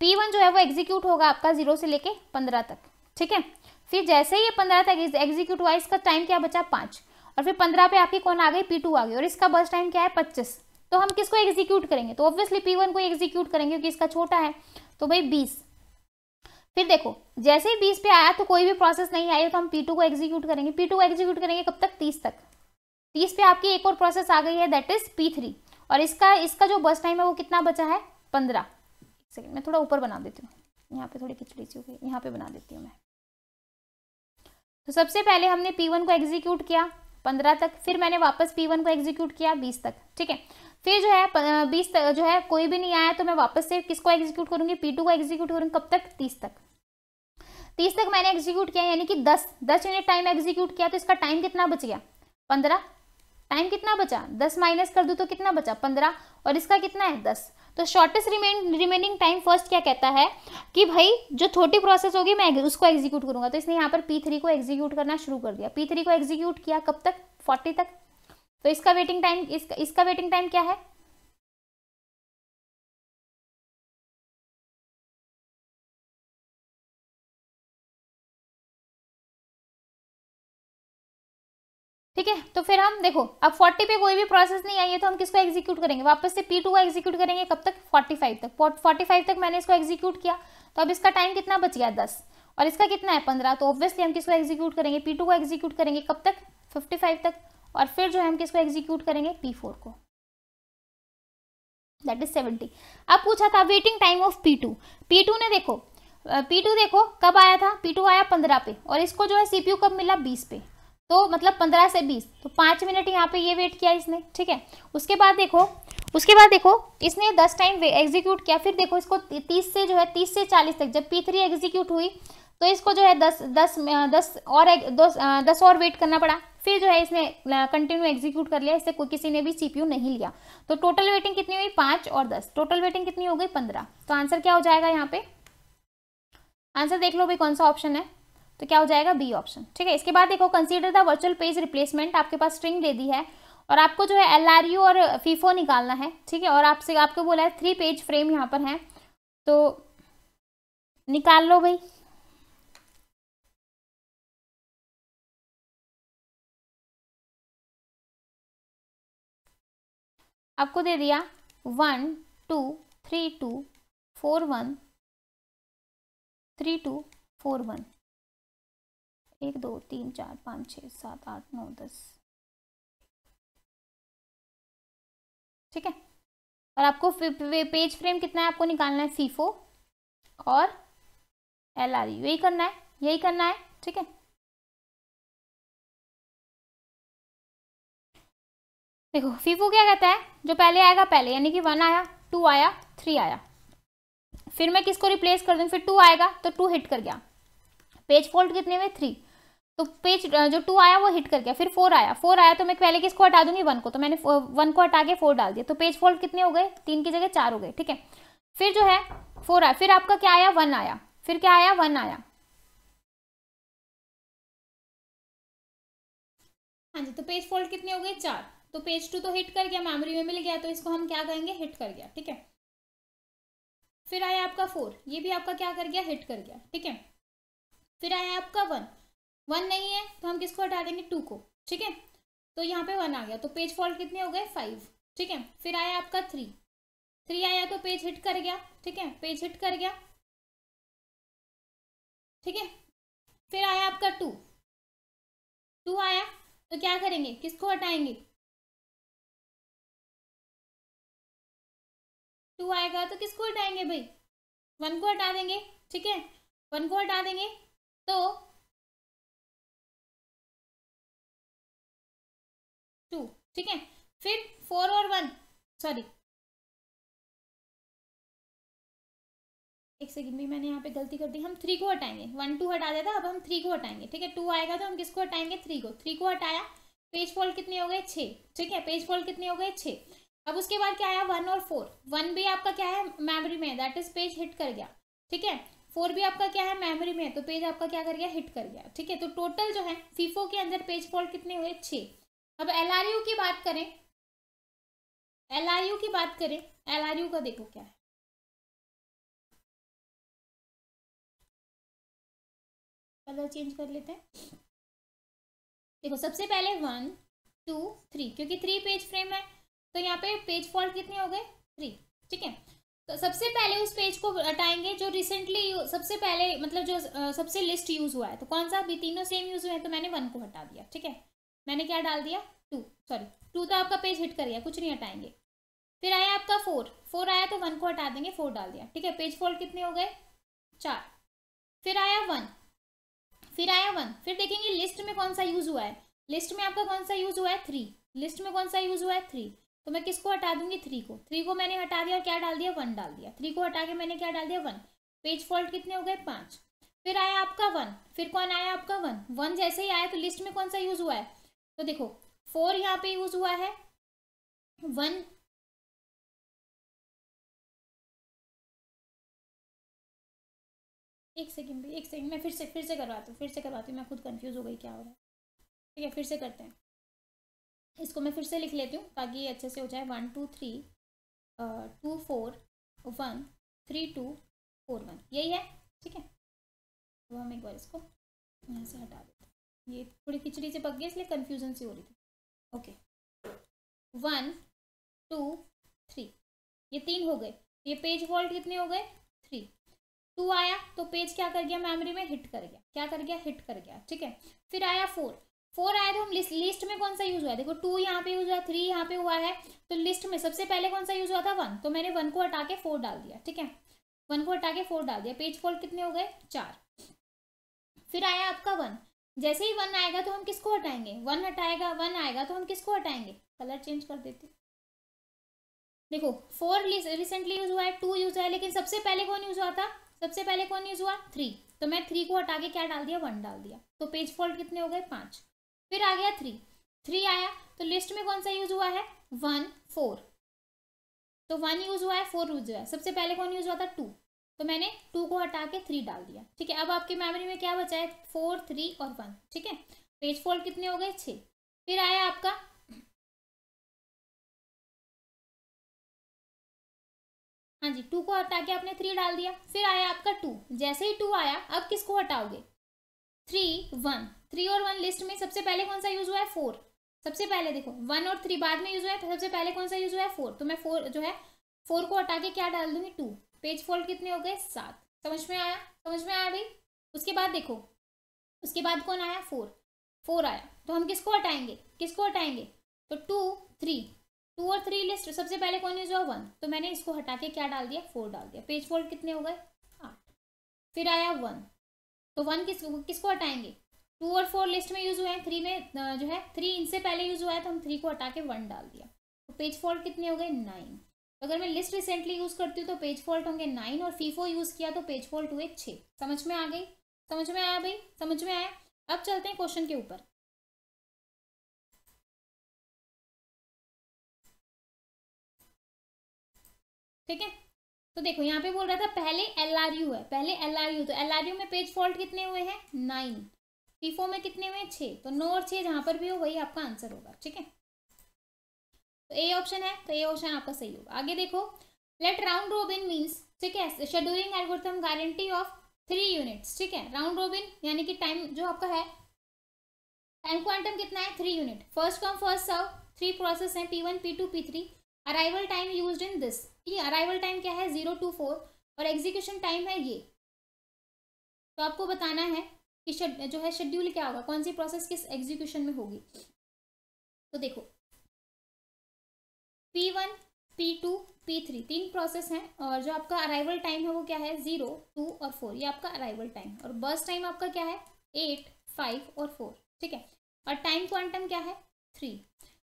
पी वन जो है वो एग्जीक्यूट होगा आपका जीरो से लेके पंद्रह तक ठीक है फिर जैसे ही ये पंद्रह तक एग्जीक्यूट हुआ इसका टाइम क्या बचा पाँच और फिर पंद्रह पे आपकी कौन आ गई पी टू आ गई और इसका बस टाइम क्या है पच्चीस तो हम किसको एग्जीक्यूट करेंगे तो ऑब्वियसली पी वन को एग्जीक्यूट करेंगे क्योंकि इसका छोटा है तो भाई बीस फिर देखो जैसे ही बीस पे आया तो कोई भी प्रोसेस नहीं आई तो हम पी टू को एग्जीक्यूट करेंगे पी टू को एग्जीक्यूट करेंगे कब तक तीस तक तीस पे आपकी एक और प्रोसेस आ गई है दैट इज पी थ्री और इसका इसका जो बस टाइम है वो कितना बचा है पंद्रह सेकेंड मैं थोड़ा ऊपर बना देती हूँ यहाँ पे थोड़ी खिचड़ी सी हो गई यहाँ पे बना देती हूँ मैं तो सबसे पहले हमने वन को एग्जीक्यूट किया 15 तक फिर मैंने वापस P1 को एग्जीक्यूट किया 20 तक ठीक है फिर जो है बीस तक जो है कोई भी नहीं आया तो मैं वापस से किसको एग्जीक्यूट करूंगी पी टू को एग्जीक्यूट करूंगी कब तक तीस तक तीस तक मैंने एग्जीक्यूट किया यानी कि दस दस यूनिट टाइम एग्जीक्यूट किया तो इसका टाइम कितना बच गया पंद्रह टाइम कितना बचा दस माइनस कर दू तो कितना बचा पंद्रह और इसका कितना है दस तो shortest remain remaining time first क्या कहता है कि भाई जो छोटी प्रोसेस होगी मैं उसको एग्जीक्यूट करूंगा तो इसने यहाँ पर पी थ्री को एग्जीक्यूट करना शुरू कर दिया पी थ्री को एग्जीक्यूट किया कब तक फोर्टी तक तो इसका वेटिंग टाइम इसका इसका वेटिंग टाइम क्या है ठीक है तो फिर हम देखो अब 40 पे कोई भी प्रोसेस नहीं आई है तो हम किसको एग्जीक्यूट करेंगे वापस से P2 को एग्जीक्यूट करेंगे कब तक 45 तक 45 तक मैंने इसको एग्जीक्यूट किया तो अब इसका टाइम कितना बच गया 10 और इसका कितना है 15 तो ऑब्वियसली हम किसको एग्जीक्यूट करेंगे P2 को एग्जीक्यूट करेंगे कब तक 55 तक और फिर जो है हम किसको एग्जीक्यूट करेंगे P4 को दैट इज सेवेंटी अब पूछा था waiting time of P two P two ने देखो पी टू देखो कब आया था पी टू आया पंद्रह पे और इसको जो है सीपीयू कब मिला बीस पे तो मतलब पंद्रह से बीस तो पाँच मिनट यहाँ पे ये वेट किया इसने ठीक है उसके बाद देखो उसके बाद देखो इसने दस टाइम एग्जीक्यूट किया फिर देखो इसको तीस से जो है तीस से चालीस तक जब पी थ्री एग्जीक्यूट हुई तो इसको जो है दस दस दस और दस, दस और वेट करना पड़ा फिर जो है इसने कंटिन्यू एग्जीक्यूट कर लिया इससे कोई किसी ने भी सीपीयू नहीं लिया तो टोटल वेटिंग कितनी हुई पाँच और दस टोटल वेटिंग कितनी हो गई पंद्रह तो आंसर क्या हो जाएगा यहाँ पे आंसर देख लो भाई कौन सा ऑप्शन है तो क्या हो जाएगा बी ऑप्शन ठीक है इसके बाद देखो consider the virtual page replacement आपके पास स्ट्रिंग दे दी है और आपको जो है एल और फीफो निकालना है ठीक है और आपसे आपको बोला है थ्री पेज फ्रेम यहाँ पर है तो निकाल लो भाई आपको दे दिया one two three two four one three two four one एक दो तीन चार पाँच छः सात आठ नौ दस ठीक है और आपको पेज फ्रेम कितना है आपको निकालना है फीफो और एल आर e। यही करना है यही करना है ठीक है देखो फीफो क्या कहता है जो पहले आएगा पहले यानी कि वन आया टू आया थ्री आया फिर मैं किसको रिप्लेस कर दूँ फिर टू आएगा तो टू हिट कर गया पेज फोल्ड कितने में थ्री तो पेज जो टू आया वो हिट कर गया फिर फोर आया फोर आया तो मैं पहले किसको हटा दूंगी वन को तो मैंने वन को हटा के फोर डाल दिया तो पेज फोल्ड कितने हो गए तीन की जगह चार हो गए ठीक है फिर जो है फोर आया फिर आपका क्या आया वन आया फिर क्या आया वन आया हाँ जी तो पेज फोल्ड कितने हो गए चार तो पेज टू तो हिट कर गया मेमोरी में मिल गया तो इसको हम क्या कहेंगे हिट कर गया ठीक है फिर आया आपका फोर ये भी आपका क्या कर गया हिट कर गया ठीक है फिर आया आपका वन वन नहीं है तो हम किसको हटा देंगे टू को ठीक है तो यहाँ पे वन आ गया तो पेज फॉल्ट कितने हो गए फाइव ठीक है फिर आया आपका थ्री थ्री आया तो पेज हिट कर गया ठीक है पेज हिट कर गया ठीक है फिर आया आपका टू टू आया तो क्या करेंगे किसको हटाएंगे टू आएगा तो किसको हटाएंगे भाई वन को हटा देंगे ठीक है वन को हटा देंगे तो टू ठीक है फिर फोर और वन सॉरी एक सेकंड भी मैंने यहाँ पे गलती कर दी हम थ्री को हटाएंगे वन टू हटा देता अब हम थ्री को हटाएंगे ठीक है टू आएगा तो हम किसको हटाएंगे थ्री को थ्री को हटाया पेज फॉल कितने हो गए छः ठीक है पेज फॉल कितने हो गए छः अब उसके बाद क्या आया वन और फोर वन भी आपका क्या है मेमोरी में दैट इज पेज हिट कर गया ठीक है फोर भी आपका क्या है मेमोरी में है तो पेज आपका क्या कर गया हिट कर गया ठीक है तो टोटल जो है फीफो के अंदर पेज फॉल कितने हुए छः अब एल की बात करें एल की बात करें एल का देखो क्या है कलर चेंज कर लेते हैं देखो सबसे पहले वन टू थ्री क्योंकि थ्री पेज फ्रेम है तो यहाँ पे पेज फॉल्ट कितने हो गए थ्री ठीक है तो सबसे पहले उस पेज को हटाएंगे जो रिसेंटली सबसे पहले मतलब जो सबसे लिस्ट यूज़ हुआ है तो कौन सा भी तीनों सेम यूज़ हुए हैं तो मैंने वन को हटा दिया ठीक है मैंने क्या डाल दिया टू सॉरी टू तो आपका पेज हिट कर गया कुछ नहीं हटाएंगे फिर आया आपका फोर फोर आया तो वन को हटा देंगे फोर डाल दिया ठीक है पेज फोल्ड कितने हो गए चार फिर आया वन फिर आया वन फिर देखेंगे लिस्ट में कौन सा यूज हुआ है लिस्ट में आपका कौन सा यूज हुआ है थ्री लिस्ट में कौन सा यूज हुआ है थ्री तो मैं किसको हटा दूंगी थ्री को थ्री को मैंने हटा दिया और क्या डाल दिया वन डाल दिया थ्री को हटा के मैंने क्या डाल दिया वन पेज फॉल्ट कितने हो गए पांच फिर आया आपका वन फिर कौन आया आपका वन वन जैसे ही आया तो लिस्ट में कौन सा यूज हुआ है तो देखो फोर यहाँ पे यूज हुआ है वन एक सेकंड भी एक सेकंड मैं फिर से फिर से करवाती हूँ फिर से करवाती हूँ मैं खुद कंफ्यूज हो गई क्या हो रहा है ठीक है फिर से करते हैं इसको मैं फिर से लिख लेती हूँ ताकि ये अच्छे से हो जाए one two three two four one three two four one यही है ठीक है तो हम एक बार इसको यहाँ से हटा दें ये थोड़ी खिचड़ी से पक गई इसलिए कन्फ्यूजन सी हो रही थी ओके वन टू थ्री ये तीन हो गए ये पेज वॉल्ट कितने हो गए थ्री टू आया तो पेज क्या कर गया मेमोरी में हिट कर गया क्या कर गया हिट कर गया ठीक है फिर आया फोर फोर आया तो हम लिस्ट लिस्ट में कौन सा यूज हुआ है देखो टू यहाँ पे यूज हुआ थ्री यहाँ पे हुआ है तो लिस्ट में सबसे पहले कौन सा यूज हुआ था वन तो मैंने वन को हटा के फोर डाल दिया ठीक है वन को हटा के फोर डाल दिया पेज फोल्ड कितने हो गए चार फिर आया आपका वन जैसे ही वन आएगा तो हम किसको हटाएंगे वन हटाएगा वन आएगा तो हम किसको हटाएंगे कलर चेंज कर देते देखो फोर रिसेंटली यूज हुआ है टू यूज हुआ है लेकिन सबसे पहले कौन यूज हुआ था सबसे पहले कौन यूज हुआ थ्री तो मैं थ्री को हटा के क्या डाल दिया वन डाल दिया तो पेज फॉल्ट कितने हो गए पांच फिर आ गया थ्री थ्री आया तो लिस्ट में कौन सा यूज हुआ है वन फोर तो वन यूज हुआ है फोर यूज हुआ है सबसे पहले कौन यूज हुआ था टू तो मैंने टू को हटा के थ्री डाल दिया ठीक है अब आपके मेमोरी में क्या बचा है फोर थ्री और वन ठीक है पेज तो फॉल्ट कितने हो गए छः फिर आया आपका हाँ जी टू को हटा के आपने थ्री डाल दिया फिर आया आपका टू जैसे ही टू आया अब किसको हटाओगे थ्री वन थ्री और वन लिस्ट में सबसे पहले कौन सा यूज हुआ है फोर सबसे पहले देखो वन और थ्री बाद में यूज हुआ है तो सबसे पहले कौन सा यूज हुआ है फोर तो मैं फोर जो है फोर को हटा के क्या डाल दूंगी टू पेज फोल्ड कितने हो गए सात समझ में आया समझ में आया भाई उसके बाद देखो उसके बाद कौन आया फोर फोर आया तो हम किसको हटाएंगे किसको हटाएंगे तो टू थ्री टू और थ्री लिस्ट सबसे पहले कौन यूज हुआ वन तो मैंने इसको हटा के क्या डाल दिया फोर डाल दिया पेज फोल्ड कितने हो गए आठ फिर आया वन तो वन किस किसको हटाएंगे टू और फोर लिस्ट में यूज हुए हैं थ्री में जो है थ्री इनसे पहले यूज हुआ है तो हम थ्री को हटा के वन डाल दिया तो पेज फोल्ड कितने हो गए नाइन अगर मैं लिस्ट रिसेंटली यूज़ करती हूँ तो पेज फॉल्ट होंगे नाइन और फीफो यूज़ किया तो पेज फॉल्ट हुए छः समझ में आ गई समझ में आया भाई समझ में आया अब चलते हैं क्वेश्चन के ऊपर ठीक है तो देखो यहाँ पे बोल रहा था पहले एल आर यू है पहले एल आर यू तो एल आर यू में पेज फॉल्ट कितने हुए हैं नाइन फीफो में कितने हुए हैं छः तो नौ और छः जहाँ पर भी हो वही आपका आंसर होगा ठीक है तो ए ऑप्शन है तो ए ऑप्शन आपका सही होगा आगे देखो लेट राउंड रोबिन मीन्स ठीक है scheduling algorithm guarantee of three units ठीक है राउंड रोबिन यानी कि टाइम जो आपका है टाइम क्वांटम कितना है three unit first come first serve three process हैं P one P two P three arrival time use in this ये अराइवल टाइम क्या है जीरो टू फोर और एग्जीक्यूशन टाइम है ये तो आपको बताना है कि जो है शेड्यूल क्या होगा कौन सी प्रोसेस किस एग्जीक्यूशन में होगी तो देखो P one P two P three तीन प्रोसेस हैं और जो आपका अराइवल टाइम है वो क्या है जीरो टू और फोर ये आपका अराइवल टाइम और बस टाइम आपका क्या है एट फाइव और फोर ठीक है और टाइम क्वांटम क्या है three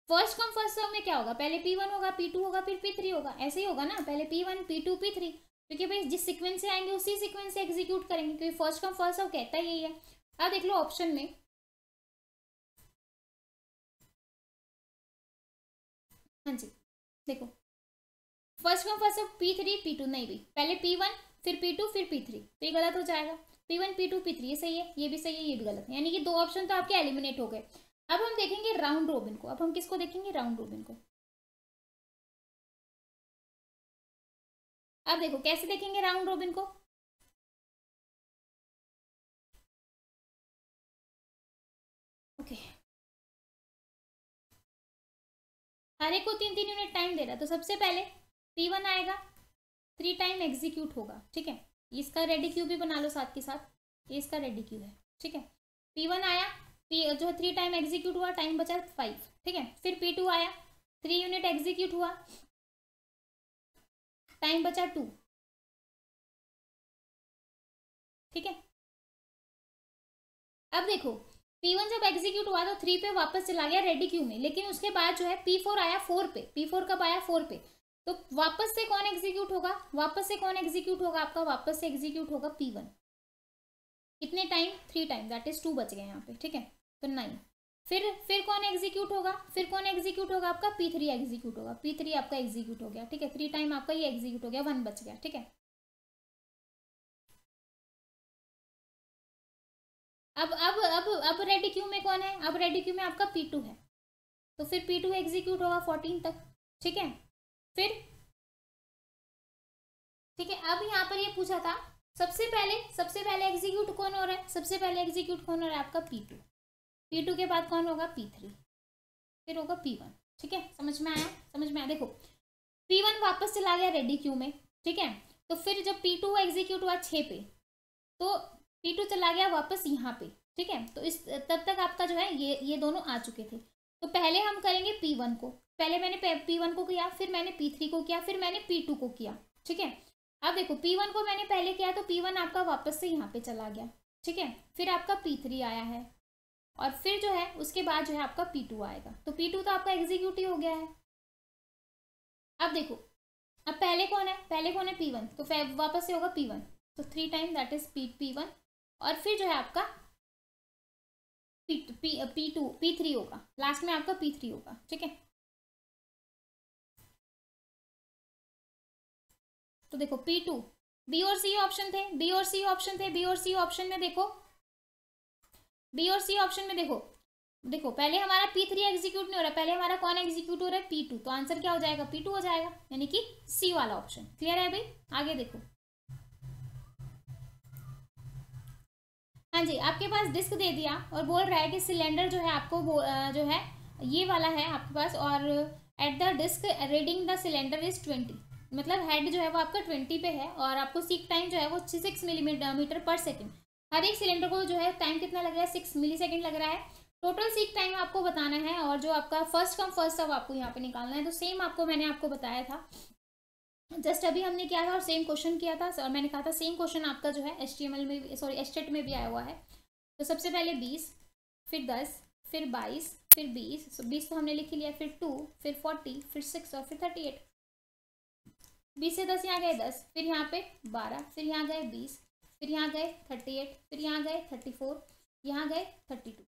first come first serve में क्या होगा पहले पी वन होगा पी टू होगा फिर पी थ्री होगा ऐसे ही होगा ना पहले P one P two P three क्योंकि भाई जिस सीक्वेंस से आएंगे उसी सीक्वेंस से एग्जीक्यूट करेंगे क्योंकि फर्स्ट कम फर्स्ट सर्व कहता यही है अब देख लो ऑप्शन में हाँ जी देखो first come first P three P two नहीं भी पहले पी वन फिर पी टू फिर पी थ्री तो ये गलत हो जाएगा P one P two P three ये सही है ये भी सही है ये भी गलत है यानी कि दो ऑप्शन तो आपके एलिमिनेट हो गए अब हम देखेंगे राउंड रोबिन को अब हम किसको देखेंगे राउंड रोबिन को अब देखो कैसे देखेंगे राउंड रोबिन को हर एक को तीन तीन यूनिट टाइम दे रहा है तो सबसे पहले पी वन आएगा थ्री टाइम एग्जीक्यूट होगा ठीक है इसका रेडी क्यू भी बना लो साथ के साथ ये इसका रेडी क्यू है ठीक है पी वन आया पी जो थ्री टाइम एग्जीक्यूट हुआ टाइम बचा फाइव ठीक है फिर पी टू आया थ्री यूनिट एग्जीक्यूट हुआ टाइम बचा टू ठीक है अब देखो पी वन जब एग्जीक्यूट हुआ तो थ्री पे वापस चला गया रेडी क्यू में लेकिन उसके बाद जो है पी फोर आया फोर पे पी फोर कब आया फोर पे तो वापस से कौन एग्जीक्यूट होगा वापस से कौन एग्जीक्यूट होगा आपका वापस से एग्जीक्यूट होगा पी वन कितने time three time that is two बच गए यहाँ पे ठीक है तो नाइन फिर फिर कौन एग्जीक्यूट होगा फिर कौन एग्जीक्यूट होगा आपका पी थ्री एग्जीक्यूट होगा पी थ्री आपका एग्जीक्यूट हो गया ठीक है थ्री टाइम आपका ये एग्जीक्यूट हो गया वन बच गया ठीक है अब अब अब अब रेडी क्यू में कौन है अब रेडी क्यू में आपका पी टू है तो फिर पी टू एग्जीक्यूट होगा फोर्टीन तक ठीक है फिर ठीक है अब यहाँ पर ये पूछा था सबसे पहले सबसे पहले एग्जीक्यूट कौन हो रहा है सबसे पहले एग्जीक्यूट कौन हो रहा है आपका पी टू पी टू के बाद कौन होगा पी थ्री फिर होगा पी वन ठीक है समझ में आया समझ में आया देखो पी वन वापस चला गया रेडी क्यू में ठीक है तो फिर जब पी टू एग्जीक्यूट हुआ छः पे तो टी टू चला गया वापस यहाँ पे ठीक है तो इस तब तक आपका जो है ये ये दोनों आ चुके थे तो पहले हम करेंगे पी वन को पहले मैंने पी वन को किया फिर मैंने पी थ्री को किया फिर मैंने पी टू को किया ठीक है अब देखो पी वन को मैंने पहले किया तो पी वन आपका वापस से यहाँ पे चला गया ठीक है फिर आपका पी थ्री आया है और फिर जो है उसके बाद जो है आपका पी टू आएगा तो पी टू तो आपका एग्जीक्यूटिव हो गया है अब देखो अब पहले कौन है पहले कौन है पी वन तो वापस से होगा पी वन तो three time that is P P one और फिर जो है आपका P P P two P three होगा लास्ट में आपका पी थ्री होगा ठीक है तो देखो पी टू बी और सी ऑप्शन थे बी और सी ऑप्शन थे बी और सी ऑप्शन में देखो बी और सी ऑप्शन में देखो देखो पहले हमारा पी थ्री एग्जीक्यूट नहीं हो रहा पहले हमारा कौन एग्जीक्यूट हो रहा है पी टू तो आंसर क्या हो जाएगा पी टू हो जाएगा यानी कि सी वाला ऑप्शन क्लियर है भाई आगे देखो हाँ जी आपके पास डिस्क दे दिया और बोल रहा है कि सिलेंडर जो है आपको जो है ये वाला है आपके पास और at the disk reading the cylinder is twenty मतलब हेड जो है वो आपका ट्वेंटी पे है और आपको सीक टाइम जो है वो सिक्स मिलीमीटर पर सेकेंड हर एक सिलेंडर को जो है टाइम कितना लग रहा है सिक्स मिली सेकेंड लग रहा है टोटल सीक टाइम आपको बताना है और जो आपका फर्स्ट कम फर्स्ट सब आपको यहाँ पे निकालना है तो सेम आपको मैंने आपको बताया था जस्ट अभी हमने क्या था और सेम क्वेश्चन किया था और मैंने कहा था सेम क्वेश्चन आपका जो है एस में सॉरी एस्टेट में भी आया हुआ है तो सबसे पहले बीस फिर दस फिर बाईस फिर बीस सो बीस तो हमने लिख लिया फिर टू फिर फोर्टी फिर सिक्स और फिर थर्टी एट बीस से दस यहाँ गए दस फिर यहाँ पे बारह फिर यहाँ गए बीस फिर यहाँ गए थर्टी एट फिर यहाँ गए थर्टी फोर यहाँ गए थर्टी टू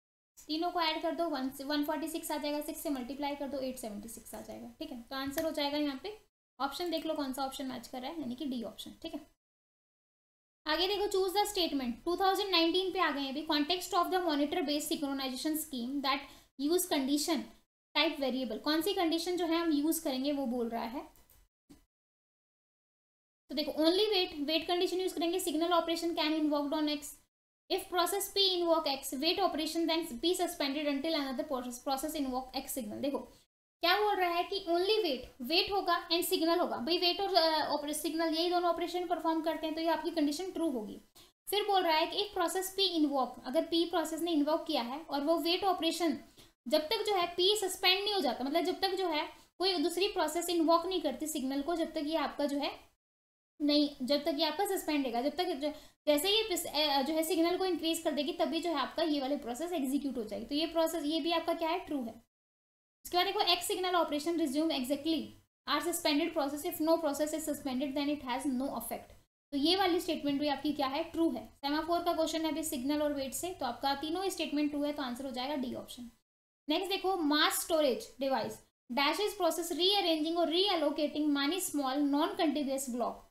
तीनों को ऐड कर दो वन वन फोर्टी सिक्स आ जाएगा सिक्स से मल्टीप्लाई कर दो एट सेवेंटी सिक्स आ जाएगा ठीक है तो आंसर हो जाएगा यहाँ पे ऑप्शन देख लो कौन सा ऑप्शन मैच कर रहा है यानी कि डी ऑप्शन ठीक है आगे देखो चूज द स्टेटमेंट 2019 पे आ गए अभी context of the monitor based synchronisation scheme that use condition type variable कौन सी कंडीशन जो है हम यूज करेंगे वो बोल रहा है तो देखो only wait wait condition use करेंगे signal operation can invoked on X if process P invoke x wait operation then be suspended until process process process invoke x देखो क्या बोल रहा है कि ओनली वेट वेट होगा एंड सिग्नल होगा भाई वेट और सिग्नल यही दोनों ऑपरेशन परफॉर्म करते हैं तो ये आपकी कंडीशन ट्रू होगी फिर बोल रहा है कि एक प्रोसेस पी इन्वॉल्व अगर पी प्रोसेस ने इन्वॉल्व किया है और वो वेट ऑपरेशन जब तक जो है पी सस्पेंड नहीं हो जाता मतलब जब तक जो है कोई दूसरी प्रोसेस इन्वॉल्व नहीं करती सिग्नल को जब तक ये आपका जो है नहीं जब तक ये आपका सस्पेंड रहेगा जब तक जैसे ये जो है सिग्नल को इंक्रीज कर देगी तभी जो है आपका ये वाली प्रोसेस एग्जीक्यूट हो जाएगी तो ये प्रोसेस ये भी आपका क्या है ट्रू है इसके बाद देखो X signal operation resume exactly are suspended process if no process is suspended then it has no affect तो ये वाली स्टेटमेंट भी आपकी क्या है ट्रू है सेमाफोर का क्वेश्चन है अभी सिग्नल और वेट से तो आपका तीनों स्टेटमेंट ट्रू है तो आंसर हो जाएगा डी ऑप्शन नेक्स्ट देखो mass storage device dash is process rearranging और reallocating many small non contiguous block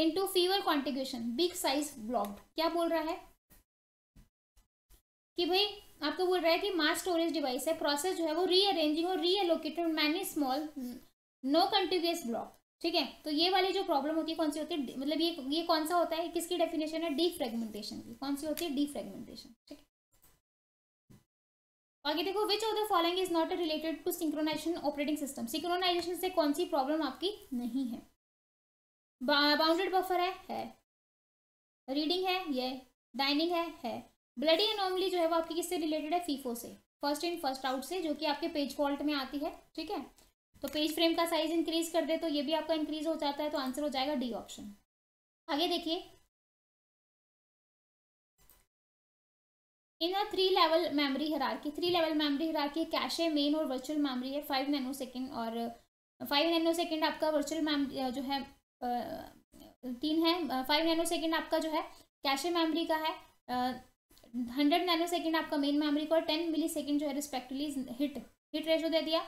into fewer contiguous big size block क्या बोल रहा है कि भाई आपको तो बोल रहा है कि मास स्टोरेज डिवाइस है प्रोसेस जो है वो रीअरेंजिंग और reallocated many small no continuous block ठीक है तो ये वाली जो प्रॉब्लम होती है कौन सी होती है मतलब ये ये कौन सा होता है किसकी डेफिनेशन है डीफ्रेगमेंटेशन की कौन सी होती है डी फ्रेगमेंटेशन ठीक है आगे देखो which of the following is not related to synchronisation operating system synchronisation से कौन सी प्रॉब्लम आपकी नहीं है बाउंडेड बफर है है रीडिंग है ये डाइनिंग है है ब्लडी एनोमली जो है वो आपकी किससे रिलेटेड है फीफो से फर्स्ट इन फर्स्ट आउट से जो कि आपके पेज फॉल्ट में आती है ठीक है तो पेज फ्रेम का साइज इंक्रीज कर दे तो ये भी आपका इंक्रीज हो जाता है तो आंसर हो जाएगा डी ऑप्शन आगे देखिए in a three level memory की थ्री लेवल मेमोरी की कैशे मेन और वर्चुअल मेमोरी है फाइव नैनो सेकेंड और फाइव नैनो सेकेंड आपका वर्चुअल मैम जो है तीन है फाइव नैनो सेकेंड आपका जो है कैशे मेमोरी का है हंड्रेड नैनो सेकेंड आपका मेन मेमोरी को और टेन मिली सेकेंड जो है रिस्पेक्टिवली हिट हिट रेशो दे दिया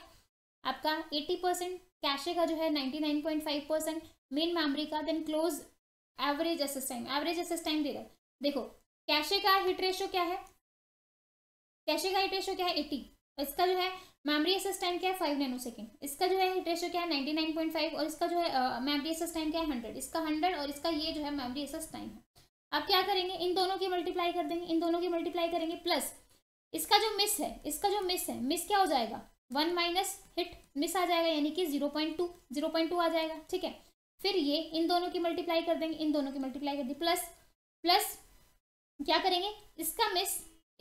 आपका एट्टी परसेंट कैशे का जो है ninety nine point five percent main memory का then close average access time average access time दे रहा है देखो कैशे का हिट रेशो क्या है कैशे का हिट रेशो क्या है एट्टी इसका जो है मेमोरी एसेस टाइम क्या है फाइव नैनो सेकेंड इसका जो है हिट रेशो क्या है नाइन्टी नाइन पॉइंट फाइव और इसका जो है मेमोरी एसेस टाइम क्या है हंड्रेड इसका हंड्रेड और इसका ये जो है मेमोरी एसेस टाइम है अब क्या करेंगे इन दोनों की मल्टीप्लाई कर देंगे इन दोनों की मल्टीप्लाई करेंगे प्लस इसका जो मिस है इसका जो मिस है मिस क्या हो जाएगा वन माइनस हिट मिस आ जाएगा यानी कि zero point two zero point two आ जाएगा ठीक है फिर ये इन दोनों की मल्टीप्लाई कर देंगे इन दोनों की मल्टीप्लाई कर दी प्लस प्लस क्या करेंगे इसका मिस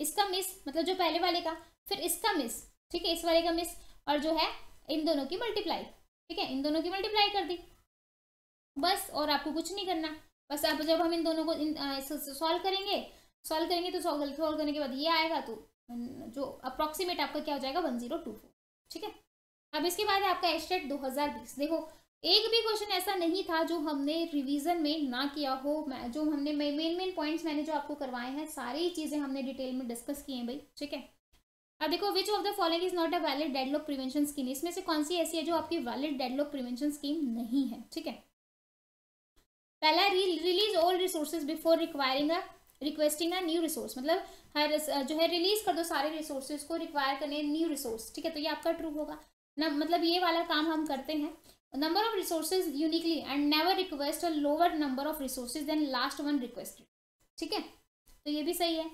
इसका मिस मतलब जो पहले वाले का फिर इसका मिस ठीक है इस वाले का मिस और जो है इन दोनों की मल्टीप्लाई ठीक है इन दोनों की मल्टीप्लाई कर दी बस और आपको कुछ नहीं करना बस अब जब हम इन दोनों को सॉल्व करेंगे सॉल्व करेंगे तो सॉल्व सॉल्व करने के बाद ये आएगा तो जो अप्रॉक्सीमेट आपका क्या हो जाएगा वन जीरो टू फोर ठीक है अब इसके बाद है आपका एस्टेट दो हज़ार बीस देखो एक भी क्वेश्चन ऐसा नहीं था जो हमने रिवीजन में ना किया हो जो हमने मेन मेन पॉइंट्स मैंने जो आपको करवाए हैं सारी चीज़ें हमने डिटेल में डिस्कस किए हैं भाई ठीक है अब देखो which of the following is not a valid deadlock prevention scheme इसमें से कौन सी ऐसी है जो आपकी वैलिड डेडलॉक प्रिवेंशन स्कीम नहीं है ठीक है पहला release all resources before requiring requesting a new resource मतलब हर जो है रिलीज कर दो सारे रिसोर्सेज को रिक्वायर करने न्यू रिसोर्स ठीक है तो ये आपका ट्रू होगा ना मतलब ये वाला काम हम करते हैं number of resources uniquely and never request a lower number of resources then last one requested ठीक है तो ये भी सही है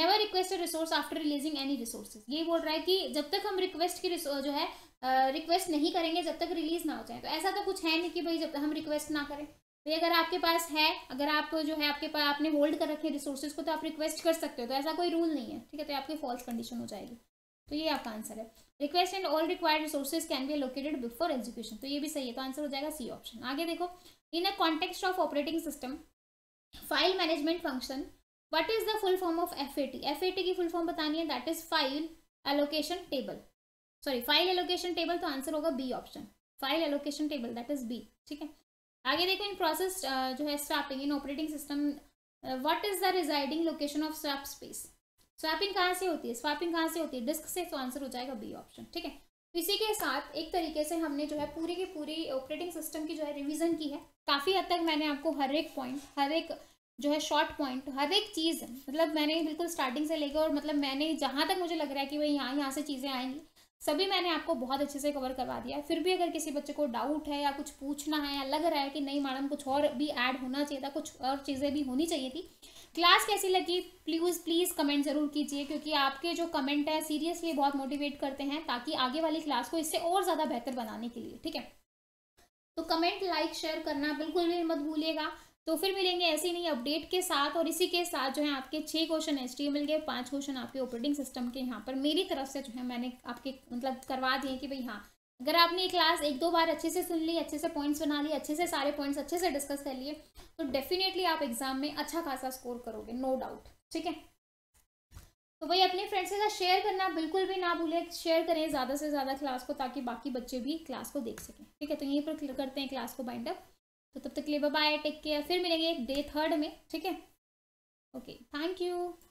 never request resource after releasing any resources ये बोल रहा है कि जब तक हम रिक्वेस्ट की जो है रिक्वेस्ट नहीं करेंगे जब तक रिलीज ना हो जाए तो ऐसा तो कुछ है नहीं कि भाई जब तक हम रिक्वेस्ट ना करें तो अगर आपके पास है अगर आप जो है आपके पास आपने होल्ड कर रखे रिसोर्सेज को तो आप रिक्वेस्ट कर सकते हो तो ऐसा कोई रूल नहीं है ठीक है तो आपकी फॉल्स कंडीशन हो जाएगी तो ये आपका आंसर है request and all required resources can be located before education तो ये भी सही है तो आंसर हो जाएगा सी ऑप्शन आगे देखो in a context of operating system file management function what is the full form of F A T F A T की फुल फॉर्म बतानी है that is file allocation table sorry file allocation table तो answer होगा B option file allocation table that is B ठीक है आगे देखो in process जो है swapping in operating system what is the residing location of swap space swapping कहाँ से होती है स्वैपिंग कहाँ से होती है डिस्क से तो आंसर हो जाएगा बी ऑप्शन ठीक है तो इसी के साथ एक तरीके से हमने जो है पूरी की पूरी ऑपरेटिंग सिस्टम की जो है रिविजन की है काफ़ी हद तक मैंने आपको हर एक पॉइंट हर एक जो है शॉर्ट पॉइंट हर एक चीज़ मतलब मैंने बिल्कुल स्टार्टिंग से लेकर और मतलब मैंने जहाँ तक मुझे लग रहा है कि भाई यहाँ यहाँ से चीज़ें आएंगी सभी मैंने आपको बहुत अच्छे से कवर करवा दिया है फिर भी अगर किसी बच्चे को डाउट है या कुछ पूछना है या लग रहा है कि नहीं मैडम कुछ और भी ऐड होना चाहिए था कुछ और चीज़ें भी होनी चाहिए थी क्लास कैसी लगी प्लीज़ प्लीज़ कमेंट ज़रूर कीजिए क्योंकि आपके जो कमेंट है सीरियसली बहुत मोटिवेट करते हैं ताकि आगे वाली क्लास को इससे और ज़्यादा बेहतर बनाने के लिए ठीक है तो कमेंट लाइक शेयर करना बिल्कुल भी मत भूलिएगा तो फिर मिलेंगे ऐसी नई अपडेट के साथ और इसी के साथ जो है आपके छह क्वेश्चन एस टी मिल गए पांच क्वेश्चन आपके ऑपरेटिंग सिस्टम के यहाँ पर मेरी तरफ से जो है मैंने आपके मतलब करवा दिए कि भाई हाँ अगर आपने क्लास एक दो बार अच्छे से सुन ली अच्छे से पॉइंट्स बना लिए अच्छे से सारे पॉइंट्स अच्छे से डिस्कस कर लिए तो डेफिनेटली आप एग्जाम में अच्छा खासा स्कोर करोगे नो डाउट ठीक है तो वही अपने फ्रेंड्स के साथ शेयर करना बिल्कुल भी ना भूलें शेयर करें ज़्यादा से ज़्यादा क्लास को ताकि बाकी बच्चे भी क्लास को देख सकें ठीक है तो यहीं पर क्लिक करते हैं क्लास को बाइंड अप तो तब तक के लिए बाय टेक केयर फिर मिलेंगे डे थर्ड में ठीक है ओके थैंक यू